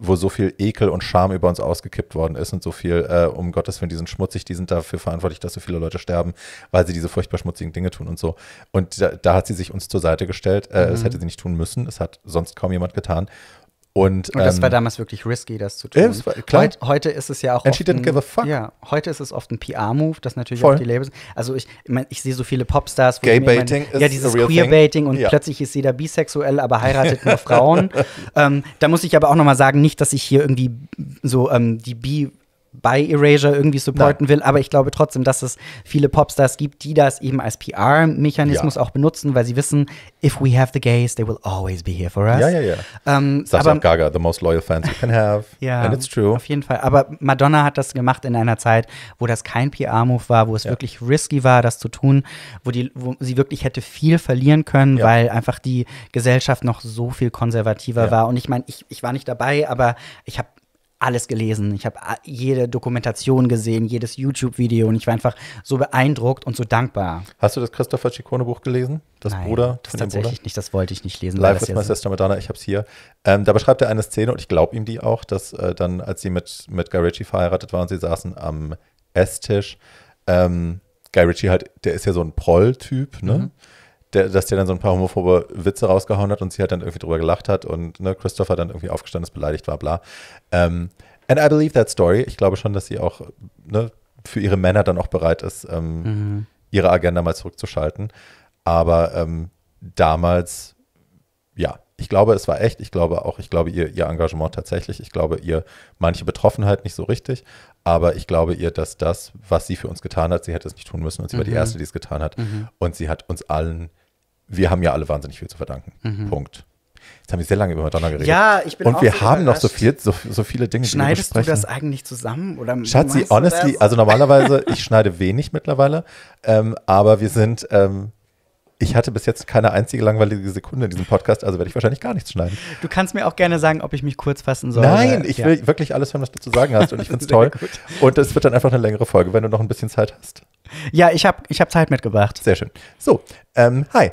A: wo so viel Ekel und Scham über uns ausgekippt worden ist und so viel, äh, um Gottes Willen, die sind schmutzig, die sind dafür verantwortlich, dass so viele Leute sterben, weil sie diese furchtbar schmutzigen Dinge tun und so. Und da, da hat sie sich uns zur Seite gestellt. Äh, mhm. Das hätte sie nicht tun müssen, das hat sonst kaum jemand getan. Und, und das ähm, war damals wirklich
B: risky, das zu tun. Ist, Heut, heute ist es ja auch. And oft she didn't ein, give a fuck. Ja, heute ist es oft ein PR-Move, das natürlich Voll. auch die Labels. Also ich, ich, mein, ich sehe so viele Popstars, Gay-Baiting ist Ja, dieses Queer-Baiting und ja. plötzlich ist jeder bisexuell, aber heiratet nur Frauen. ähm, da muss ich aber auch nochmal sagen, nicht, dass ich hier irgendwie so ähm, die Bi- bei Erasure irgendwie supporten Nein. will, aber ich glaube trotzdem, dass es viele Popstars gibt, die das eben als PR-Mechanismus ja. auch benutzen, weil sie wissen, if we have the gays, they will always be here for us. Ja, ja, ja. Ähm, Sascha aber,
A: Gaga, the most loyal fans you can have. ja, and it's true. Auf
B: jeden Fall. Aber Madonna hat das gemacht in einer Zeit, wo das kein PR-Move war, wo es ja. wirklich risky war, das zu tun, wo, die, wo sie wirklich hätte viel verlieren können, ja. weil einfach die Gesellschaft noch so viel konservativer war. Und ich meine, ich, ich war nicht dabei, aber ich habe alles gelesen. Ich habe äh, jede Dokumentation gesehen, jedes YouTube-Video und ich war einfach so beeindruckt und so dankbar. Hast du das Christopher Ciccone Buch gelesen? Das Nein, Bruder? Das tatsächlich Bruder?
A: nicht, das wollte ich nicht lesen. Live with my sister Madonna, ich habe es hier. Ähm, da beschreibt er eine Szene und ich glaube ihm die auch, dass äh, dann, als sie mit, mit Guy Ritchie verheiratet waren, sie saßen am Esstisch. Ähm, Guy Ritchie halt, der ist ja so ein Proll-Typ, ne? Mhm der, dass der dann so ein paar homophobe Witze rausgehauen hat und sie halt dann irgendwie drüber gelacht hat und ne, Christopher dann irgendwie aufgestanden ist, beleidigt war, bla. Ähm, and I believe that story. Ich glaube schon, dass sie auch ne, für ihre Männer dann auch bereit ist, ähm, mhm. ihre Agenda mal zurückzuschalten. Aber ähm, damals, ja, ich glaube, es war echt. Ich glaube auch, ich glaube ihr, ihr Engagement tatsächlich. Ich glaube ihr manche Betroffenheit nicht so richtig. Aber ich glaube ihr, dass das, was sie für uns getan hat, sie hätte es nicht tun müssen und sie mhm. war die mhm. Erste, die es getan hat. Mhm. Und sie hat uns allen wir haben ja alle wahnsinnig viel zu verdanken. Mhm. Punkt. Jetzt haben wir sehr lange über Madonna geredet. Ja, ich bin Und wir so haben noch so, viel, so, so viele Dinge, Schneidest du das eigentlich
B: zusammen? Oder Schatzi, honestly, also normalerweise,
A: ich schneide wenig mittlerweile, ähm, aber wir sind, ähm, ich hatte bis jetzt keine einzige langweilige Sekunde in diesem Podcast, also werde ich wahrscheinlich gar nichts schneiden.
B: Du kannst mir auch gerne sagen, ob ich mich kurz fassen soll. Nein, äh, ich ja. will wirklich alles hören, was
A: du zu sagen hast und ich finde es toll. Gut. Und es wird dann einfach eine längere Folge, wenn du noch ein bisschen Zeit hast. Ja, ich habe ich hab Zeit mitgebracht. Sehr schön. So, ähm, hi.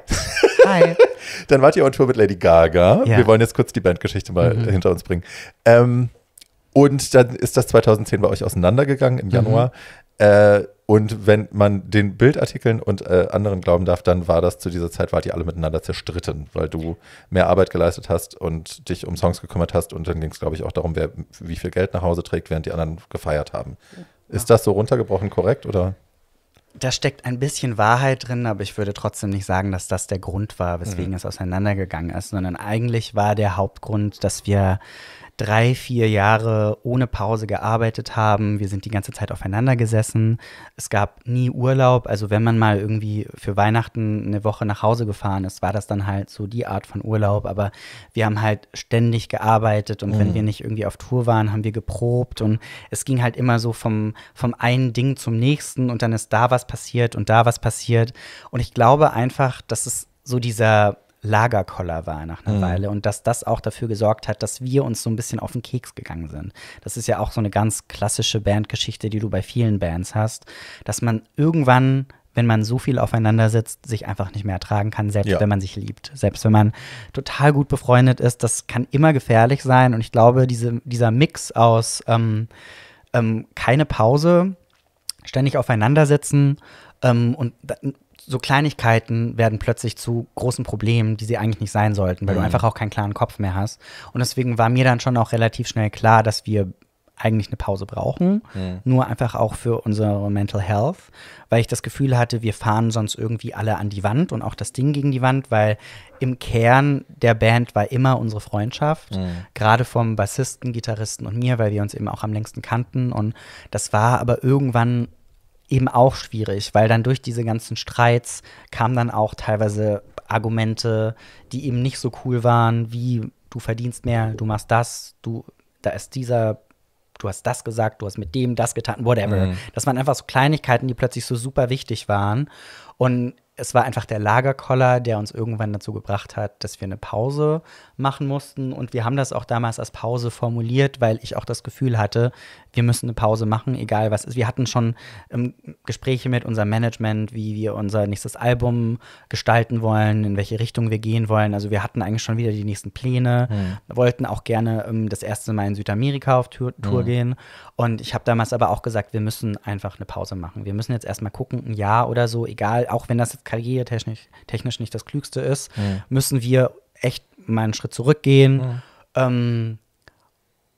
A: Hi. dann wart ihr on Tour mit Lady Gaga. Ja. Wir wollen jetzt kurz die Bandgeschichte mal mhm. hinter uns bringen. Ähm, und dann ist das 2010 bei euch auseinandergegangen im mhm. Januar. Mhm. Äh, und wenn man den Bildartikeln und äh, anderen glauben darf, dann war das zu dieser Zeit, war die alle miteinander zerstritten, weil du mehr Arbeit geleistet hast und dich um Songs gekümmert hast. Und dann ging es, glaube ich, auch darum, wer wie viel Geld nach Hause trägt, während die anderen gefeiert haben. Ja. Ist das so runtergebrochen korrekt oder?
B: Da steckt ein bisschen Wahrheit drin, aber ich würde trotzdem nicht sagen, dass das der Grund war, weswegen mhm. es auseinandergegangen ist, sondern eigentlich war der Hauptgrund, dass wir drei, vier Jahre ohne Pause gearbeitet haben. Wir sind die ganze Zeit aufeinander gesessen. Es gab nie Urlaub. Also wenn man mal irgendwie für Weihnachten eine Woche nach Hause gefahren ist, war das dann halt so die Art von Urlaub. Aber wir haben halt ständig gearbeitet und mhm. wenn wir nicht irgendwie auf Tour waren, haben wir geprobt und es ging halt immer so vom, vom einen Ding zum nächsten und dann ist da was passiert und da was passiert. Und ich glaube einfach, dass es so dieser Lagerkoller war nach einer mhm. Weile und dass das auch dafür gesorgt hat, dass wir uns so ein bisschen auf den Keks gegangen sind. Das ist ja auch so eine ganz klassische Bandgeschichte, die du bei vielen Bands hast, dass man irgendwann wenn man so viel aufeinander sitzt, sich einfach nicht mehr ertragen kann, selbst ja. wenn man sich liebt. Selbst wenn man total gut befreundet ist, das kann immer gefährlich sein. Und ich glaube, diese, dieser Mix aus ähm, ähm, keine Pause, ständig aufeinandersitzen ähm, und so Kleinigkeiten werden plötzlich zu großen Problemen, die sie eigentlich nicht sein sollten, weil mhm. du einfach auch keinen klaren Kopf mehr hast. Und deswegen war mir dann schon auch relativ schnell klar, dass wir eigentlich eine Pause brauchen, mhm. nur einfach auch für unsere Mental Health, weil ich das Gefühl hatte, wir fahren sonst irgendwie alle an die Wand und auch das Ding gegen die Wand, weil im Kern der Band war immer unsere Freundschaft, mhm. gerade vom Bassisten, Gitarristen und mir, weil wir uns eben auch am längsten kannten und das war aber irgendwann eben auch schwierig, weil dann durch diese ganzen Streits kamen dann auch teilweise Argumente, die eben nicht so cool waren, wie du verdienst mehr, du machst das, du, da ist dieser, du hast das gesagt, du hast mit dem das getan, whatever. Mhm. Das waren einfach so Kleinigkeiten, die plötzlich so super wichtig waren. Und es war einfach der Lagerkoller, der uns irgendwann dazu gebracht hat, dass wir eine Pause machen mussten. Und wir haben das auch damals als Pause formuliert, weil ich auch das Gefühl hatte, wir müssen eine Pause machen, egal was ist. Wir hatten schon ähm, Gespräche mit unserem Management, wie wir unser nächstes Album gestalten wollen, in welche Richtung wir gehen wollen. Also wir hatten eigentlich schon wieder die nächsten Pläne, mhm. wollten auch gerne ähm, das erste Mal in Südamerika auf Tour, Tour mhm. gehen. Und ich habe damals aber auch gesagt, wir müssen einfach eine Pause machen. Wir müssen jetzt erstmal gucken, ein Jahr oder so, egal, auch wenn das jetzt karriere technisch nicht das Klügste ist, mhm. müssen wir echt mal einen Schritt zurückgehen. Hm. Ähm,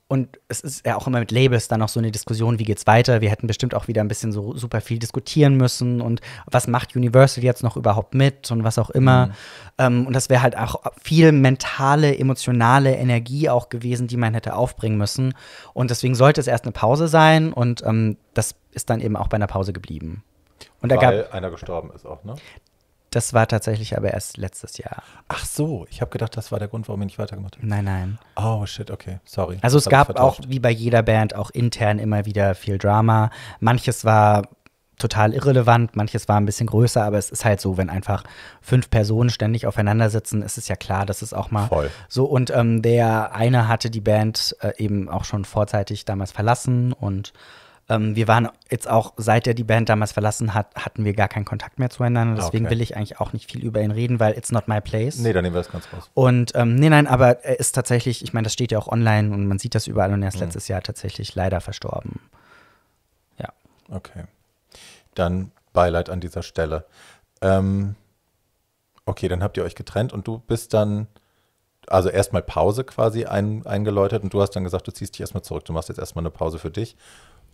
B: und es ist ja auch immer mit Labels dann noch so eine Diskussion, wie geht's weiter? Wir hätten bestimmt auch wieder ein bisschen so super viel diskutieren müssen und was macht Universal jetzt noch überhaupt mit und was auch immer. Mhm. Ähm, und das wäre halt auch viel mentale, emotionale Energie auch gewesen, die man hätte aufbringen müssen. Und deswegen sollte es erst eine Pause sein und ähm, das ist dann eben auch bei einer Pause geblieben. Und Weil gab,
A: einer gestorben ist auch, ne?
B: Das war tatsächlich aber erst letztes Jahr. Ach so, ich habe gedacht, das war der Grund, warum ich nicht weitergemacht habe. Nein, nein. Oh shit, okay, sorry. Also es gab auch, wie bei jeder Band, auch intern immer wieder viel Drama. Manches war total irrelevant, manches war ein bisschen größer, aber es ist halt so, wenn einfach fünf Personen ständig aufeinander sitzen, ist es ja klar, dass es auch mal Voll. so. Und ähm, der eine hatte die Band äh, eben auch schon vorzeitig damals verlassen und ähm, wir waren jetzt auch, seit er die Band damals verlassen hat, hatten wir gar keinen Kontakt mehr zueinander. Deswegen okay. will ich eigentlich auch nicht viel über ihn reden, weil it's not my place. Nee, dann nehmen wir das ganz raus. Und ähm, nee, nein, aber er ist tatsächlich, ich meine, das steht ja auch online und man sieht das überall und er ist mhm. letztes Jahr tatsächlich leider verstorben. Ja. Okay.
A: Dann Beileid an dieser Stelle. Ähm, okay, dann habt ihr euch getrennt und du bist dann also erstmal Pause quasi ein, eingeläutet und du hast dann gesagt, du ziehst dich erstmal zurück, du machst jetzt erstmal eine Pause für dich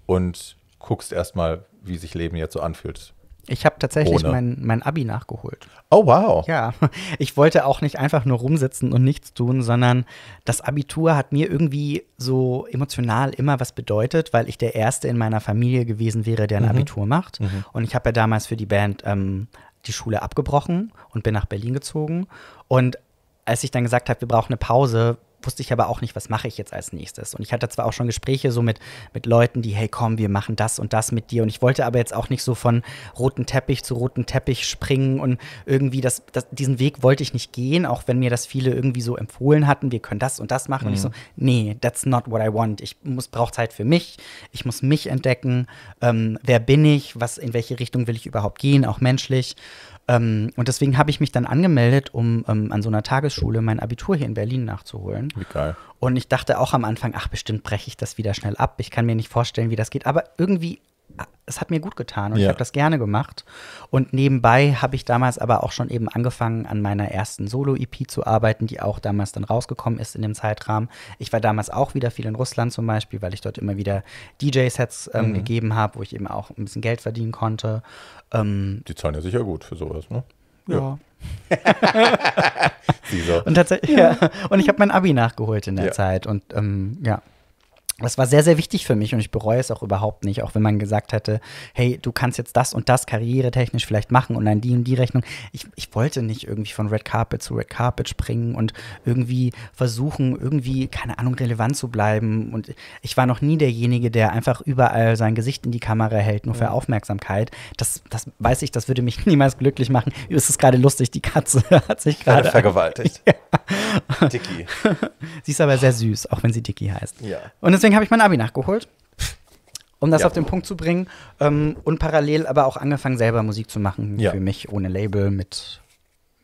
A: und guckst erstmal, wie sich Leben jetzt so anfühlt.
B: Ich habe tatsächlich mein, mein Abi nachgeholt. Oh, wow. Ja, ich wollte auch nicht einfach nur rumsitzen und nichts tun, sondern das Abitur hat mir irgendwie so emotional immer was bedeutet, weil ich der Erste in meiner Familie gewesen wäre, der ein mhm. Abitur macht. Mhm. Und ich habe ja damals für die Band ähm, die Schule abgebrochen und bin nach Berlin gezogen. Und als ich dann gesagt habe, wir brauchen eine Pause, wusste ich aber auch nicht, was mache ich jetzt als nächstes. Und ich hatte zwar auch schon Gespräche so mit, mit Leuten, die, hey komm, wir machen das und das mit dir. Und ich wollte aber jetzt auch nicht so von roten Teppich zu roten Teppich springen und irgendwie das, das, diesen Weg wollte ich nicht gehen, auch wenn mir das viele irgendwie so empfohlen hatten, wir können das und das machen. Mhm. Und ich so, mhm. nee, that's not what I want. Ich muss, brauche Zeit für mich, ich muss mich entdecken, ähm, wer bin ich, was, in welche Richtung will ich überhaupt gehen, auch menschlich. Ähm, und deswegen habe ich mich dann angemeldet, um ähm, an so einer Tagesschule mein Abitur hier in Berlin nachzuholen. Wie geil. Und ich dachte auch am Anfang, ach, bestimmt breche ich das wieder schnell ab. Ich kann mir nicht vorstellen, wie das geht. Aber irgendwie es hat mir gut getan und ja. ich habe das gerne gemacht. Und nebenbei habe ich damals aber auch schon eben angefangen, an meiner ersten Solo-EP zu arbeiten, die auch damals dann rausgekommen ist in dem Zeitrahmen. Ich war damals auch wieder viel in Russland zum Beispiel, weil ich dort immer wieder DJ-Sets ähm, mhm. gegeben habe, wo ich eben auch ein bisschen Geld verdienen konnte. Ähm, die zahlen ja sicher gut für sowas, ne? ja. und tatsächlich, ja. ja. Und ich habe mein Abi nachgeholt in der ja. Zeit und ähm, ja das war sehr, sehr wichtig für mich und ich bereue es auch überhaupt nicht, auch wenn man gesagt hätte, hey, du kannst jetzt das und das karrieretechnisch vielleicht machen und dann die und die Rechnung. Ich, ich wollte nicht irgendwie von Red Carpet zu Red Carpet springen und irgendwie versuchen, irgendwie, keine Ahnung, relevant zu bleiben. Und ich war noch nie derjenige, der einfach überall sein Gesicht in die Kamera hält, nur für Aufmerksamkeit. Das, das weiß ich, das würde mich niemals glücklich machen. Es ist gerade lustig, die Katze hat sich gerade. vergewaltigt. Ja. Dicky. sie ist aber sehr süß, auch wenn sie Dicky heißt. Ja. Und es deswegen habe ich mein Abi nachgeholt, um das ja. auf den Punkt zu bringen. Ähm, und parallel aber auch angefangen, selber Musik zu machen. Ja. Für mich ohne Label, mit,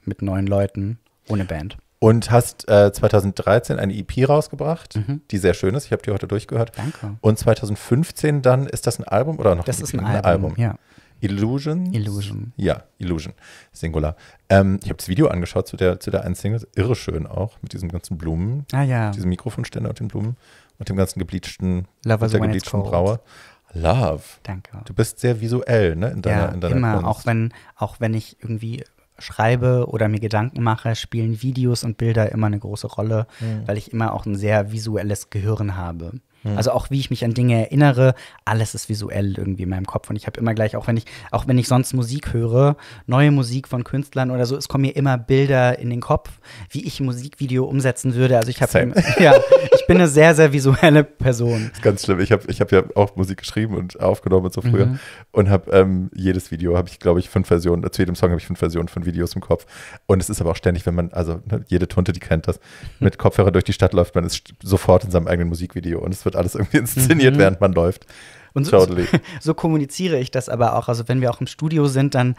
B: mit neuen Leuten, ohne
A: Band. Und hast äh, 2013 eine EP rausgebracht, mhm. die sehr schön ist. Ich habe die heute durchgehört. Danke. Und 2015 dann, ist das ein Album oder noch das ein, ist e ein, ein Album? Album? Ja. Illusion. Illusion. Ja, Illusion. Singular. Ähm, ich habe das Video angeschaut zu der, zu der einen Single. Irre schön auch, mit diesem ganzen Blumen. Ah ja. Diesem Mikrofonständer und den Blumen mit dem ganzen gebleachten, Love mit der gebleachten Braue. Love. Danke. Du
B: bist sehr visuell, ne? In deiner, ja, in deiner immer. Kunst. Auch wenn, auch wenn ich irgendwie schreibe oder mir Gedanken mache, spielen Videos und Bilder immer eine große Rolle, mhm. weil ich immer auch ein sehr visuelles Gehirn habe. Hm. Also auch wie ich mich an Dinge erinnere, alles ist visuell irgendwie in meinem Kopf. Und ich habe immer gleich, auch wenn ich, auch wenn ich sonst Musik höre, neue Musik von Künstlern oder so, es kommen mir immer Bilder in den Kopf, wie ich ein Musikvideo umsetzen würde. Also ich habe ja, ich bin eine sehr, sehr visuelle Person.
A: Das ist ganz schlimm. Ich habe ich hab ja auch Musik geschrieben und aufgenommen und so früher. Mhm. Und habe ähm, jedes Video, habe ich, glaube ich, fünf Versionen, äh, zu jedem Song habe ich fünf Versionen von Videos im Kopf. Und es ist aber auch ständig, wenn man, also ne, jede Tunte, die kennt das, mit Kopfhörer durch die Stadt läuft, man ist sofort in seinem eigenen Musikvideo. Und es wird wird alles irgendwie inszeniert, mhm. während man läuft. Und so, totally. so,
B: so kommuniziere ich das aber auch. Also wenn wir auch im Studio sind, dann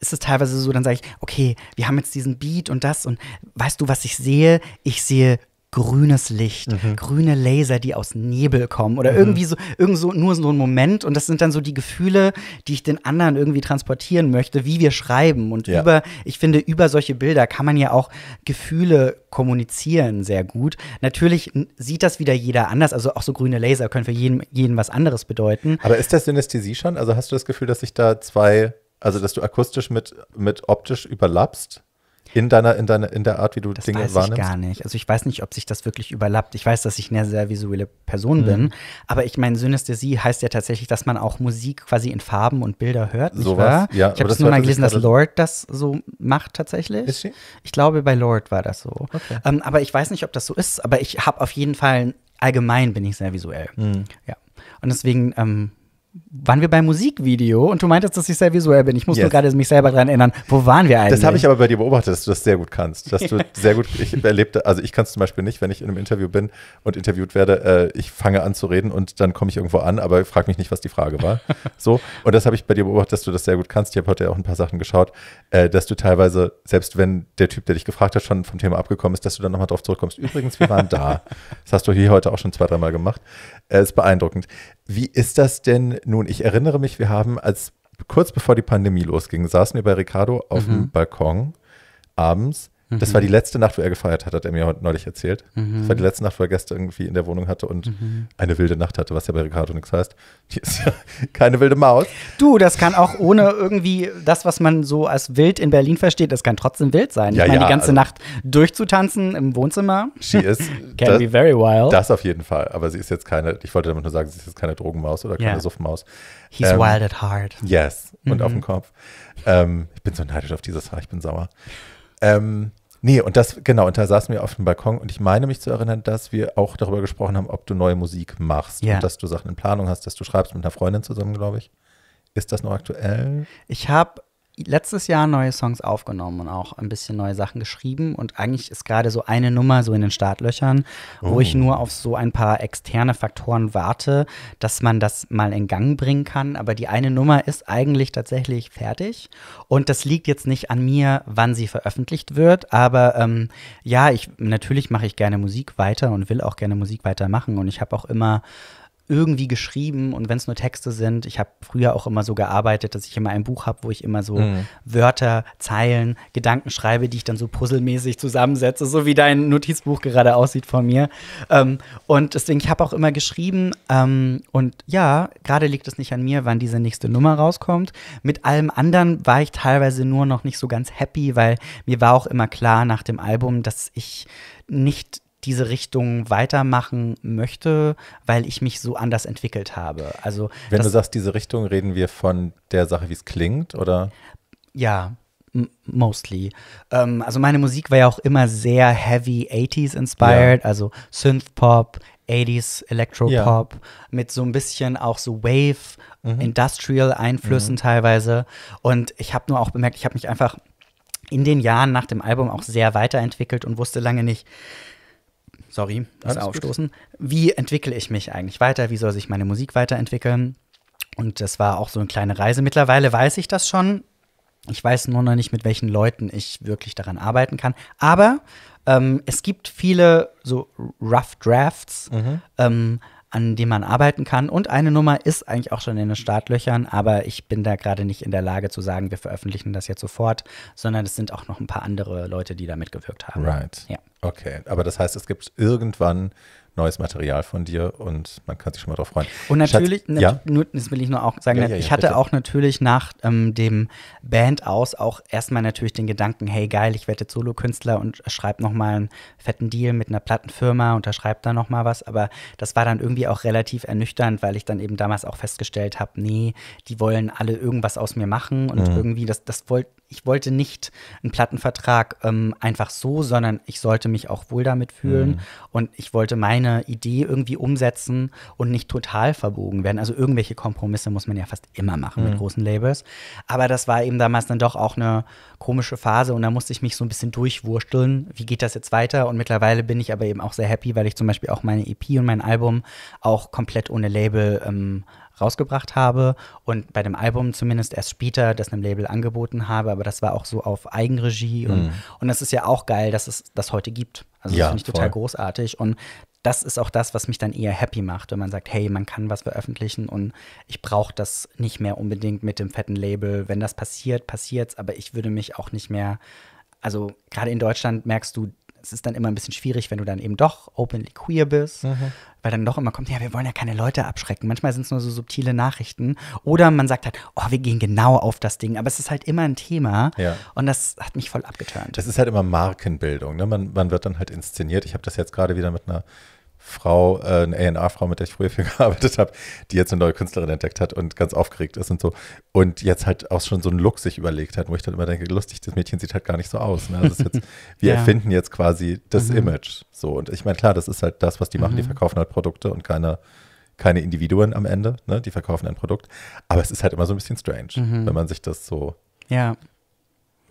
B: ist es teilweise so, dann sage ich, okay, wir haben jetzt diesen Beat und das und weißt du, was ich sehe? Ich sehe grünes Licht, mhm. grüne Laser, die aus Nebel kommen oder mhm. irgendwie so, irgend so, nur so ein Moment. Und das sind dann so die Gefühle, die ich den anderen irgendwie transportieren möchte, wie wir schreiben. Und ja. über, ich finde, über solche Bilder kann man ja auch Gefühle kommunizieren sehr gut. Natürlich sieht das wieder jeder anders. Also auch so grüne Laser können für jeden, jeden was anderes bedeuten. Aber
A: ist das Synästhesie schon? Also hast du das Gefühl, dass sich da zwei, also dass du akustisch mit, mit optisch überlappst? In deiner, in deiner, in der
B: Art, wie du das Dinge weiß wahrnimmst? Ich gar nicht. Also ich weiß nicht, ob sich das wirklich überlappt. Ich weiß, dass ich eine sehr visuelle Person mhm. bin, aber ich meine, Synästhesie heißt ja tatsächlich, dass man auch Musik quasi in Farben und Bilder hört. So nicht wahr? Ja, ich habe das nur mal gelesen, dass Lord das so macht tatsächlich. Ist sie? Ich glaube, bei Lord war das so. Okay. Ähm, aber ich weiß nicht, ob das so ist, aber ich habe auf jeden Fall, allgemein bin ich sehr visuell. Mhm. Ja. Und deswegen ähm, waren wir beim Musikvideo und du meintest, dass ich sehr visuell bin. Ich muss yes. nur gerade mich selber daran erinnern, wo waren wir eigentlich? Das habe ich
A: aber bei dir beobachtet, dass du das sehr gut kannst. Dass du sehr gut, ich erlebte, also ich kann es zum Beispiel nicht, wenn ich in einem Interview bin und interviewt werde, äh, ich fange an zu reden und dann komme ich irgendwo an, aber frag mich nicht, was die Frage war. so, und das habe ich bei dir beobachtet, dass du das sehr gut kannst. Ich habe heute auch ein paar Sachen geschaut, äh, dass du teilweise, selbst wenn der Typ, der dich gefragt hat, schon vom Thema abgekommen ist, dass du dann nochmal drauf zurückkommst. Übrigens, wir waren da. Das hast du hier heute auch schon zwei, dreimal gemacht. Äh, ist beeindruckend. Wie ist das denn nun? Nun, ich erinnere mich, wir haben als kurz bevor die Pandemie losging, saßen wir bei Ricardo auf mhm. dem Balkon abends das war die mhm. letzte Nacht, wo er gefeiert hat, hat er mir neulich erzählt. Mhm. Das war die mhm. letzte Nacht, wo er Gäste irgendwie in der Wohnung hatte und mhm. eine wilde Nacht hatte, was ja bei Ricardo nichts heißt. Die ist ja keine wilde Maus.
B: Du, das kann auch ohne irgendwie das, was man so als wild in Berlin versteht, das kann trotzdem wild sein. Ja, meine, ja, die ganze also, Nacht durchzutanzen im Wohnzimmer. She is. can das, be
A: very wild. Das auf jeden Fall. Aber sie ist jetzt keine, ich wollte damit nur sagen, sie ist jetzt keine Drogenmaus oder keine yeah. Suffmaus. He's ähm, wild at heart. Yes. Und auf mhm. dem Kopf. Ähm, ich bin so neidisch auf dieses Haar, ich bin sauer. Ähm, Nee, und das, genau, und da saßen wir auf dem Balkon und ich meine mich zu erinnern, dass wir auch darüber gesprochen haben, ob du neue Musik machst ja. und dass du Sachen in Planung hast, dass du schreibst mit einer Freundin zusammen, glaube ich. Ist das noch aktuell?
B: Ich habe letztes Jahr neue Songs aufgenommen und auch ein bisschen neue Sachen geschrieben. Und eigentlich ist gerade so eine Nummer so in den Startlöchern, wo ich oh. nur auf so ein paar externe Faktoren warte, dass man das mal in Gang bringen kann. Aber die eine Nummer ist eigentlich tatsächlich fertig. Und das liegt jetzt nicht an mir, wann sie veröffentlicht wird. Aber ähm, ja, ich natürlich mache ich gerne Musik weiter und will auch gerne Musik weitermachen. Und ich habe auch immer irgendwie geschrieben und wenn es nur Texte sind, ich habe früher auch immer so gearbeitet, dass ich immer ein Buch habe, wo ich immer so mhm. Wörter, Zeilen, Gedanken schreibe, die ich dann so puzzelmäßig zusammensetze, so wie dein Notizbuch gerade aussieht von mir. Ähm, und deswegen, ich habe auch immer geschrieben ähm, und ja, gerade liegt es nicht an mir, wann diese nächste Nummer rauskommt. Mit allem anderen war ich teilweise nur noch nicht so ganz happy, weil mir war auch immer klar nach dem Album, dass ich nicht diese Richtung weitermachen möchte, weil ich mich so anders entwickelt habe. Also wenn du sagst
A: diese Richtung, reden wir von der Sache, wie es klingt, oder?
B: Ja, mostly. Ähm, also meine Musik war ja auch immer sehr heavy 80s inspired, ja. also Synthpop, 80s Electropop ja. mit so ein bisschen auch so Wave mhm. Industrial Einflüssen mhm. teilweise und ich habe nur auch bemerkt, ich habe mich einfach in den Jahren nach dem Album auch sehr weiterentwickelt und wusste lange nicht, sorry, das Alles Aufstoßen. Gut. Wie entwickle ich mich eigentlich weiter? Wie soll sich meine Musik weiterentwickeln? Und das war auch so eine kleine Reise. Mittlerweile weiß ich das schon. Ich weiß nur noch nicht, mit welchen Leuten ich wirklich daran arbeiten kann. Aber ähm, es gibt viele so Rough Drafts. Mhm. Ähm, an dem man arbeiten kann. Und eine Nummer ist eigentlich auch schon in den Startlöchern, aber ich bin da gerade nicht in der Lage zu sagen, wir veröffentlichen das jetzt sofort, sondern es sind auch noch ein paar andere Leute, die da mitgewirkt haben. Right. Ja. Okay, aber
A: das heißt, es gibt irgendwann neues Material von dir und man kann sich schon mal drauf freuen. Und natürlich, Schatz, ja?
B: nur, das will ich nur auch sagen, ja, ja, ich hatte bitte. auch natürlich nach ähm, dem Band aus auch erstmal natürlich den Gedanken, hey geil, ich werde jetzt Solokünstler und schreibe nochmal einen fetten Deal mit einer Plattenfirma, unterschreibe da nochmal was, aber das war dann irgendwie auch relativ ernüchternd, weil ich dann eben damals auch festgestellt habe, nee, die wollen alle irgendwas aus mir machen und mhm. irgendwie, das, das wollte ich wollte nicht einen Plattenvertrag ähm, einfach so, sondern ich sollte mich auch wohl damit fühlen mhm. und ich wollte meine eine Idee irgendwie umsetzen und nicht total verbogen werden. Also irgendwelche Kompromisse muss man ja fast immer machen mhm. mit großen Labels. Aber das war eben damals dann doch auch eine komische Phase und da musste ich mich so ein bisschen durchwursteln, wie geht das jetzt weiter? Und mittlerweile bin ich aber eben auch sehr happy, weil ich zum Beispiel auch meine EP und mein Album auch komplett ohne Label ähm, rausgebracht habe und bei dem Album zumindest erst später das einem Label angeboten habe, aber das war auch so auf Eigenregie und, mm. und das ist ja auch geil, dass es das heute gibt. Also ja, das finde ich total großartig und das ist auch das, was mich dann eher happy macht, wenn man sagt, hey, man kann was veröffentlichen und ich brauche das nicht mehr unbedingt mit dem fetten Label. Wenn das passiert, passiert's, aber ich würde mich auch nicht mehr, also gerade in Deutschland merkst du, es ist dann immer ein bisschen schwierig, wenn du dann eben doch openly queer bist, mhm. weil dann doch immer kommt, ja, wir wollen ja keine Leute abschrecken. Manchmal sind es nur so subtile Nachrichten. Oder man sagt halt, oh, wir gehen genau auf das Ding. Aber es ist halt immer ein Thema. Ja. Und das hat mich voll abgeturnt. Das
A: ist halt immer Markenbildung. Ne? Man, man wird dann halt inszeniert. Ich habe das jetzt gerade wieder mit einer Frau, äh, eine A&R-Frau, mit der ich früher viel gearbeitet habe, die jetzt eine neue Künstlerin entdeckt hat und ganz aufgeregt ist und so. Und jetzt halt auch schon so einen Look sich überlegt hat, wo ich dann immer denke, lustig, das Mädchen sieht halt gar nicht so aus. Ne? Also jetzt, wir ja. erfinden jetzt quasi das mhm. Image. So. Und ich meine, klar, das ist halt das, was die machen. Mhm. Die verkaufen halt Produkte und keine, keine Individuen am Ende. Ne? Die verkaufen ein Produkt. Aber es ist halt immer so ein bisschen strange, mhm. wenn man sich das so ja.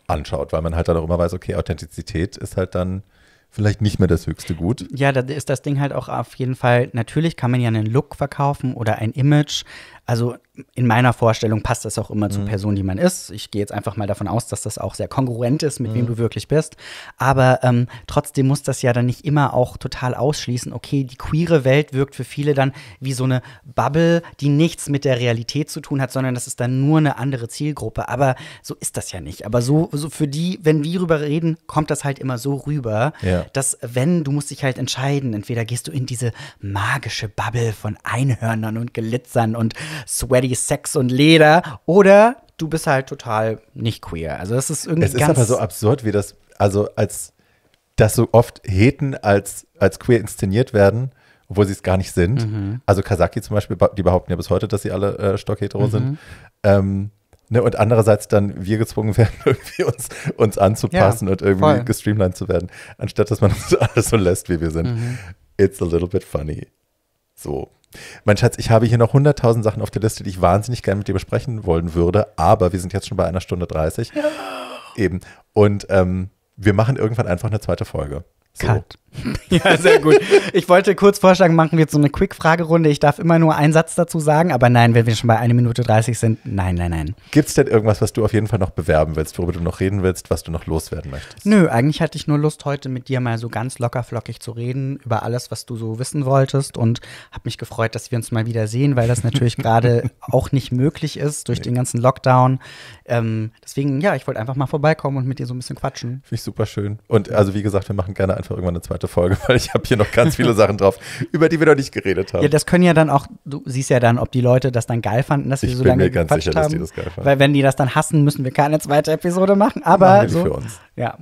A: anschaut, weil man halt dann auch immer weiß, okay, Authentizität ist halt dann vielleicht nicht mehr das höchste Gut.
B: Ja, da ist das Ding halt auch auf jeden Fall, natürlich kann man ja einen Look verkaufen oder ein Image, also in meiner Vorstellung passt das auch immer mhm. zur Person, die man ist. Ich gehe jetzt einfach mal davon aus, dass das auch sehr kongruent ist, mit mhm. wem du wirklich bist. Aber ähm, trotzdem muss das ja dann nicht immer auch total ausschließen. Okay, die queere Welt wirkt für viele dann wie so eine Bubble, die nichts mit der Realität zu tun hat, sondern das ist dann nur eine andere Zielgruppe. Aber so ist das ja nicht. Aber so, so für die, wenn wir darüber reden, kommt das halt immer so rüber, ja. dass wenn, du musst dich halt entscheiden, entweder gehst du in diese magische Bubble von Einhörnern und Glitzern und sweaty Sex und Leder oder du bist halt total nicht queer. Also das ist irgendwie es ganz. Es ist aber so absurd,
A: wie das, also als, dass so oft Heten als, als queer inszeniert werden, obwohl sie es gar nicht sind. Mhm. Also Kasaki zum Beispiel, die behaupten ja bis heute, dass sie alle äh, stockhetero mhm. sind. Ähm, Ne, und andererseits dann wir gezwungen werden, irgendwie uns, uns anzupassen ja, und irgendwie voll. gestreamlined zu werden, anstatt dass man uns alles so lässt, wie wir sind. Mhm. It's a little bit funny. So. Mein Schatz, ich habe hier noch 100.000 Sachen auf der Liste, die ich wahnsinnig gerne mit dir besprechen wollen würde, aber wir sind jetzt schon bei einer Stunde 30. Ja. Eben. Und ähm, wir machen irgendwann einfach eine zweite Folge. So. Cut.
B: Ja, sehr gut. Ich wollte kurz vorschlagen, machen wir jetzt so eine Quick-Fragerunde. Ich darf immer nur einen Satz dazu sagen, aber nein, wenn wir schon bei 1 Minute 30 sind, nein, nein, nein. Gibt es denn irgendwas,
A: was du auf jeden Fall noch bewerben willst, worüber du noch reden willst, was du noch loswerden möchtest?
B: Nö, eigentlich hatte ich nur Lust, heute mit dir mal so ganz lockerflockig zu reden über alles, was du so wissen wolltest und habe mich gefreut, dass wir uns mal wieder sehen, weil das natürlich gerade auch nicht möglich ist durch nee. den ganzen Lockdown. Ähm, deswegen, ja, ich wollte einfach mal vorbeikommen und mit dir so ein bisschen quatschen. Finde
A: ich super schön. Und also, wie gesagt, wir machen gerne einfach einfach irgendwann eine zweite Folge, weil ich habe hier noch ganz viele Sachen drauf, über die wir noch nicht geredet haben. Ja, das können
B: ja dann auch, du siehst ja dann, ob die Leute das dann geil fanden, dass wir ich so lange gequatscht Ich bin mir ganz sicher, dass die das geil fanden. Weil wenn die das dann hassen, müssen wir keine zweite Episode machen, aber machen so, für uns. Ja.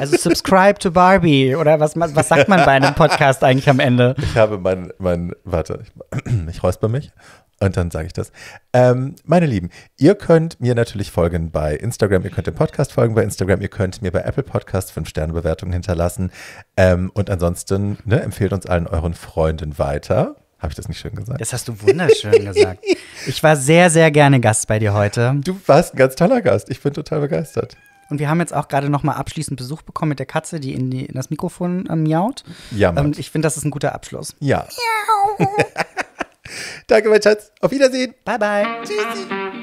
B: Also subscribe to Barbie oder was, was sagt man bei einem Podcast eigentlich am Ende? Ich habe mein, mein warte, ich,
A: ich räusper mich und dann sage ich das. Ähm, meine Lieben, ihr könnt mir natürlich folgen bei Instagram, ihr könnt dem Podcast folgen bei Instagram, ihr könnt mir bei Apple Podcast 5-Sterne-Bewertungen hinterlassen. Ähm, und ansonsten ne, empfehlt uns allen euren Freunden weiter. Habe ich das nicht
B: schön gesagt? Das hast du wunderschön gesagt. Ich war sehr, sehr gerne Gast bei dir heute. Du warst ein ganz toller Gast. Ich bin total begeistert. Und wir haben jetzt auch gerade nochmal abschließend Besuch bekommen mit der Katze, die in, die, in das Mikrofon ähm, miaut. Ja, ähm, Ich finde, das ist ein guter Abschluss. Ja. Danke, mein Schatz. Auf Wiedersehen. Bye, bye. Tschüssi.